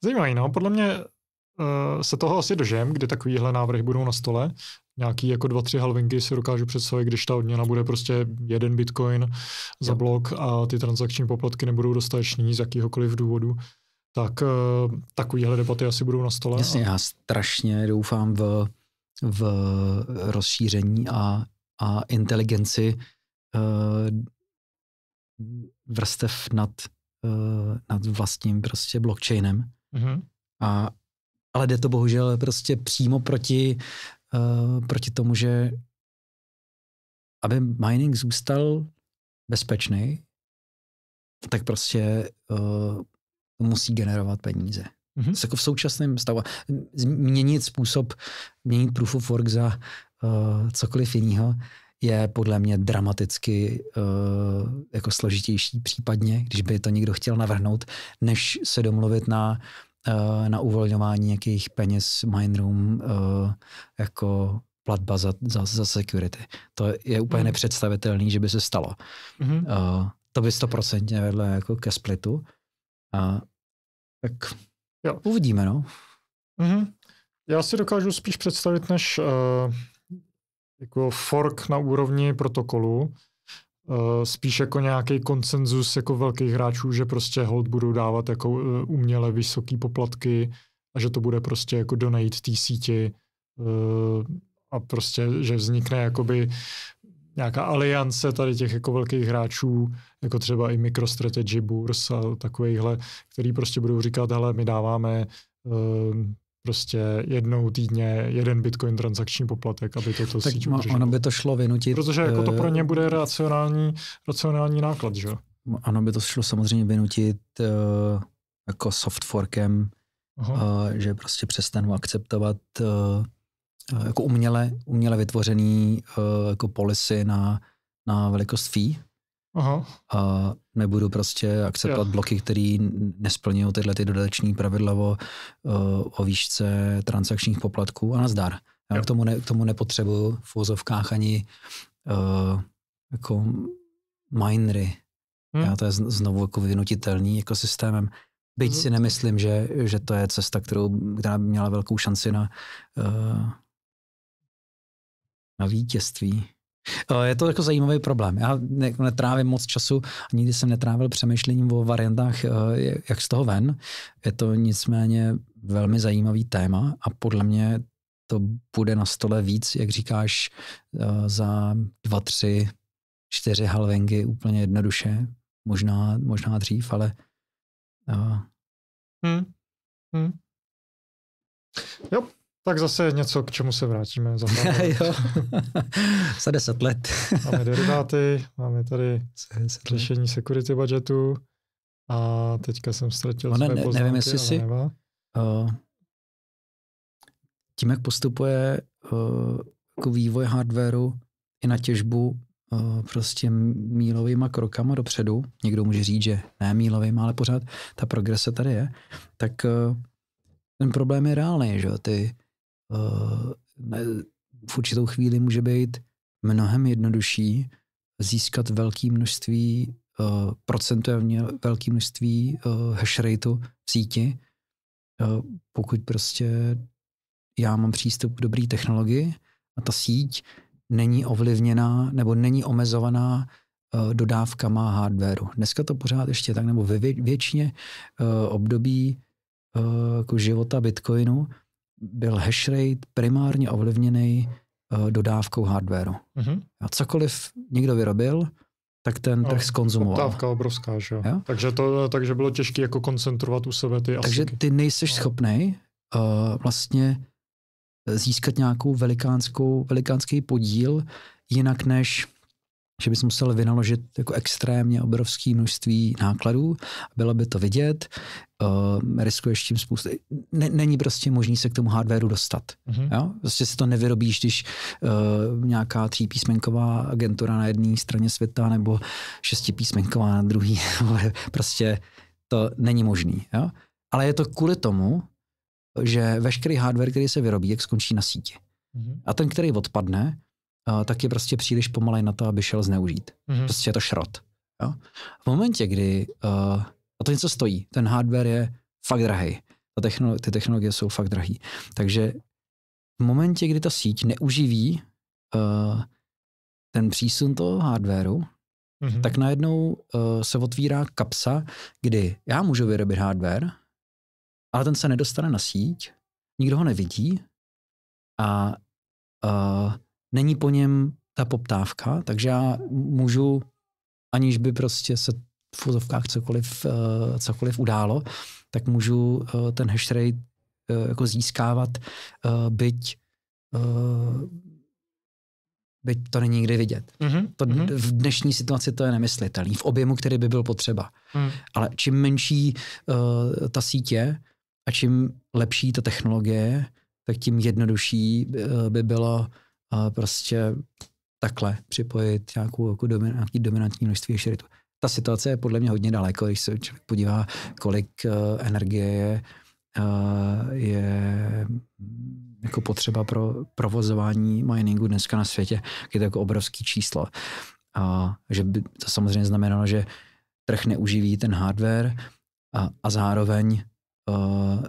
Zajímavý, no. Podle mě uh, se toho asi dožem, kdy takovýhle návrhy budou na stole. Nějaký jako dva, tři halvinky si dokážu představit, když ta odměna bude prostě jeden bitcoin za blok a ty transakční poplatky nebudou dostatečný z jakýhokoliv důvodu tak eh, takovýhle debaty asi budou na stole. Jasně, já strašně doufám v, v rozšíření a, a inteligenci uh, vrstev nad, uh, nad vlastním prostě blockchainem. Mm-hmm. A, ale jde to bohužel prostě přímo proti, uh, proti tomu, že aby mining zůstal bezpečný, tak prostě uh, musí generovat peníze. Mm-hmm. Jako v současném stavu. Měnit způsob, měnit proof of work za uh, cokoliv jiného je podle mě dramaticky uh, jako složitější případně, když by to někdo chtěl navrhnout, než se domluvit na, uh, na uvolňování nějakých peněz mineroom uh, jako platba za, za, za security. To je úplně mm. nepředstavitelné, že by se stalo. Mm-hmm. Uh, to by stoprocentně vedlo jako ke splitu. A tak jo. uvidíme, no. Mm-hmm. Já si dokážu spíš představit, než uh, jako fork na úrovni protokolu, Uh, spíš jako nějaký konsenzus jako velkých hráčů, že prostě hold budou dávat jako uh, uměle vysoké poplatky a že to bude prostě jako donate té síti uh, a prostě, že vznikne jakoby nějaká aliance tady těch jako velkých hráčů, jako třeba i MicroStrategy, Burs a takovýchhle, který prostě budou říkat, hele, my dáváme uh, prostě jednou týdně jeden bitcoin transakční poplatek, aby to to Tak síť udrželo. ono by to šlo vynutit. Protože jako to pro eh, ně bude racionální, racionální náklad, že? Ano, by to šlo samozřejmě vynutit uh, jako soft forkem, uh, že prostě přestanu akceptovat uh, Eh, jako uměle, uměle vytvořený uh, jako policy na, na velikost fee. Aha. A nebudu prostě akceptovat jo. bloky, které nesplňují tyhle ty dodateční pravidla o, eh, o výšce transakčních poplatků a nazdar. Já jo. k tomu, ne, k tomu nepotřebuju v úzovkách ani uh, jako minery. Hmm. Já to je znovu jako vynutitelný ekosystémem. Byť hmm. si nemyslím, že, že to je cesta, kterou, která by měla velkou šanci na uh, na vítězství. Eh, je to jako zajímavý problém. Já jako netrávím moc času, nikdy jsem netrávil přemýšlením o variantách, eh, jak z toho ven. Je to nicméně velmi zajímavý téma a podle mě to bude na stole víc, jak říkáš, eh, za dva, tři, čtyři halvingy úplně jednoduše, možná, možná dřív, ale... Hmm. Hmm. Jo, tak zase něco, k čemu se vrátíme za jo. za deset let. máme deriváty, máme tady řešení security budgetu a teďka jsem ztratil no své ne, poznámky, nevím, jestli si, uh, tím, jak postupuje uh, jako vývoj hardwareu i na těžbu uh, prostě mílovýma krokama dopředu, někdo může říct, že ne mílovým, ale pořád ta progrese tady je, tak uh, ten problém je reálný, že Ty Eh, v určitou chvíli může být mnohem jednodušší získat velké množství eh, procentuálně velké množství eh, hash rateu v síti, pokud prostě já mám přístup k dobré technologii a ta síť není ovlivněná nebo není omezovaná dodávka dodávkama hardwareu. Dneska to pořád ještě tak, nebo ve většině období jako života Bitcoinu byl rate primárně ovlivněný uh, dodávkou hardwareu. Mm-hmm. A cokoliv někdo vyrobil, tak ten trh no, skonzumoval. Dodávka obrovská, že jo? jo? Takže, to, takže bylo těžké jako koncentrovat u sebe ty Takže asiky. ty nejseš no. schopný uh, eh, vlastně získat nějakou velikánskou, velikánský podíl jinak než že bys musel vynaložit jako extrémně obrovské množství nákladů, bylo by to vidět, uh, riskuješ tím spoustu. Ne, není prostě možný se k tomu hardwareu dostat. Mm-hmm. Jo? Prostě si to nevyrobíš, když uh, nějaká třípísmenková agentura na jedné straně světa nebo šestipísmenková na druhý, ale prostě to není možný. Jo? Ale je to kvůli tomu, že veškerý hardware, který se vyrobí, jak skončí na síti. Mm-hmm. A ten, který odpadne, tak je prostě příliš pomalej na to, aby šel zneužít. Mm-hmm. Prostě je to šrot. Jo? V momentě, kdy uh, a to něco stojí, ten hardware je fakt drahý, ta technolo- ty technologie jsou fakt drahý. Takže v momentě, kdy ta síť neuživí uh, ten přísun toho hardwareu, mm-hmm. tak najednou uh, se otvírá kapsa, kdy já můžu vyrobit hardware, ale ten se nedostane na síť, nikdo ho nevidí a uh, není po něm ta poptávka, takže já můžu, aniž by prostě se v fuzovkách cokoliv, eh, cokoliv událo, tak můžu eh, ten hash rate eh, jako získávat, byť byť to není nikdy vidět. Mm-hmm. To mhm. v dnešní situaci to je nemyslitelný, v objemu, který by byl potřeba. Mm. Ale čím menší ta sítě a čím lepší ta technologie, tak tím jednodušší by bylo a prostě takhle připojit nějakou, jako domin, nějaký dominantní množství širitu. Ta situace je podle mě hodně daleko, když se člověk podívá, kolik uh, energie je, uh, je jako potřeba pro provozování miningu dneska na světě, je to jako obrovský číslo. A že by to samozřejmě znamenalo, že trh neuživí ten hardware a, a zároveň uh,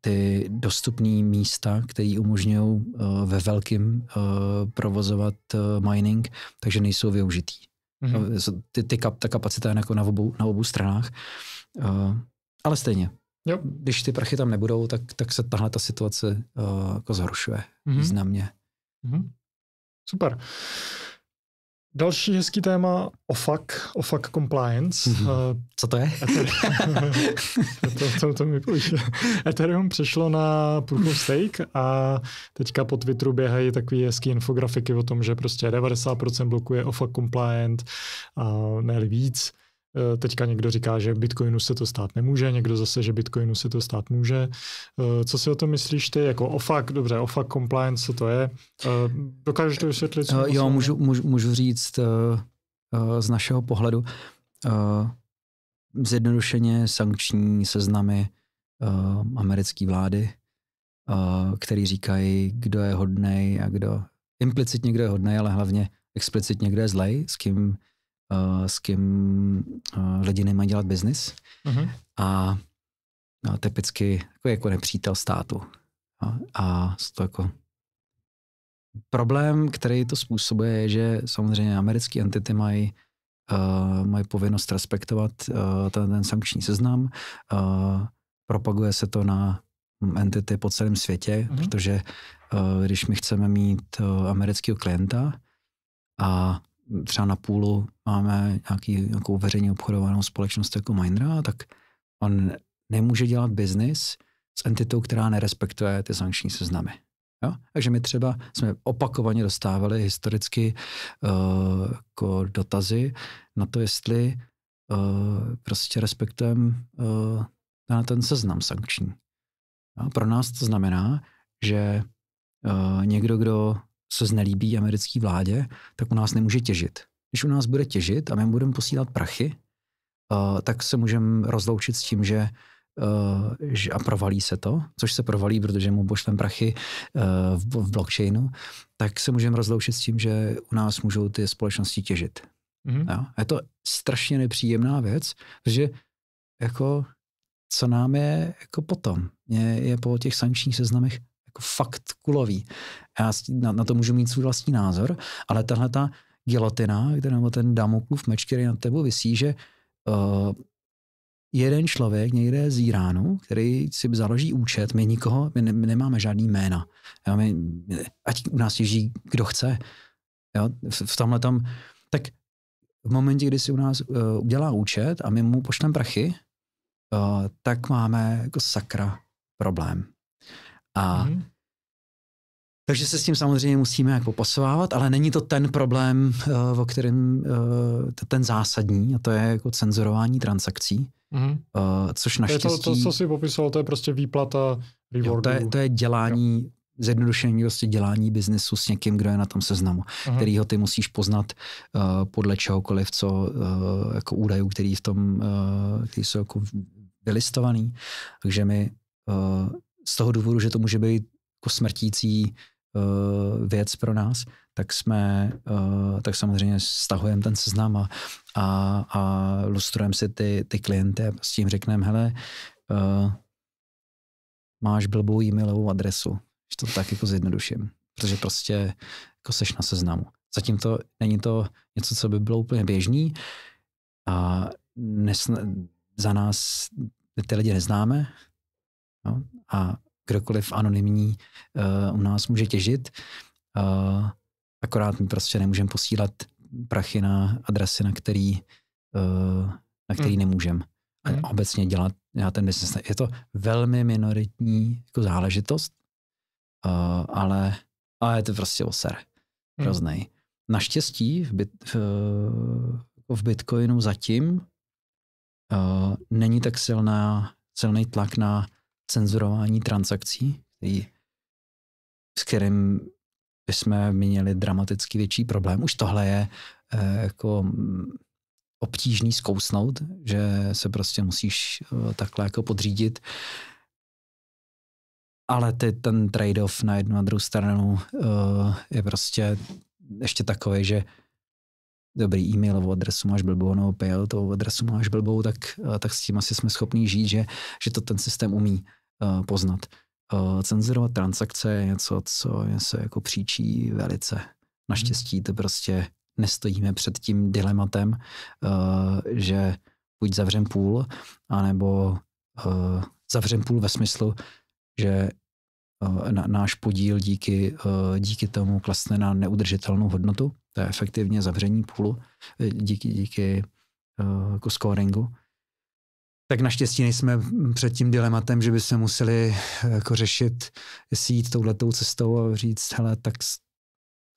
ty dostupné místa, které umožňují eh, ve uh, provozovat eh, mining, takže nejsou využitý. Mm-hmm. Ty, ty kap, ta kapacita je jako na obou, na obou stranách. Ale stejně, jo. když ty prachy tam nebudou, tak, tak se tahle ta situace jako zhoršuje mm-hmm. významně. Mm-hmm. Super. Další hezký téma, OFAC, OFAC compliance. Mm-hmm. Co to je? Ethereum, to, to, to mi Ethereum přešlo na proof of stake a teďka po Twitteru běhají takové hezké infografiky o tom, že prostě 90% blokuje OFAC compliant a ne víc. Eh, teďka někdo říká, že Bitcoinu se to stát nemůže, někdo zase, že Bitcoinu se to stát může. Eh, co si o tom myslíš ty? Jako OFAC, dobře, OFAC compliance, co to je? Eh, dokážeš to vysvětlit? Co jo, můžu, můžu, můžu říct z našeho pohledu. Zjednodušeně sankční seznamy americké vlády, který říkají, kdo je hodnej a kdo implicitně kdo je hodnej, ale hlavně explicitně kdo je zlej, s kým Eh, s kým eh, lidi nemají dělat biznis. Uh-huh. Mhm. A typicky jako, jako nepřítel státu. A, a to jako problém, který to způsobuje, je, že samozřejmě americké entity mají Uh, mají povinnost respektovat uh, ten, ten sankční seznam. Uh, propaguje se to na entity po celém světě, mm-hmm. protože uh, když my chceme mít uh, amerického klienta a třeba na půlu máme nějaký, nějakou veřejně obchodovanou společnost jako Mindra, tak on nemůže dělat biznis s entitou, která nerespektuje ty sankční seznamy. Jo? Takže my třeba jsme opakovaně dostávali historicky uh, jako dotazy na to, jestli uh, prostě respektujeme uh, eh, na ten seznam sankční. Jo? Pro nás to znamená, že uh, někdo, kdo se znelíbí americké vládě, tak u nás nemůže těžit. Když u nás bude těžit a my budeme posílat prachy, uh, tak se můžeme rozloučit s tím, že eh, že a provalí se to, což se provalí, protože mu pošlem prachy eh, v blockchainu, tak se můžeme rozloučit s tím, že u nás můžou ty společnosti těžit. Mm-hmm. Jo? je to strašně nepříjemná věc, protože jako co nám je jako potom? Je, je po těch sančních seznamech jako fakt kulový. Já na, na to můžu mít svůj vlastní názor, ale tahle ta gilotina, nebo ten damoklův meč, který na tebou vysí, že uh, jeden člověk někde z Iránu, který si založí účet, my nikoho, my, ne, my nemáme žádný jména. Jo, my, ať u nás ježí, kdo chce. Jo, v, v tomhle tam, tak v momentě, kdy si u nás uh, udělá účet a my mu pošlem prachy, uh, tak máme jako sakra problém. A mm-hmm. Takže se s tím samozřejmě musíme jak popasovávat, ale není to ten problém, eh, o kterém eh, ten zásadní, a to je jako cenzurování transakcí, mm-hmm. což naštěstí... To, to, co si popisoval, to je prostě výplata rewardů. Jo, to, je, to je dělání, jo. zjednodušení prostě dělání biznesu s někým, kdo je na tom seznamu, mm-hmm. kterýho ty musíš poznat uh, podle čehokoliv, co uh, jako údajů, který v tom, uh, který jsou jako vylistovaný. Takže my uh, z toho důvodu, že to může být jako smrtící uh, věc pro nás, tak jsme, uh, tak samozřejmě stahujeme ten seznam a, a, a lustrujeme si ty, ty klienty a s tím řekneme, hele, uh, máš blbou e-mailovou adresu, že to tak jako zjednoduším, protože prostě jako seš na seznamu. Zatím to není to něco, co by bylo úplně běžný a nesna, za nás ty lidi neznáme, Jo? A kdokoliv anonymní uh, u nás může těžit, uh, akorát my prostě nemůžeme posílat prachy na adresy, na který, uh, na který mm. nemůžeme. A hmm. obecně dělat já ten business. Je to velmi minoritní jako záležitost, uh, ale, ale je to prostě oser. Hmm. Hroznej. Mm. Naštěstí v, bit, v, jako v Bitcoinu zatím uh, není tak silná, silný tlak na cenzurování transakcí, který, s kterým bychom měli dramaticky větší problém. Už tohle je eh, jako mm, obtížný zkousnout, že se prostě musíš eh, takhle jako podřídit. Ale ty, ten trade-off na jednu a druhou stranu eh, je prostě ještě takový, že dobrý e-mailovou adresu máš blbou nebo payoutovou adresu máš blbou, tak, eh, tak s tím asi jsme schopni žít, že, že to ten systém umí uh, poznat. Uh, cenzurovat transakce je něco, co se jako příčí velice. Naštěstí to prostě nestojíme před tím dilematem, uh, že buď zavřem půl, anebo uh, zavřem půl ve smyslu, že uh, na, náš podíl díky, uh, díky tomu klesne na neudržitelnou hodnotu, to je efektivně zavření půlu eh, díky, díky eh, jako scoringu. Tak naštěstí nejsme před tím dilematem, že by se museli eh, jako řešit, jestli jít touhletou cestou a říct, hele, tak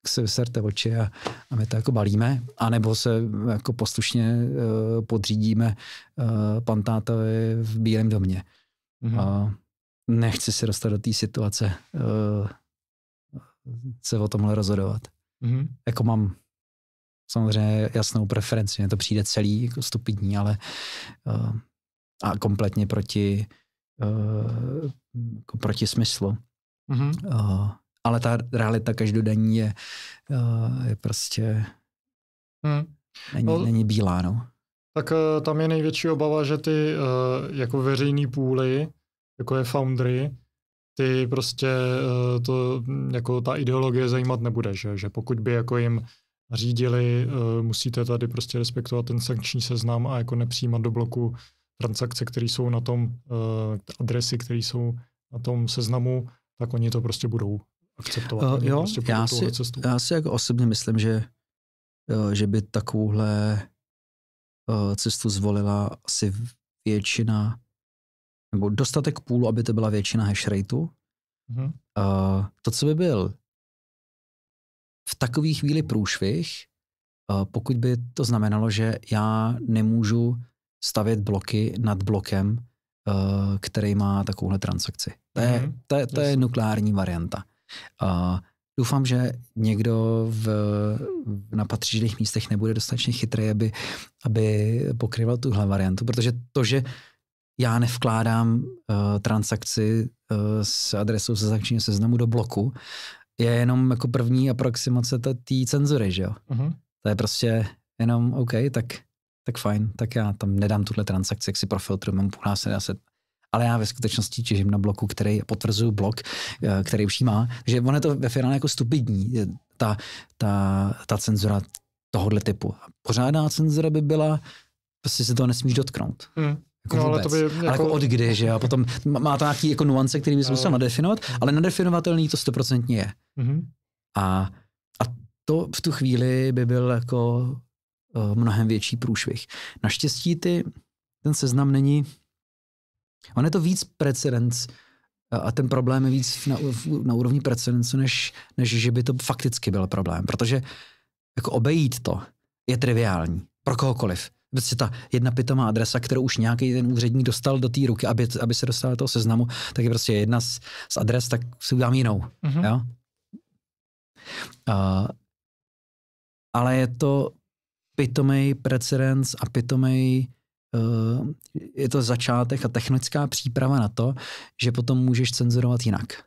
se vyserte oči a, a my to jako balíme, anebo se jako poslušně uh, podřídíme uh, pantátovi v Bílém domě. Mm-hmm. Uh, nechci se dostat do té situace uh, se o tomhle rozhodovat. Mm-hmm. Jako mám samozřejmě jasnou preferenci, mně to přijde celý jako stupidní, ale uh, a kompletně proti uh, jako proti smyslu. Mm-hmm. Uh, ale ta realita každodenní je, uh, je prostě mm. není, no, není bílá, no. Tak uh, tam je největší obava, že ty uh, jako veřejný půly, jako je Foundry, ty prostě eh, to, hm, jako ta ideologie zajímat nebude, že, že pokud by jako jim řídili, eh, musíte tady prostě respektovat ten sankční seznam a jako nepřijímat do bloku transakce, které jsou na tom, eh, adresy, které jsou na tom seznamu, tak oni to prostě budou akceptovat. Uh, jo, prostě já, si, cestu. já si jako osobně myslím, že, že by takovouhle cestu zvolila asi většina nebo dostatek půlu, aby to byla většina hash rateu. Mm-hmm. Uh, to, co by byl v takové chvíli průšvih, uh, pokud by to znamenalo, že já nemůžu stavět bloky nad blokem, uh, který má takovouhle transakci. To je, mm-hmm. to je, to je yes. nukleární varianta. Uh, Doufám, že někdo v, na patřičných místech nebude dostatečně chytrý, aby, aby pokryval tuhle variantu, protože to, že já nevkládám uh, transakci uh, s adresou se zahraničního seznamu do bloku, je jenom jako první aproximace té cenzury, že jo? Uh-huh. To je prostě jenom OK, tak, tak fajn, tak já tam nedám tuhle transakci, jak si profiltruju, mám půl se ale já ve skutečnosti těžím na bloku, který potvrzuju blok, eh, který už jí má. že on je to ve finále jako stupidní, ta, ta, ta cenzura tohohle typu. Pořádná cenzura by byla, prostě se toho nesmíš dotknout. Mm. Jako no, ale, to by jako... ale jako, jako- od kdy, že jo? Potom má to nějaký jako nuance, který bychom musel no. nadefinovat, ale nadefinovatelný to stoprocentně je. Mm-hmm. A, a to v tu chvíli by byl jako uh, mnohem větší průšvih. Naštěstí ty, ten seznam není, on je to víc precedens a ten problém je víc na, na úrovni precedencu, než, než že by to fakticky byl problém, protože jako obejít to je triviální pro kohokoliv. Prostě ta jedna pitomá adresa, kterou už nějaký ten úředník dostal do té ruky, aby, aby se dostal do toho seznamu, tak je prostě jedna z, z adres, tak si udělám jinou. Mm-hmm. Jo? Uh, ale je to pitomej precedens a pitomej uh, je to začátek a technická příprava na to, že potom můžeš cenzurovat jinak.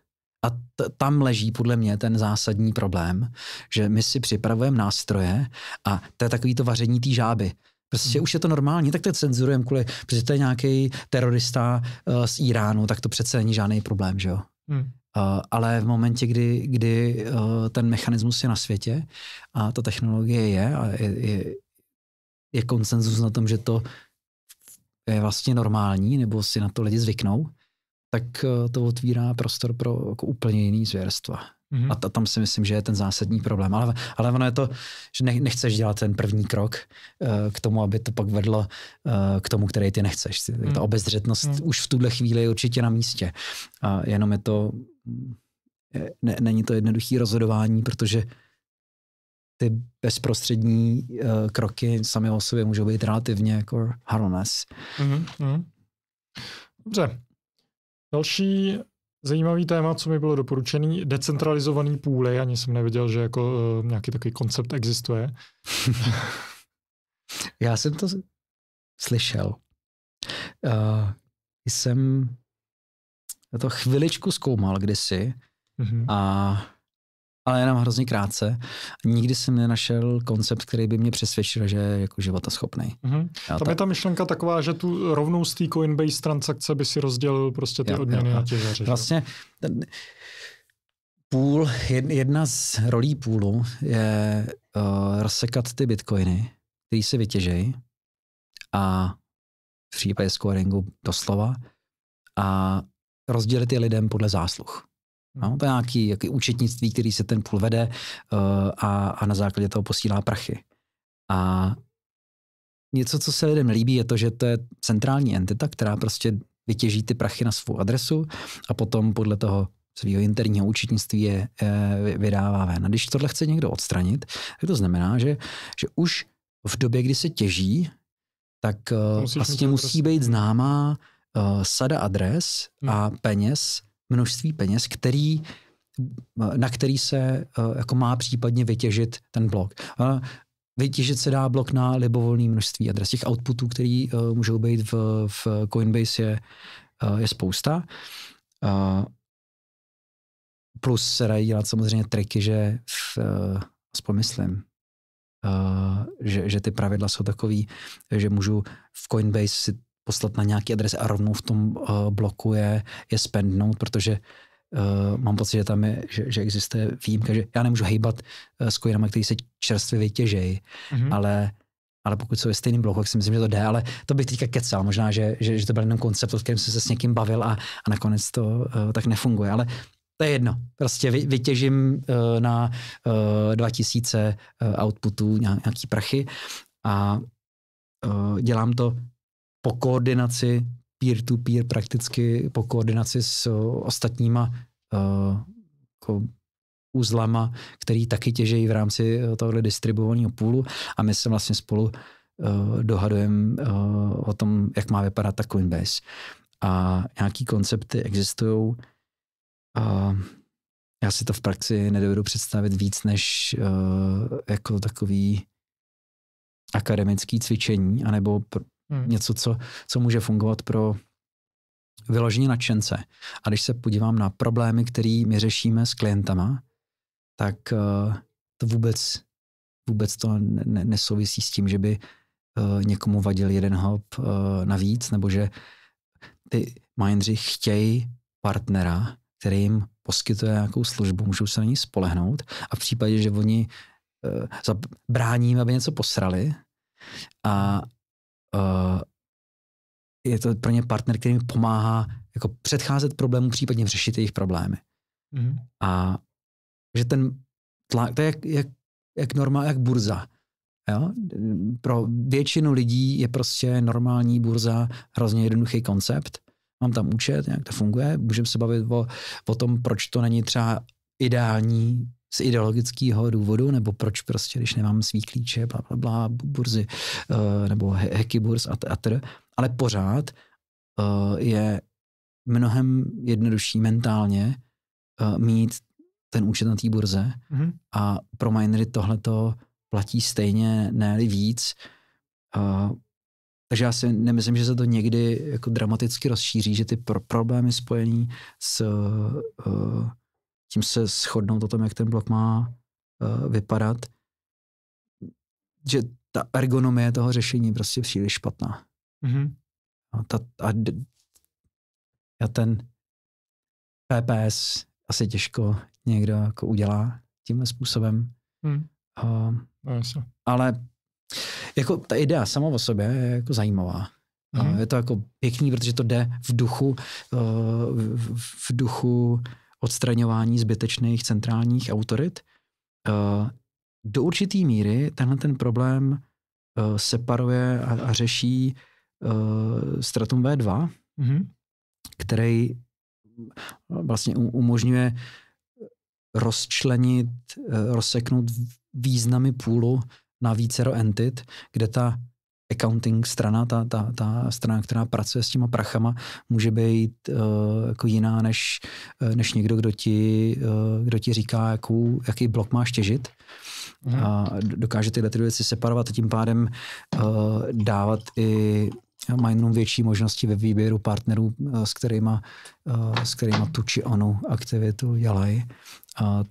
A t- tam leží podle mě ten zásadní problém, že my si připravujeme nástroje a to je takový to vaření té žáby. Prostě hmm. už je to normální, tak to cenzurujeme kvůli, protože to je nějaký terorista uh, z Iránu, tak to přece není žádný problém, že jo? Hmm. Uh, ale v momentě, kdy, kdy uh, ten mechanismus je na světě a ta technologie je a je, je, je konsenzus na tom, že to je vlastně normální, nebo si na to lidi zvyknou, tak uh, to otvírá prostor pro jako úplně jiný zvěrstva. Mm-hmm. A ta, tam si myslím, že je ten zásadní problém. Ale, ale ono je to, že ne, nechceš dělat ten první krok uh, k tomu, aby to pak vedlo uh, k tomu, který ty nechceš. Mm-hmm. Ta obezřetnost mm-hmm. už v tuhle chvíli je určitě na místě. A jenom je to, je, ne, není to jednoduché rozhodování, protože ty bezprostřední uh, kroky sami o sobě můžou být relativně jako harmless. Mm-hmm. Dobře. Další Zajímavý téma, co mi bylo doporučený, decentralizovaný půly, ani jsem nevěděl, že jako uh, nějaký takový koncept existuje. Já jsem to slyšel. Uh, jsem to chviličku zkoumal kdysi mm-hmm. a ale jenom hrozně krátce. Nikdy jsem nenašel koncept, který by mě přesvědčil, že je jako schopný. Mm-hmm. Jo, Tam je ta myšlenka taková, že tu rovnou z té Coinbase transakce by si rozdělil prostě ty odměny na těch těžaři. Vlastně ten, půl, jedna z rolí půlu je uh, rozsekat ty bitcoiny, který se vytěžejí a v případě scoringu doslova a rozdělit je lidem podle zásluh. No, mhm. to je nějaký, nějaký účetnictví, který se ten půl vede uh, a, a na základě toho posílá prachy. A něco, co se lidem líbí, je to, že to je centrální entita, která prostě vytěží ty prachy na svou adresu a potom podle toho svého interního účetnictví je je eh, vydává ven. A když tohle chce někdo odstranit, tak to znamená, že, že už v době, kdy se těží, tak eh, Musíš vlastně musí být známá uh, sada adres hmm. a mhm. peněz, množství peněz, který na který se eh, jako má případně vytěžit ten blok. Eh, vytěžit se dá blok na libovolné množství adres. Těch outputů, který eh, můžou být v, v Coinbase, je, je spousta. plus se dají dělat samozřejmě triky, že v, uh, aspoň myslím, uh, že, že ty pravidla jsou takový, že můžu v Coinbase si poslat na nějaký adres a rovnou v tom uh, bloku je, je spendnout, protože uh, mám pocit, že tam je, že, že existuje výjimka, že já nemůžu hejbat uh, s kojinama, který se čerstvě vytěžejí, mm-hmm. ale ale pokud jsou ve stejným bloku, tak si myslím, že to jde, ale to bych teďka kecal, možná, že, že, že to byl jenom koncept, o kterém jsem se s někým bavil a, a nakonec to uh, tak nefunguje, ale to je jedno. Prostě vy, vytěžím uh, na uh, 2000 uh, outputů nějaký prachy a uh, dělám to po koordinaci peer-to-peer prakticky po koordinaci s eh, ostatníma uh, jako uzlama, který taky těžejí v rámci eh, tohle distribuovaného půlu a my se vlastně spolu uh, dohadujeme uh, o tom, jak má vypadat ta Coinbase. A nějaký koncepty existují a já si to v praxi nedovedu představit víc než uh, jako takový akademický cvičení, anebo pr- Hmm. Něco, co, co může fungovat pro vyložení nadšence. A když se podívám na problémy, které my řešíme s klientama, tak uh, to vůbec, vůbec to ne, nesouvisí s tím, že by uh, někomu vadil jeden hop uh, navíc, nebo že ty mindři chtějí partnera, který jim poskytuje nějakou službu, můžou se na ní spolehnout a v případě, že oni uh, brání aby něco posrali a, uh, je to pro ně partner, který mi pomáhá jako předcházet problémům, případně řešit jejich problémy. Mm-hmm. A že ten tlak, to je jak, jak, jak norma, jak burza. Jo? Pro většinu lidí je prostě normální burza hrozně jednoduchý koncept. Mám tam účet, nějak to funguje, můžeme se bavit o, o tom, proč to není třeba ideální z ideologického důvodu, nebo proč prostě, když nemám svý klíče, bla, bla, bla burzy, uh, nebo heky burz a, tr, ale pořád uh, je mnohem jednodušší mentálně uh, mít ten účet na té burze mm-hmm. a pro minery tohle to platí stejně, ne víc. Uh, takže já si nemyslím, že se to někdy jako dramaticky rozšíří, že ty pro- problémy spojený s uh, tím se shodnout o tom, jak ten blok má uh, vypadat, že ta ergonomie toho řešení je prostě příliš špatná. Mm-hmm. A, ta, a, a ten PPS asi těžko někdo jako udělá tímhle způsobem. Mm. Uh, no, ale jako ta idea sama o sobě je jako zajímavá. Mm. Uh, je to jako pěkný, protože to jde v duchu, uh, v, v duchu odstraňování zbytečných centrálních autorit. Eh, do určité míry tenhle ten problém eh, separuje a, a řeší eh, stratum V2, mm-hmm. který vlastně umožňuje rozčlenit, rozseknout významy půlu na vícero entit, kde ta accounting strana, ta, ta, ta strana, která pracuje s těma prachama, může být uh, jako jiná než, eh, než někdo, kdo ti, uh, kdo ti říká, jakou, jaký blok máš těžit. Mm. A dokáže tyhle ty věci separovat a tím pádem uh, dávat i minerům větší možnosti ve výběru partnerů, s kterými s kterýma tu či onu aktivitu dělají. A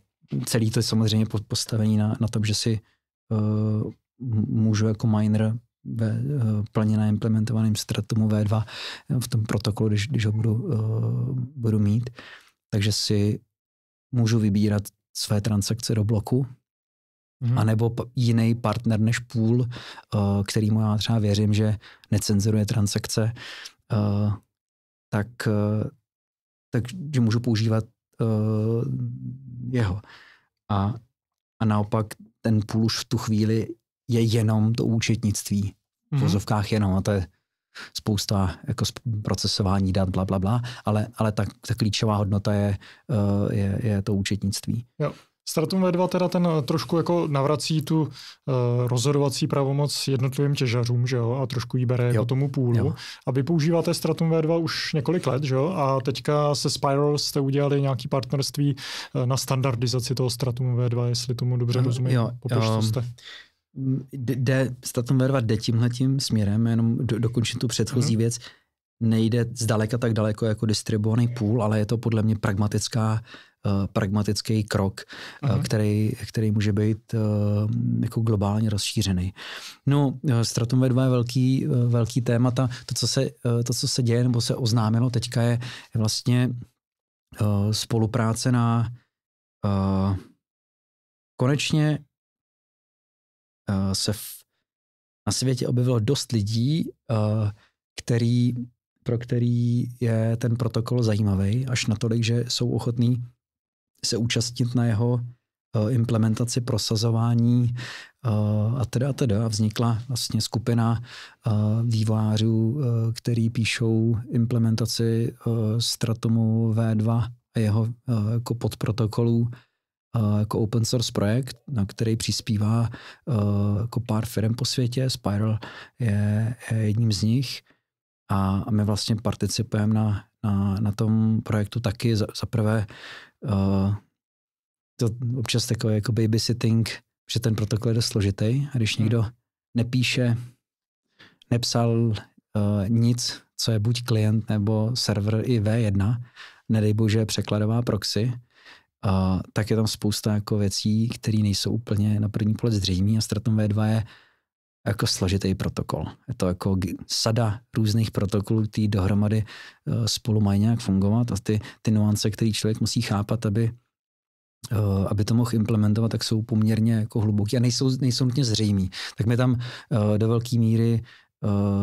celý to je samozřejmě postavení na, na tom, že si uh, můžu jako miner ve eh, plně naimplementovaném stratumu V2 eh, v tom protokolu, když, když ho budu, eh, budu mít. Takže si můžu vybírat své transakce do bloku, mm-hmm. anebo jiný partner než půl, kterýmu já třeba věřím, že necenzuruje transakce, tak, tak, že takže můžu používat jeho. A, a naopak ten půl už v tu chvíli je jenom to účetnictví. V mhm. vozovkách jenom, a to je spousta jako procesování dat, bla, bla, bla, ale, ale ta, ta klíčová hodnota je, eh, je, je to účetnictví. Jo. Stratum V2 teda ten eh, trošku jako navrací tu uh, rozhodovací pravomoc jednotlivým těžařům, že jo, a trošku ji bere jo. tomu půlu. Jo. A vy používáte Stratum V2 už několik let, že jo, a teďka se Spiral jste udělali nějaký partnerství na standardizaci toho Stratum V2, jestli tomu dobře rozumím. Jo, jo. Ehm, jste. Mm, jde, Statomverva jde tím směrem, jenom do, dokončit tu předchozí mm-hmm. věc, nejde zdaleka tak daleko jako distribuovaný půl, ale je to podle mě pragmatická, uh, pragmatický krok, mm-hmm. uh, který, který může být uh, jako globálně rozšířený. No, Stratum V2 je velký, uh, velký témata. To co, se, uh, to, co se děje nebo se oznámilo teďka, je, je vlastně uh, spolupráce na uh, konečně Eh, se v, na světě objevilo dost lidí, eh, který, pro který je ten protokol zajímavý, až natolik, že jsou ochotní se účastnit na jeho eh, implementaci, prosazování a teda a teda vznikla vlastně skupina vývojářů, který píšou implementaci Stratomu V2 a jeho jako podprotokolů jako open source projekt, na který přispívá e, jako pár firm po světě. Spiral je, jedním z nich a, my vlastně participujeme na, na, na tom projektu taky. Za, prvé e, to občas takové jako babysitting, že ten protokol je dost složitý a když někdo hmm. nepíše, nepsal uh, nic, co je buď klient nebo server i V1, nedej bože překladová proxy, a tak je tam spousta jako věcí, které nejsou úplně na první pohled zřejmé a Stratum V2 je jako složitý protokol. Je to jako sada různých protokolů, ty dohromady eh, spolu mají nějak fungovat a ty, ty nuance, které člověk musí chápat, aby, eh, aby to mohl implementovat, tak jsou poměrně jako hluboký a nejsou, nejsou nutně zřejmý. Tak my tam eh, do velké míry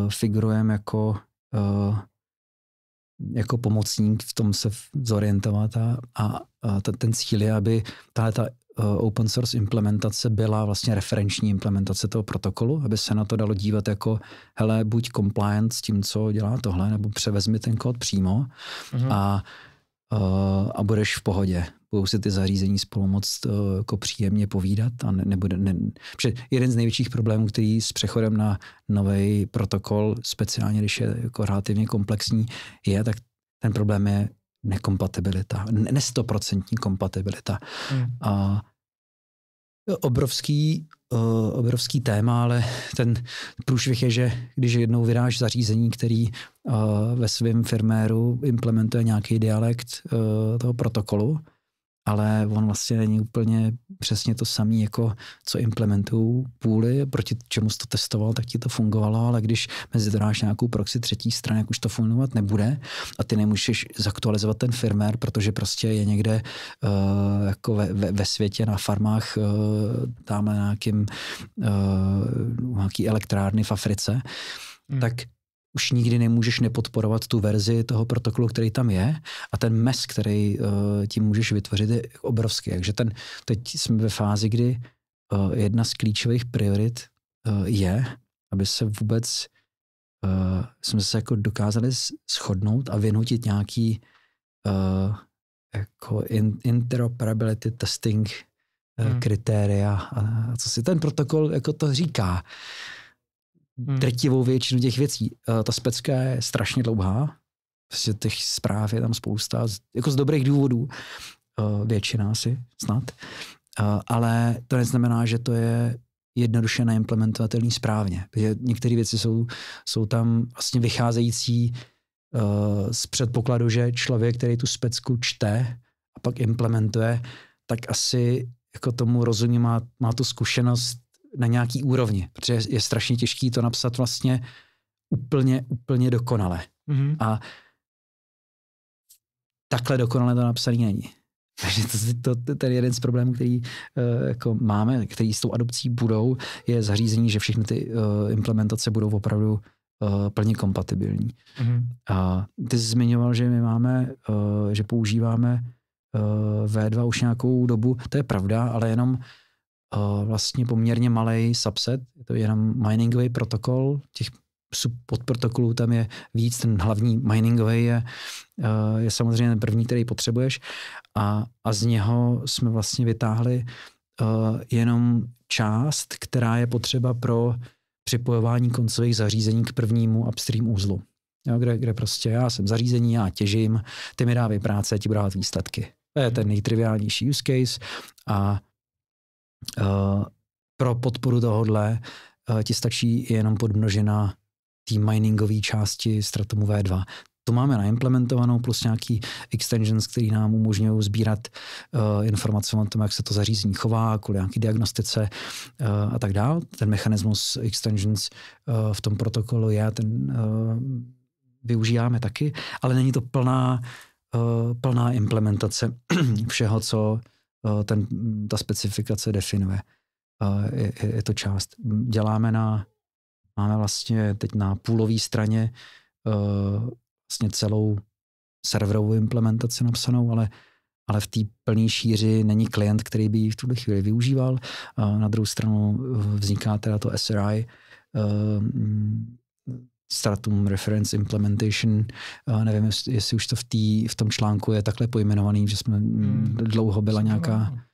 figurujeme jako jako pomocník v tom se zorientovat a, a, ten, ten cíl je, aby tahle ta eh, open source implementace byla vlastně referenční implementace toho protokolu, aby se na to dalo dívat jako hele, buď compliant s tím, co dělá tohle, nebo převezmi ten kód přímo uh-huh. a Eh, a budeš v pohodě. Budou si ty zařízení spolu moc eh, jako příjemně povídat. A ne, nebude, ne, jeden z největších problémů, který s přechodem na nový protokol, speciálně když je jako relativně komplexní, je, tak ten problém je nekompatibilita, nestoprocentní kompatibilita. Mm. A Obrovský, uh, obrovský téma, ale ten průšvih je, že když jednou vydáš zařízení, který uh, ve svém firméru implementuje nějaký dialekt uh, toho protokolu, ale on vlastně není úplně přesně to samý, jako co implementují půly, proti čemu jsi to testoval, tak ti to fungovalo, ale když mezi to dáš nějakou proxy třetí strany, jak už to fungovat nebude a ty nemůžeš zaktualizovat ten firmware, protože prostě je někde uh, jako ve, ve, ve světě na farmách uh, eh, tam nějakým uh, nějaký elektrárny v Africe, Hmm. tak už nikdy nemůžeš nepodporovat tu verzi toho protokolu, který tam je a ten mes, který uh, tím můžeš vytvořit, je obrovský. Takže ten, teď jsme ve fázi, kdy uh, jedna z klíčových priorit uh, je, aby se vůbec uh, jsme se jako dokázali shodnout a vynutit nějaký uh, jako in, interoperability testing uh, hmm. kritéria a, a co si ten protokol jako to říká. Uh, Hmm. drtivou většinu těch věcí. Eh, ta specka je strašně dlouhá, prostě těch zpráv je tam spousta, jako z dobrých důvodů, eh, většina asi snad, eh, ale to neznamená, že to je jednoduše neimplementovatelný správně. Protože některé věci jsou, jsou tam vlastně vycházející z předpokladu, že člověk, který tu specku čte a pak implementuje, tak asi jako tomu rozumí, má, má tu zkušenost na nějaký úrovni, protože je strašně těžký to napsat vlastně úplně, úplně dokonale. Mm-hmm. A takhle dokonale to napsaný není. Takže to, to, ten jeden z problémů, který uh, jako máme, který s tou adopcí budou, je zařízení, že všechny ty uh, implementace budou opravdu uh, plně kompatibilní. Mm-hmm. A ty jsi zmiňoval, že my máme, uh, že používáme uh, V2 už nějakou dobu. To je pravda, ale jenom Eh, vlastně poměrně malý subset, je to jenom miningový protokol, těch podprotokolů tam je víc, ten hlavní miningový je, eh, je samozřejmě ten první, který potřebuješ a, a z něho jsme vlastně vytáhli eh, jenom část, která je potřeba pro připojování koncových zařízení k prvnímu upstream úzlu. Jo, kde, kde prostě já jsem zařízení, já těžím, ty mi dávají práce, ti budou výsledky. To je ten nejtriviálnější use case a Eh, pro podporu tohohle eh, ti stačí jenom podmnožena té miningové části Stratomu V2. To máme naimplementovanou plus nějaký extensions, který nám umožňují sbírat uh, informace o tom, jak se to zařízení chová, kvůli nějaké diagnostice uh, a tak dále. Ten mechanismus extensions uh, v tom protokolu je, ten uh, využíváme taky, ale není to plná, uh, plná implementace všeho, co Eh, ten, mm, ta specifikace definuje. Eh, je, je, je to část. Mm, děláme na, máme vlastně teď na půlové straně eh, vlastně celou serverovou implementaci napsanou, ale ale v té plné šíři není klient, který by ji v tuhle chvíli využíval. Na druhou stranu vzniká teda to SRI, mm, Stratum Reference Implementation, eh, nevím, jestli už to v, tý, v tom článku je takhle pojmenovaný, že jsme mm, hmm. dlouho byla nějaká,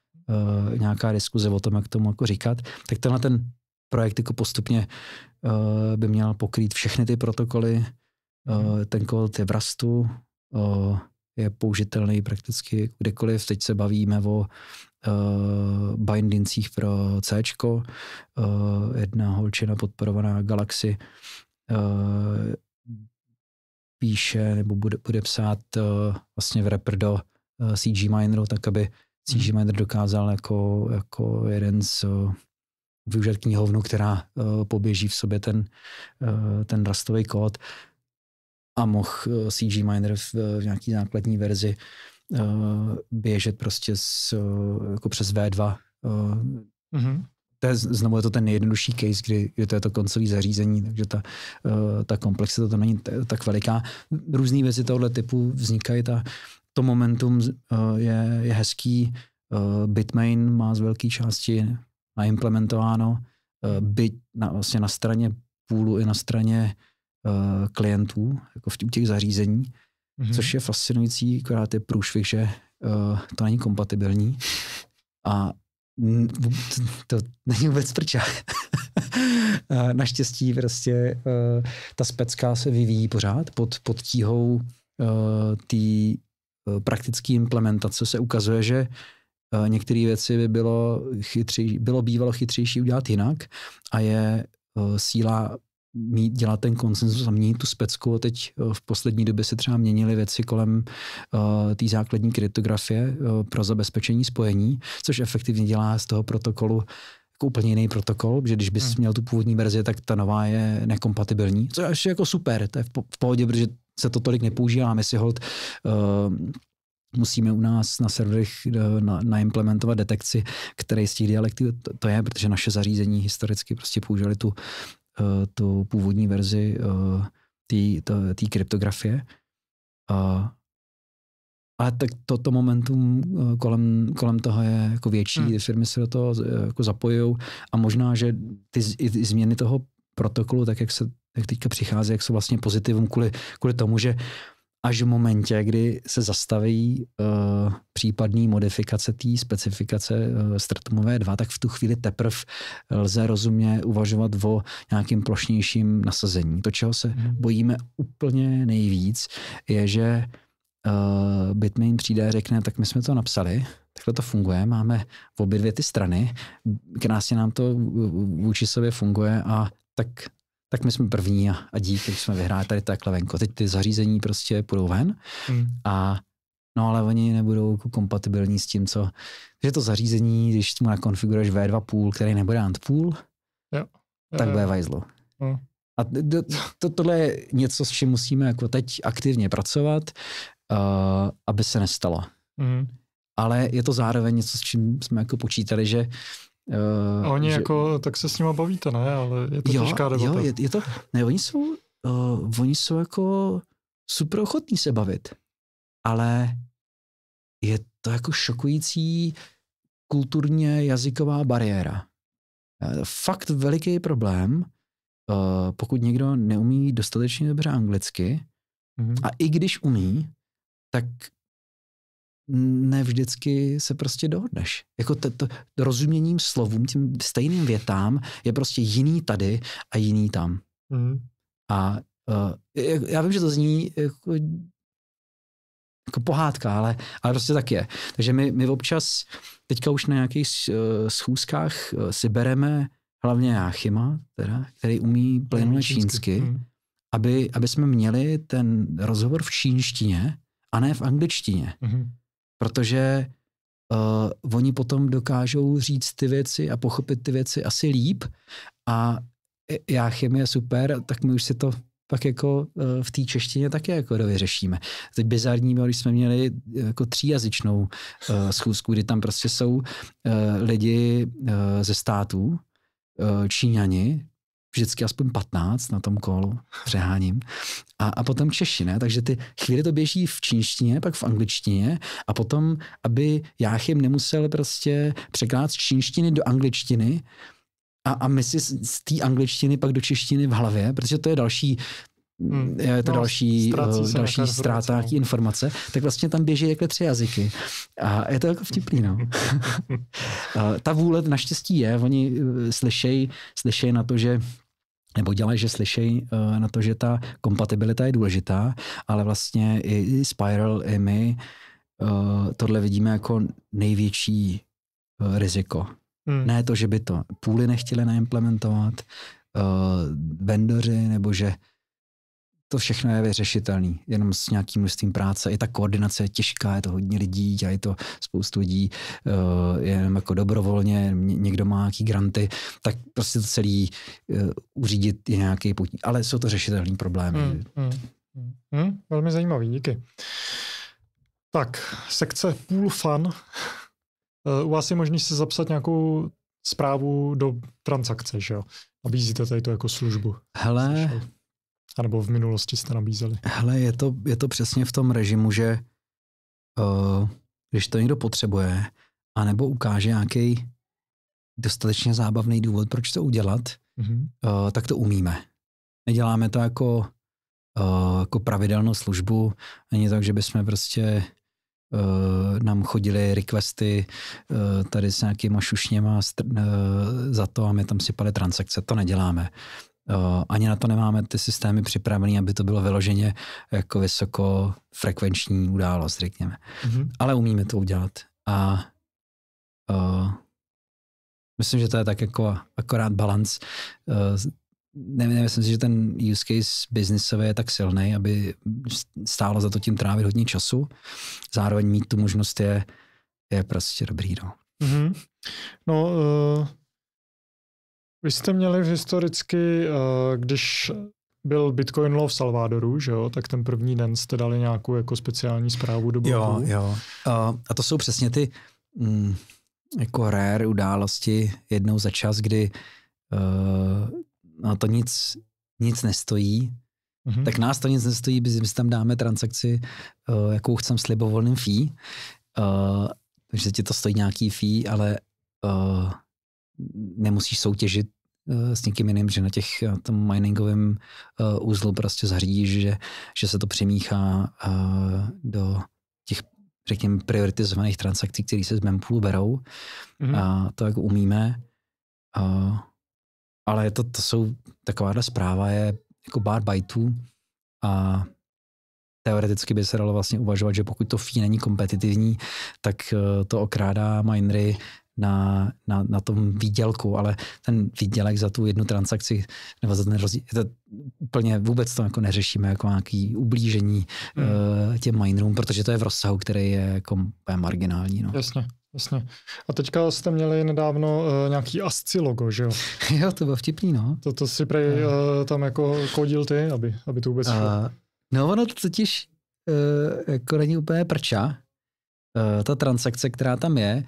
uh, nějaká diskuze o tom, jak tomu jako říkat, tak tenhle ten projekt jako postupně uh, by měl pokrýt všechny ty protokoly, uh, ten kód je v rastu, uh, je použitelný prakticky kdekoliv. Teď se bavíme o uh, bindincích pro C. Uh, jedna holčina podporovaná Galaxy Eh, píše nebo bude, bude psát eh, vlastně v rapper do eh, CG Mineru, tak aby CG mhm. Miner dokázal jako, jako jeden z využít knihovnu, která poběží v sobě ten, ten rastový kód a mohl CG Miner v, v nějaký základní verzi běžet prostě s, jako přes V2 mm-hmm to je, znovu je to ten nejjednodušší case, kdy, kdy to je to koncové zařízení, takže ta, eh, ta komplexita to není tak veliká. Různé věci tohoto typu vznikají. Ta, to momentum eh, je, je hezký. Eh, Bitmain má z velké části naimplementováno, byť na, vlastně na straně půlu i na straně klientů, jako v těch zařízení, mm-hmm. což je fascinující, akorát je průšvih, že to není kompatibilní. A, to není vůbec prča. Naštěstí prostě uh, ta specka se vyvíjí pořád pod, pod tíhou uh, e, té e, praktické implementace. Se ukazuje, že některé věci by bylo, chytři, bylo bývalo chytřejší udělat jinak a je síla mít, dělat ten konsenzus a měnit tu specku. Teď eh, v poslední době se třeba měnily věci kolem uh, té základní kryptografie uh, pro zabezpečení spojení, což efektivně dělá z toho protokolu jako úplně jiný protokol, že když bys hmm. měl tu původní verzi, tak ta nová je nekompatibilní, což je ještě jako super, to je v, po- v pohodě, protože se to tolik nepoužívá, my si hold uh, musíme u nás na serverech naimplementovat na detekci, který z těch dialektů to, to je, protože naše zařízení historicky prostě používali tu Eh, tu původní verzi eh, té kryptografie. A, ale tak to, to momentum eh, kolem, kolem toho je jako větší, hmm. ty firmy se do toho jako zapojují a možná, že ty, změny toho protokolu, tak jak se jak teďka přichází, jak jsou vlastně pozitivum kvůli, kvůli tomu, že až v momentě, kdy se zastaví uh, případný modifikace té specifikace uh, eh, Stratumové 2, tak v tu chvíli teprve lze rozumně uvažovat o nějakým plošnějším nasazení. To, čeho se hmm. bojíme úplně nejvíc, je, že uh, Bitmain přijde a řekne, tak my jsme to napsali, takhle to funguje, máme v obě dvě ty strany, krásně nám to vůči sobě funguje a tak tak my jsme první a, a díky, že jsme vyhráli tady takhle venko. Teď ty zařízení prostě půjdou ven mm. a no ale oni nebudou jako kompatibilní s tím, co, že to zařízení, když mu nakonfiguruješ V2.5, který nebude Antpool, jo. tak bude vajzlo. Jo. No. A to, to, tohle je něco, s čím musíme jako teď aktivně pracovat, uh, aby se nestalo. Mm. Ale je to zároveň něco, s čím jsme jako počítali, že Uh, oni že... jako, tak se s nima bavíte, ne? Ale je to jo, těžká debata. Jo, je, je to, ne, oni jsou, uh, oni jsou jako super ochotní se bavit, ale je to jako šokující kulturně jazyková bariéra. Uh, fakt veliký problém, uh, pokud někdo neumí dostatečně dobře anglicky, mm-hmm. a i když umí, tak ne vždycky se prostě dohodneš. Jako to, to, rozuměním slovům, tím stejným větám je prostě jiný tady a jiný tam. Mm. A uh, já vím, že to zní jako, jako pohádka, ale, ale prostě tak je. Takže my, my občas teďka už na nějakých uh, schůzkách uh, si bereme hlavně Jáchyma, teda, který umí plynule čínsky, mm. aby, aby jsme měli ten rozhovor v čínštině a ne v angličtině. Mm. Protože uh, oni potom dokážou říct ty věci a pochopit ty věci asi líp a já chemie super, tak my už si to pak jako eh, v té češtině také jako dovyřešíme. Teď bizarní bylo, když jsme měli eh, jako tříjazyčnou schůzku, kdy tam prostě jsou lidi ze států, Číňani, vždycky aspoň 15 na tom kolu, přeháním. A, a potom Češi, ne? Takže ty chvíli to běží v čínštině, pak v angličtině a potom, aby Jáchym nemusel prostě překlát z čínštiny do angličtiny a, a my si z, z té angličtiny pak do češtiny v hlavě, protože to je další Hmm. je to no, další, eh, další ztráta no. informace, tak vlastně tam běží jako tři jazyky. A je to jako vtipný, no. Eh, ta vůle naštěstí je, oni eh, slyšejí slyšej na to, že nebo dělají, že slyšejí eh, na to, že ta kompatibilita je důležitá, ale vlastně i Spiral, i my eh, tohle vidíme jako největší eh, riziko. Hmm. Ne to, že by to půly nechtěli naimplementovat, vendoři, nebo že to všechno je vyřešitelné, jenom s nějakým množstvím práce. I ta koordinace je těžká, je to hodně lidí, dělají to spoustu lidí, eh, jenom jako dobrovolně, někdo má nějaký granty, tak prostě to celý eh, uřídit je nějaký potní. Ale jsou to řešitelné problémy. Hmm, hmm, hmm, velmi zajímavý, díky. Tak, sekce Pool Fun. Eh, u vás je možný se zapsat nějakou zprávu do transakce, že jo? Nabízíte tady to jako službu. Hele, Slyšel. A nebo v minulosti jste nabízeli? Hele, je to, je to přesně v tom režimu, že uh, když to někdo potřebuje, anebo ukáže nějaký dostatečně zábavný důvod, proč to udělat, mm-hmm. uh, tak to umíme. Neděláme to jako, uh, jako pravidelnou službu, ani tak, že bychom prostě uh, nám chodili requesty uh, tady s nějakýma šušněma str- uh, za to a my tam sypali transakce. To neděláme. Eh, ani na to nemáme ty systémy připravené, aby to bylo vyloženě jako vysokofrekvenční událost, řekněme. Mm-hmm. Ale umíme to udělat. A uh, myslím, že to je tak jako akorát balans. Uh, si, že ten use case biznisový je tak silný, aby stálo za to tím trávit hodně času. Zároveň mít tu možnost je, je prostě dobrý. No, mm-hmm. no uh vy jste měli historicky, eh, když byl Bitcoin Law v Salvadoru, že jo, tak ten první den jste dali nějakou jako speciální zprávu do Jo, jo. Eh, a to jsou přesně ty mm, jako rare události jednou za čas, kdy uh, to nic, nic nestojí, Mm-hmm. Tak nás to nic nestojí, my tam dáme transakci, uh, jakou chcem s libovolným fee. Uh, takže ti to stojí nějaký fee, ale nemusíš soutěžit eh, s někým jiným, že na těch eh, tom miningovém úzlu eh, prostě zařídíš, že, že se to přemíchá do těch, řekněme, prioritizovaných transakcí, které se z mempoolu berou. Mm-hmm. A to, jak umíme. A, ale to, to jsou, takováhle zpráva je jako bar bytů a teoreticky by se dalo vlastně uvažovat, že pokud to fee není kompetitivní, tak to okrádá minery na, na, na tom výdělku, ale ten výdělek za tu jednu transakci nebo za ten rozdíl, to úplně vůbec to jako neřešíme jako nějaký ublížení hmm. uh, těm minerům, protože to je v rozsahu, který je jako marginální. No. Jasně. Jasně. A teďka jste měli nedávno uh, nějaký ASCII logo, že jo? jo, to bylo vtipný, no. To, to si prej uh, tam jako kodil ty, aby, aby to vůbec uh, No ono to totiž uh, jako není úplně prča, uh, ta transakce, která tam je,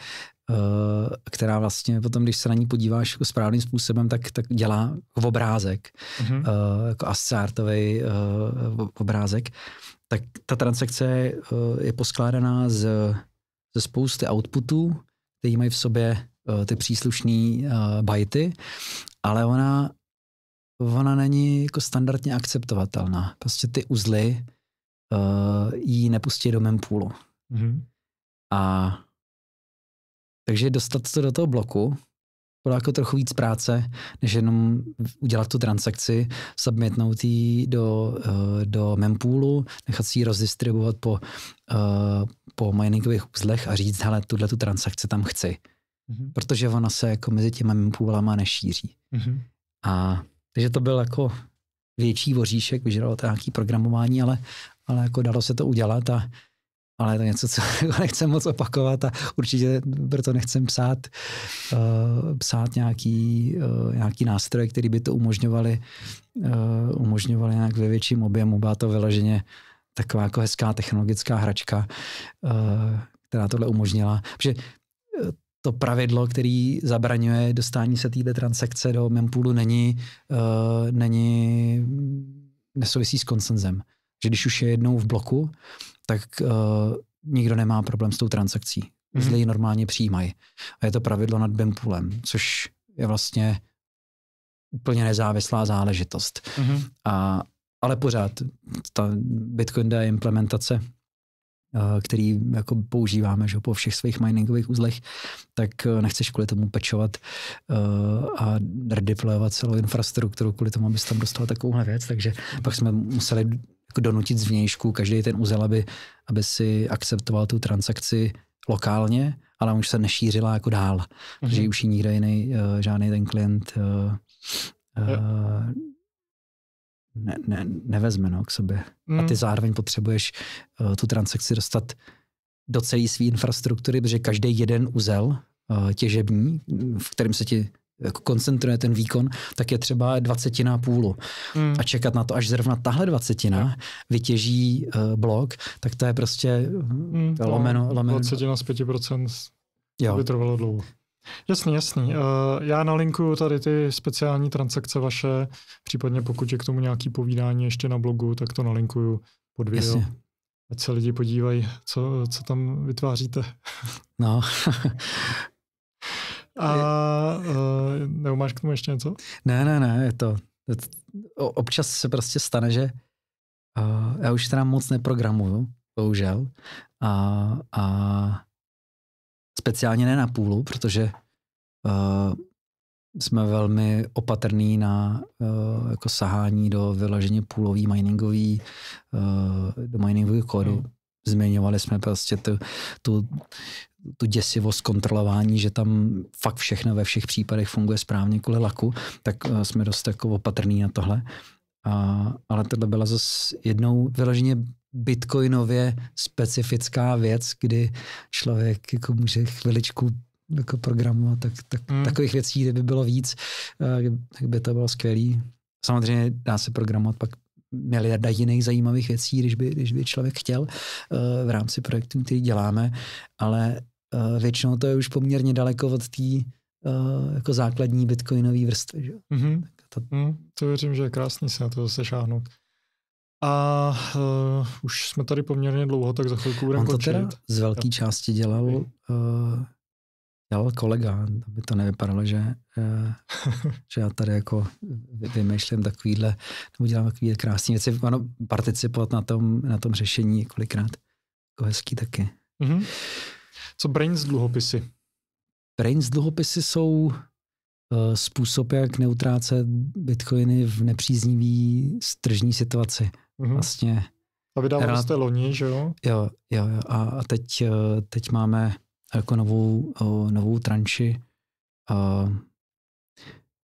Eh, která vlastně potom, když se na ní podíváš jako správným způsobem, tak, tak dělá obrázek, mm-hmm. jako asceartový eh, obrázek. Tak ta transakce je poskládaná z, ze spousty outputů, které mají v sobě ty příslušné bajty, ale ona, ona není jako standardně akceptovatelná. Prostě ty uzly uh, ji nepustí do mempoolu. Mm-hmm. A takže dostat to do toho bloku bylo jako trochu víc práce, než jenom udělat tu transakci, submitnout ji do, eh, do mempoolu, nechat si ji rozdistribuovat po, eh, po miningových uzlech a říct, hele, tuhle tu transakci tam chci. Mm-hmm. Protože ona se jako mezi těma mempoolama nešíří. Mm-hmm. A takže to byl jako větší voříšek, vyžadalo to nějaký programování, ale, ale jako dalo se to udělat a ale je to něco, co jako nechcem moc opakovat a určitě proto nechcem psát, uh, psát nějaký, uh, nějaký nástroje, který by to umožňovaly uh, eh, umožňovali nějak ve větším objemu. Byla to vyloženě taková jako hezká technologická hračka, uh, která tohle umožnila. Protože to pravidlo, který zabraňuje dostání se téhle transakce do mempoolu, není, uh, není nesouvisí s konsenzem. Že když už je jednou v bloku, tak uh, nikdo nemá problém s tou transakcí. Mm-hmm. Zde ji normálně přijímají. A je to pravidlo nad BEMPulem, což je vlastně úplně nezávislá záležitost. Mm-hmm. A, ale pořád ta Bitcoin je implementace, eh, který jako používáme že, po všech svých miningových uzlech, tak eh, nechceš kvůli tomu pečovat a redeployovat celou infrastrukturu kvůli tomu, abys tam dostal takovouhle věc. Takže pak jsme museli donutit zvnějšku každý ten úzel, aby, aby si akceptoval tu transakci lokálně, ale už se nešířila jako dál, mm-hmm. že už ji nikdo jiný, uh, žádný ten klient uh, uh, ne, ne, nevezme no, k sobě. Mm. A ty mhm. zároveň potřebuješ uh, tu transakci dostat do celé své infrastruktury, protože každý jeden úzel uh, těžební, v kterém se ti jako koncentruje ten výkon, tak je třeba dvacetina půlu. Hmm. A čekat na to, až zrovna tahle dvacetina hmm. vytěží uh, blok, tak to je prostě hm, hmm, to lomeno, lomeno. Dvacetina z 5% procent by trvalo dlouho. Jasný, jasný. Eh, já nalinkuju tady ty speciální transakce vaše, případně pokud je k tomu nějaký povídání ještě na blogu, tak to nalinkuju pod video. Jasně. Ať se lidi podívají, co, co tam vytváříte. No, A uh, nebo máš k tomu ještě něco? Ne, ne, ne, je to, je to občas se prostě stane, že uh, já už teda moc neprogramuju, bohužel, a, a speciálně ne na půlu, protože uh, jsme velmi opatrní na uh, jako sahání do vyloženě půlový miningový, uh, do miningového kódu. Hmm. Zmiňovali jsme prostě tu, tu tu děsivost kontrolování, že tam fakt všechno ve všech případech funguje správně kvůli laku, tak eh, jsme dost jako opatrný na tohle. A, ale tohle byla zase jednou vyloženě bitcoinově specifická věc, kdy člověk jako může chviličku jako programovat, tak, tak hmm. takových věcí, kdyby bylo víc, eh, tak by to bylo skvělý. Samozřejmě dá se programovat pak miliarda jiných zajímavých věcí, když by, když by člověk chtěl eh, v rámci projektů, který děláme, ale Eh, většinou to je už poměrně daleko od té eh, jako základní bitcoinové vrstvy. Že? Mm-hmm. To... Mm, to věřím, že je krásný se na to zase šáhnout. A uh, už jsme tady poměrně dlouho, tak za chvilku budeme končit. to teda z velké části dělal, uh, dělal kolega, aby to nevypadalo, že, uh, že já tady jako vymýšlím takovýhle, nebo dělám takový krásný. věci. Ano, participovat na tom, na tom řešení kolikrát jako hezký taky. Mm-hmm. Co Brains dluhopisy? Brains dluhopisy jsou eh, způsob, jak neutrácet bitcoiny v nepříznivý tržní situaci. Mm-hmm. Vlastně. A vydávali rád... jste loni, že jo? Jo, jo, jo. A, a teď, eh, teď máme jako novou, eh, novou tranši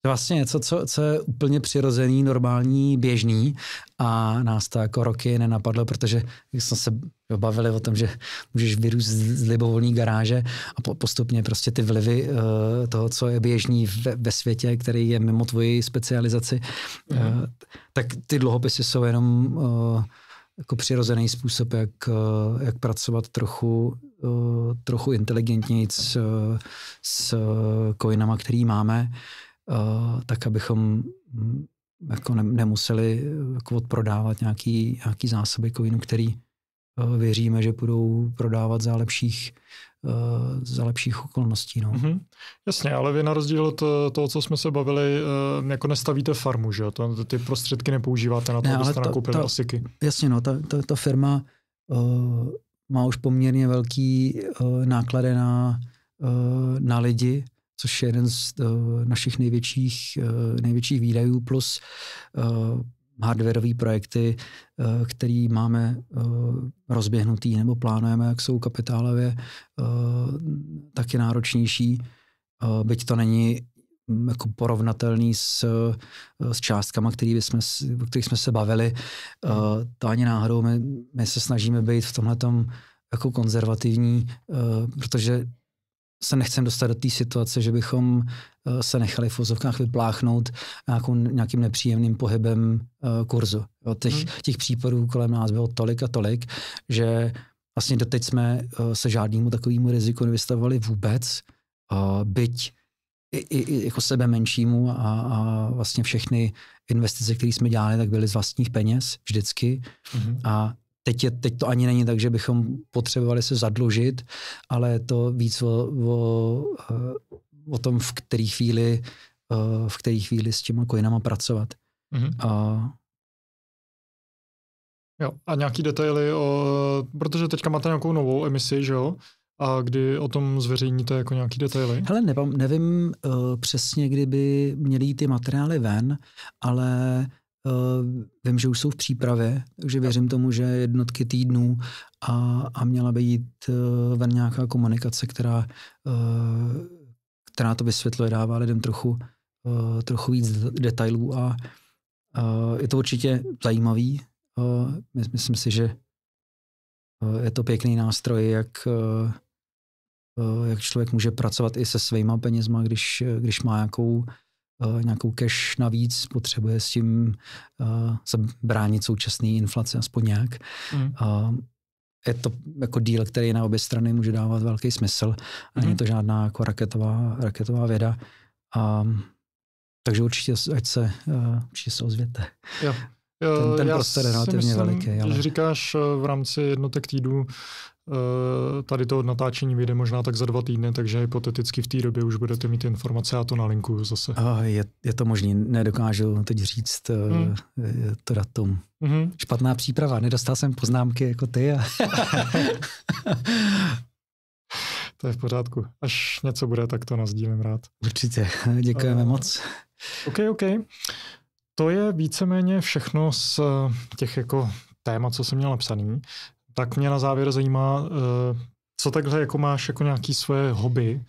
to je vlastně něco, co, co je úplně přirozený, normální, běžný a nás to jako roky nenapadlo, protože jsme se bavili o tom, že můžeš vyrůst z libovolní garáže a postupně prostě ty vlivy uh, toho, co je běžný ve, ve světě, který je mimo tvoji specializaci, mm. uh, tak ty dluhopisy jsou jenom uh, jako přirozený způsob, jak, uh, jak pracovat trochu, uh, trochu inteligentněji s, s coinama, který máme. Uh, Eh, tak abychom mm, jako ne, nemuseli eh, jako odprodávat nějaký, nějaký zásoby kovinu, který eh, věříme, že budou prodávat za lepších, za lepších okolností. No. Mm-hmm. Jasně, ale vy na rozdíl od toho, co jsme se bavili, jako nestavíte farmu, že jo? Ty prostředky nepoužíváte na to, ne, abyste ta, nakoupili ta, asiky. Jasně, no, ta, ta, ta firma uh, má už poměrně velký uh, náklady na, uh, na lidi, což je jeden z uh, našich největších, uh, největších výdajů, plus uh, hardwareové projekty, uh, který máme uh, rozběhnutý nebo plánujeme, jak jsou kapitálově uh, taky náročnější, uh, byť to není mm, jako porovnatelný s, s částkama, který bychom, o kterých jsme se bavili. Uh, to ani náhodou, my, my se snažíme být v tomhle jako konzervativní, uh, protože se nechcem dostat do té situace, že bychom eh, se nechali v vozovkách vypláchnout nějakou, nějakým nepříjemným pohybem eh, kurzu. Jo, těch, hmm. těch případů kolem nás bylo tolik a tolik, že vlastně doteď jsme eh, se žádnému takovému riziku nevystavovali vůbec, byť i, i, i jako sebe menšímu a, a vlastně všechny investice, které jsme dělali, tak byly z vlastních peněz vždycky. Mm-hmm. A Teď, je, teď to ani není tak, že bychom potřebovali se zadlužit, ale je to víc o, o, eh, o tom, v který chvíli, eh, v který chvíli s těma coinama pracovat. Mm-hmm. A Jo, a nějaký detaily, o, protože teďka máte nějakou novou emisi, že jo? A kdy o tom zveřejníte jako nějaký detaily? Hele, nevím, nevím uh, přesně, kdyby měly ty materiály ven, ale Eh, vím, že už jsou v přípravě, takže věřím tomu, že jednotky týdnů a, a měla by jít eh, ven nějaká komunikace, která, eh, která to vysvětluje, dává lidem trochu, trochu víc detailů a je to určitě zajímavý. Myslím si, že je to pěkný nástroj, jak, jak člověk může pracovat i se svýma penězma, když, když má nějakou Eh, nějakou cash navíc, potřebuje s tím uh, eh, zabránit současné inflaci aspoň nějak. Mm. Uh, je to jako díl, který na obě strany může dávat velký smysl. Není hmm. to žádná jako raketová, raketová věda. Um, takže určitě, ať se, uh, určitě se ozvěte. Jo. Ten, ten já prostor je relativně myslím, veliký. Ale... Když říkáš v rámci jednotek týdů, Eh, tady to natáčení vyjde možná tak za dva týdny, takže hypoteticky v té době už budete mít informace a to na linku zase. Je, je to možný, nedokážu teď říct eh, hmm. to datum. Hmm. Špatná příprava, nedostal jsem poznámky jako ty. A... to je v pořádku. Až něco bude, tak to nazdílím rád. Určitě, děkujeme a... Eh, moc. OK, OK. To je víceméně všechno z těch jako téma, co jsem měl napsaný. Tak mě na závěr zajímá, eh, co takhle jako máš jako nějaký svoje hobby,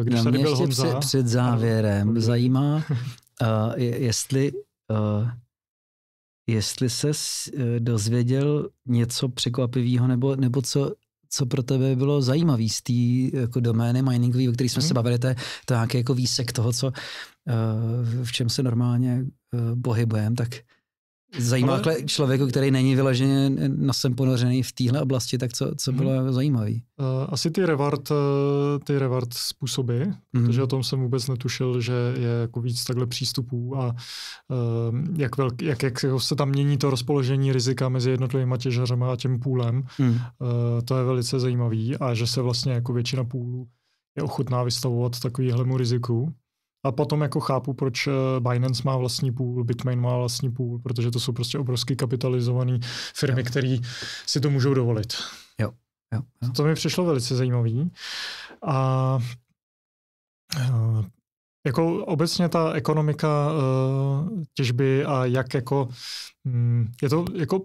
eh, když no, tady byl Honza. Před, před eh, závěrem a... zajímá, uh, jestli uh, jestli se dozvěděl něco překvapivého, nebo, nebo co, co pro tebe bylo zajímavé z té jako domény miningové, o které jsme hmm. se mhm. bavili, to je to nějaký jako výsek toho, co, v čem se normálně pohybujeme, tak Zajímá ale... No. člověku, který není vyloženě sem ponořený v téhle oblasti, tak co, co mhm. bylo hmm. zajímavé? Eh, asi ty reward, eh, ty reward způsoby, hmm. protože o tom jsem vůbec netušil, že je jako víc takhle přístupů a eh, jak, velk, jak, jak jako se tam mění to rozpoložení rizika mezi jednotlivými těžařemi a tím půlem, hmm. to je velice zajímavý a že se vlastně jako většina půlů je ochotná vystavovat takovýhlemu riziku. A potom jako chápu, proč eh, Binance má vlastní půl, Bitmain má vlastní půl, protože to jsou prostě obrovsky kapitalizované firmy, které si to můžou dovolit. Jo. Jo, jo. To mi přišlo velice zajímavý. A eh, jako obecně ta ekonomika eh, těžby a jak jako, mm, je to jako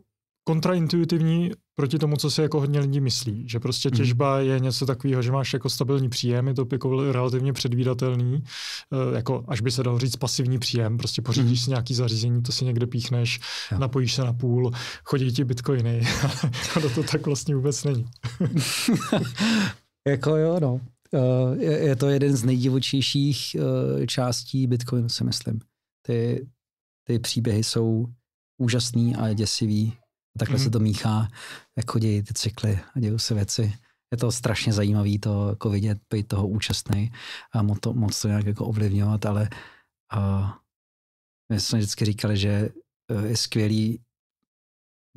kontraintuitivní proti tomu, co si jako hodně lidí myslí. Že prostě mhm. těžba je něco takového, že máš jako stabilní příjem, je to jako relativně předvídatelný, eh, jako až by se dalo říct pasivní příjem, prostě pořídíš mhm. si nějaký zařízení, to si někde píchneš, jo. napojíš se na půl, chodí ti bitcoiny. ale to tak vlastně vůbec není. jako jo, no. Eh, je to jeden z nejdivočejších eh, částí bitcoinu, si myslím. Ty, ty příběhy jsou úžasný a děsivý Takhle mm-hmm. se mhm. to míchá, jak chodí ty cykly a dějou se věci. Je to strašně zajímavé to jako vidět, být toho účastný a moc to, moc to nějak jako ovlivňovat, ale a, my jsme vždycky říkali, že eh, je skvělý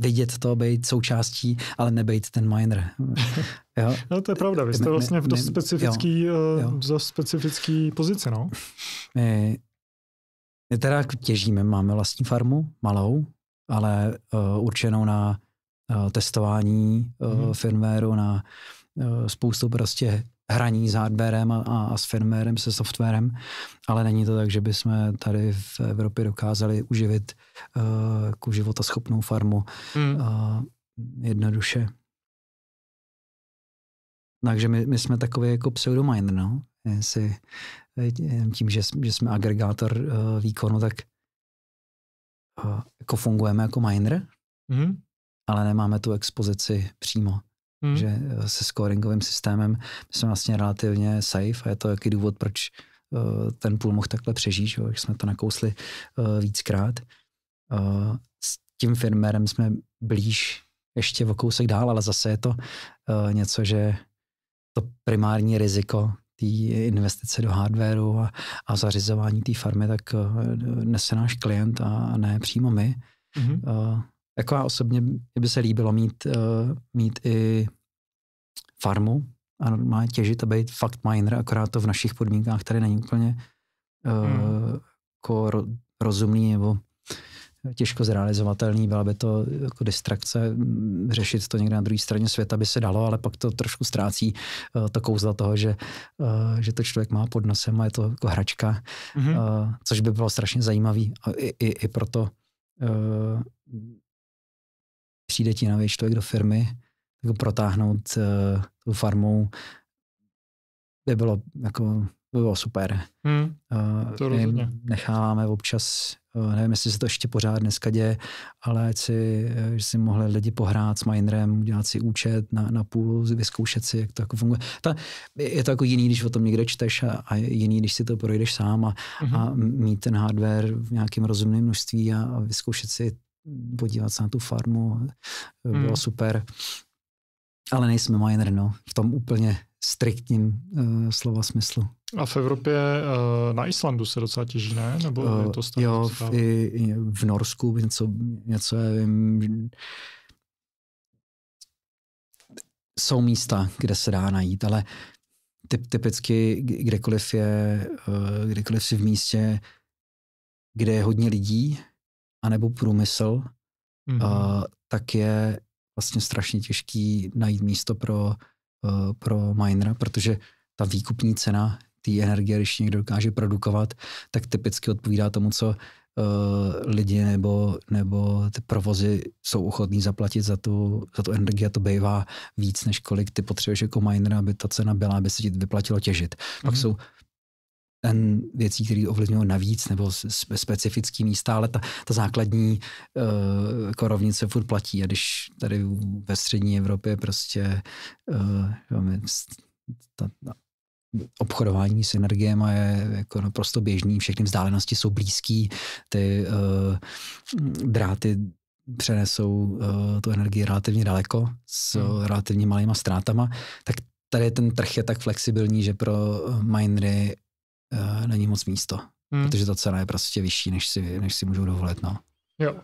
vidět to, být součástí, ale nebejt ten miner. jo? No to je pravda, vy jste vlastně v dost specifický, jo, eh, jo. dost specifický pozici, no. My, my teda těžíme, máme vlastní farmu, malou, ale uh, určenou na uh, testování uh, eh, mm firmwareu, na uh, spoustu prostě hraní s hardwarem a, a, s firmwarem, se softwarem, ale není to tak, že bychom tady v Evropě dokázali uživit uh, ku životaschopnou farmu mm. uh, jednoduše. Takže my, my jsme takový jako pseudominer, no. Jestli, tím, že, že jsme agregátor uh, výkonu, tak jako fungujeme jako miner, mm-hmm. ale nemáme tu expozici přímo. Mm-hmm. Že eh, se scoringovým systémem jsme vlastně relativně safe a je to jaký důvod, proč eh, ten půl mohl takhle přežít, že? jsme to nakousli eh, víckrát. s tím firmérem jsme blíž ještě o kousek dál, ale zase je to něco, že to primární riziko té investice do hardwareu a, a zařizování té farmy, tak eh, nese náš klient a ne přímo my. Mm-hmm. Uh, jako já osobně by se líbilo mít, uh, mít i farmu a normálně těžit a být fakt miner, akorát to v našich podmínkách tady není úplně uh, mm. jako ro, rozumný nebo těžko zrealizovatelný, byla by to jako distrakce, řešit to někde na druhé straně světa by se dalo, ale pak to trošku ztrácí eh, to kouzlo toho, že, eh, že to člověk má pod nosem a je to jako hračka, mm-hmm. což by bylo strašně zajímavý a i, i, i proto uh, přijde ti navíc člověk do firmy, jako protáhnout uh, tu farmou by bylo jako by bylo super. Hmm, eh, to necháváme občas, eh, nevím, jestli se to ještě pořád dneska děje, ale ať si, eh, že si mohli lidi pohrát s minerem, udělat si účet na, na půl, vyzkoušet si, jak to jako funguje. Ta, je to jako jiný, když o tom někde čteš a, a jiný, když si to projdeš sám a, hmm. a mhm. mít ten hardware v nějakém rozumném množství a, a vyzkoušet si, podívat se na tu farmu, bylo hmm. super. Ale nejsme miner, no, v tom úplně striktním uh, slova smyslu. A v Evropě uh, na Islandu se docela těží, ne? Nebo uh, je to stále jo, v, i, i v Norsku něco, něco já vím, jsou místa, kde se dá najít, ale typ, typicky kdekoliv je, uh, kdekoliv si v místě, kde je hodně lidí, anebo průmysl, mm-hmm. uh, tak je vlastně strašně těžký najít místo pro Eh, pro minera, protože ta výkupní cena té energie, když někdo dokáže produkovat, tak typicky odpovídá tomu, co eh, lidi nebo, nebo ty provozy jsou ochotní zaplatit za tu, za tu energii a to bývá víc, než kolik ty potřebuješ jako miner, aby ta cena byla, aby se ti vyplatilo těžit. Mm-hmm. Pak mhm. jsou věcí, které ovlivňují navíc nebo specifické místa, ale ta, ta základní uh, eh, jako rovnice furt platí. A když tady ve střední Evropě prostě uh, ta, ta, obchodování s energiema je jako naprosto běžný, všechny vzdálenosti jsou blízký, ty uh, dráty přenesou uh, tu energii relativně daleko s hmm. relativně malýma ztrátama, tak tady ten trh je tak flexibilní, že pro minery uh, není moc místo, hmm. protože ta cena je prostě vyšší, než si, než si můžou dovolit. No. Jo.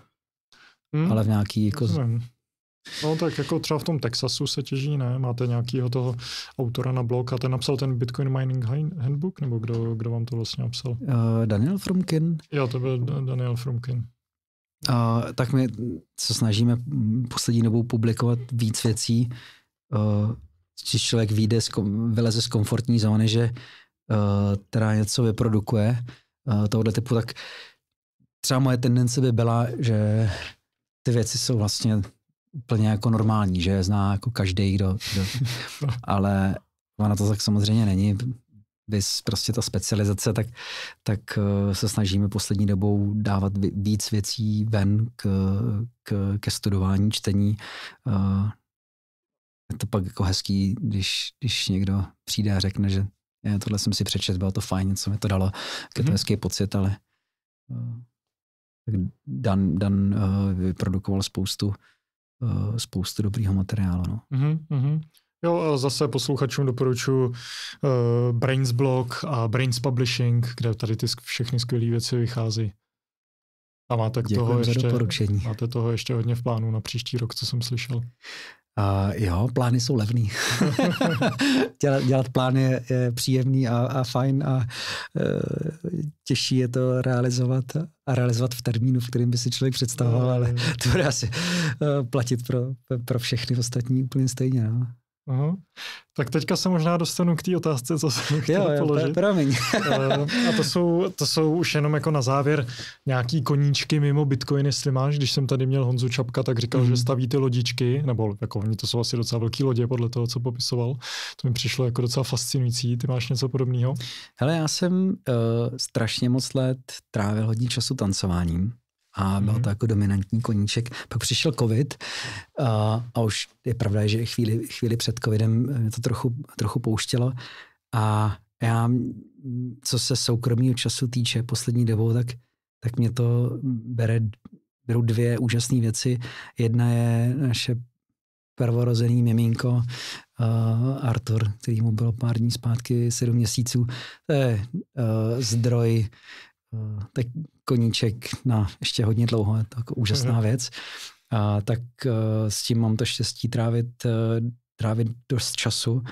Hmm. Ale v nějaký jako... No tak jako třeba v tom Texasu se těží, ne? Máte nějakého toho autora na blog a ten napsal ten Bitcoin Mining Handbook, nebo kdo, kdo vám to vlastně napsal? Uh, Daniel Frumkin. Jo, to byl Daniel Frumkin. Uh, tak my se snažíme poslední dobou publikovat víc věcí, uh, když člověk vyjde z kom, vyleze z komfortní zóny, že Eh, která něco vyprodukuje eh, tohoto typu, tak třeba moje tendence by byla, že ty věci jsou vlastně úplně jako normální, že je zná jako každý, kdo, kdo. ale ona to tak samozřejmě není. Vys prostě ta specializace, tak, tak eh, se snažíme poslední dobou dávat víc věcí ven k, k, ke studování, čtení. Je to pak jako hezký, když, když někdo přijde a řekne, že já tohle jsem si přečet, bylo to fajn, co mi to dalo, je to hezký pocit, ale eh, Dan, Dan uh, vyprodukoval spoustu, uh, spoustu dobrýho materiálu. No. Mm-hmm. Jo, a zase posluchačům doporučuji uh, Brains Blog a Brains Publishing, kde tady ty všechny skvělé věci vychází. A máte, k toho ještě, za doporučení. máte toho ještě hodně v plánu na příští rok, co jsem slyšel. Uh, jo, plány jsou levný. dělat, dělat plány je, je příjemný a, a fajn a uh, těžší je to realizovat a realizovat v termínu, v kterém by si člověk představoval, no, ale no, no. to bude asi uh, platit pro, pro všechny ostatní úplně stejně. No. Aha. Tak teďka se možná dostanu k té otázce, co jsem chtěl jo, jo, položit. je eh, a to jsou, to jsou už jenom jako na závěr nějaký koníčky mimo Bitcoin, jestli máš. Když jsem tady měl Honzu Čapka, tak říkal, mm. že mhm. staví ty lodičky, nebo jako oni to jsou asi docela velký lodě podle toho, co popisoval. To mi přišlo jako docela fascinující. Ty máš něco podobného? Hele, já jsem uh, strašně moc let trávil hodně času tancováním a byl mm-hmm. to jako dominantní koníček. Pak přišel covid a, a už je pravda, že chvíli, chvíli před covidem eh, to trochu, trochu pouštělo a já, co se soukromního času týče poslední dobou, tak, tak mě to bere, beru dvě úžasné věci. Jedna je naše prvorozený miminko uh, Artur, který mu bylo pár dní zpátky, sedm měsíců. To je uh, zdroj uh, tak koníček na ještě hodně dlouho, je to jako úžasná mm-hmm. věc, a, tak a, eh, s tím mám to štěstí trávit, eh, trávit dost času.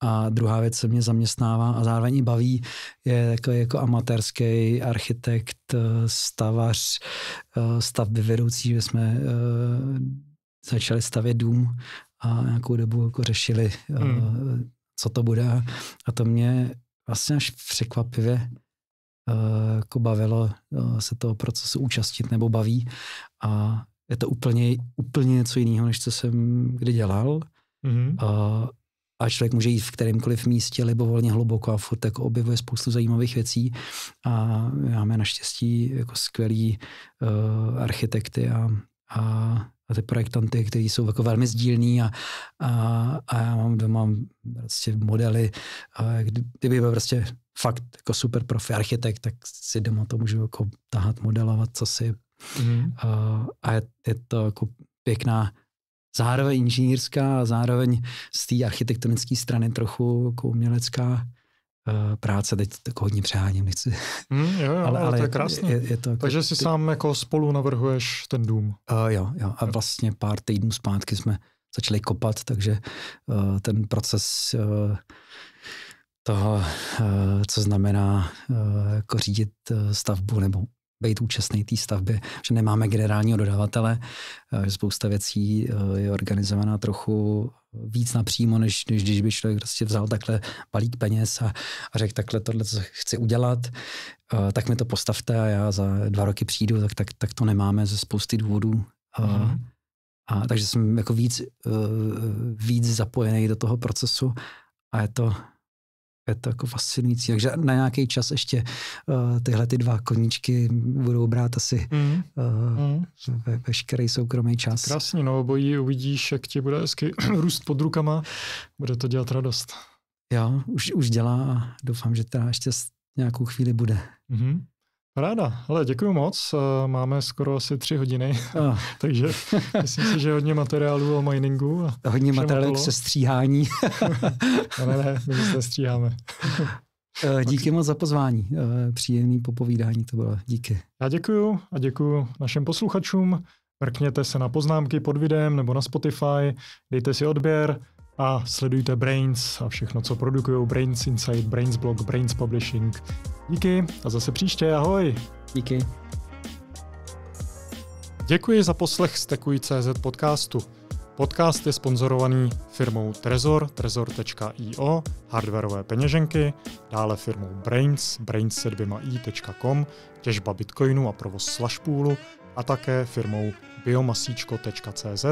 A druhá věc, co mě zaměstnává a zároveň i baví, je takový jako amatérský architekt, eh, stavař, stavby vedoucí, že jsme začali stavět dům a nějakou dobu jako řešili, hmm. co to bude. A to mě vlastně až překvapivě Eh, jako bavilo eh, se toho procesu účastnit nebo baví. A je to úplně, úplně něco jiného, než co jsem kdy dělal. Mm-hmm. A, a člověk může jít v kterémkoliv místě volně hluboko a furt jako objevuje spoustu zajímavých věcí. A máme naštěstí jako skvělí uh, architekty a a, a ty projektanty, kteří jsou jako velmi sdílní a, a, a já mám doma prostě modely, a kdy, kdyby byl prostě fakt jako super profi architekt, tak si doma to můžu jako tahat, modelovat, co si. Mm. A, a je, je to jako pěkná zároveň inženýrská a zároveň z té architektonické strany trochu jako umělecká Eh, práce, teď tak hodně přeháním, nechci. Mm, jo, jo, ale, ale, to je krásné. Je, je jako, Takže si ty... sám jako spolu navrhuješ ten dům. Uh, jo, jo, a vlastně pár týdnů zpátky jsme začali kopat, takže uh, ten proces uh, toho, uh, co znamená uh, jako řídit uh, stavbu nebo být účastný té stavby, že nemáme generálního dodavatele, eh, že spousta věcí eh, je organizovaná trochu víc napřímo, než, než když by člověk prostě vzal takhle balík peněz a, a řekl takhle tohle, co chci udělat, eh, tak mi to postavte a já za dva roky přijdu, tak, tak, tak to nemáme ze spousty důvodů. Mm-hmm. A, takže jsem jako víc, víc zapojený do toho procesu a je to, je to jako fascinující. Takže na nějaký čas ještě uh, tyhle ty dva koníčky budou brát asi mm. Uh, mm. Ve, veškerý soukromý čas. Krásně, no obojí uvidíš, jak ti bude hezky růst pod rukama. Bude to dělat radost. Jo, už, už dělá a doufám, že teda ještě nějakou chvíli bude. Mm. Ráda, ale děkuji moc. Eh, máme skoro asi tři hodiny, a. takže myslím si, že hodně materiálu o miningu. A hodně materiálu se stříhání. ne, ne, ne, my se stříháme. Eh, díky moc za pozvání. Eh, příjemný popovídání to bylo. Díky. Já děkuji a děkuji našim posluchačům. Mrkněte se na poznámky pod videem nebo na Spotify, dejte si odběr, a sledujte Brains a všechno, co produkují Brains Insight, Brains Blog, Brains Publishing. Díky a zase příště, ahoj! Díky. Děkuji za poslech z CZ podcastu. Podcast je sponzorovaný firmou Trezor, trezor.io, hardwareové peněženky, dále firmou Brains, brains těžba bitcoinu a provoz slashpoolu a také firmou biomasíčko.cz,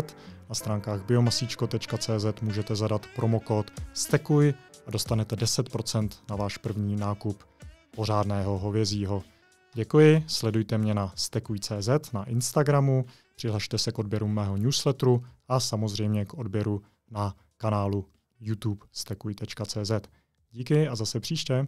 na stránkách biomasíčko.cz můžete zadat promokód STEKUJ a dostanete 10% na váš první nákup pořádného hovězího. Děkuji, sledujte mě na stekuj.cz na Instagramu, přihlašte se k odběru mého newsletteru a samozřejmě k odběru na kanálu youtube stekuj.cz. Díky a zase příště.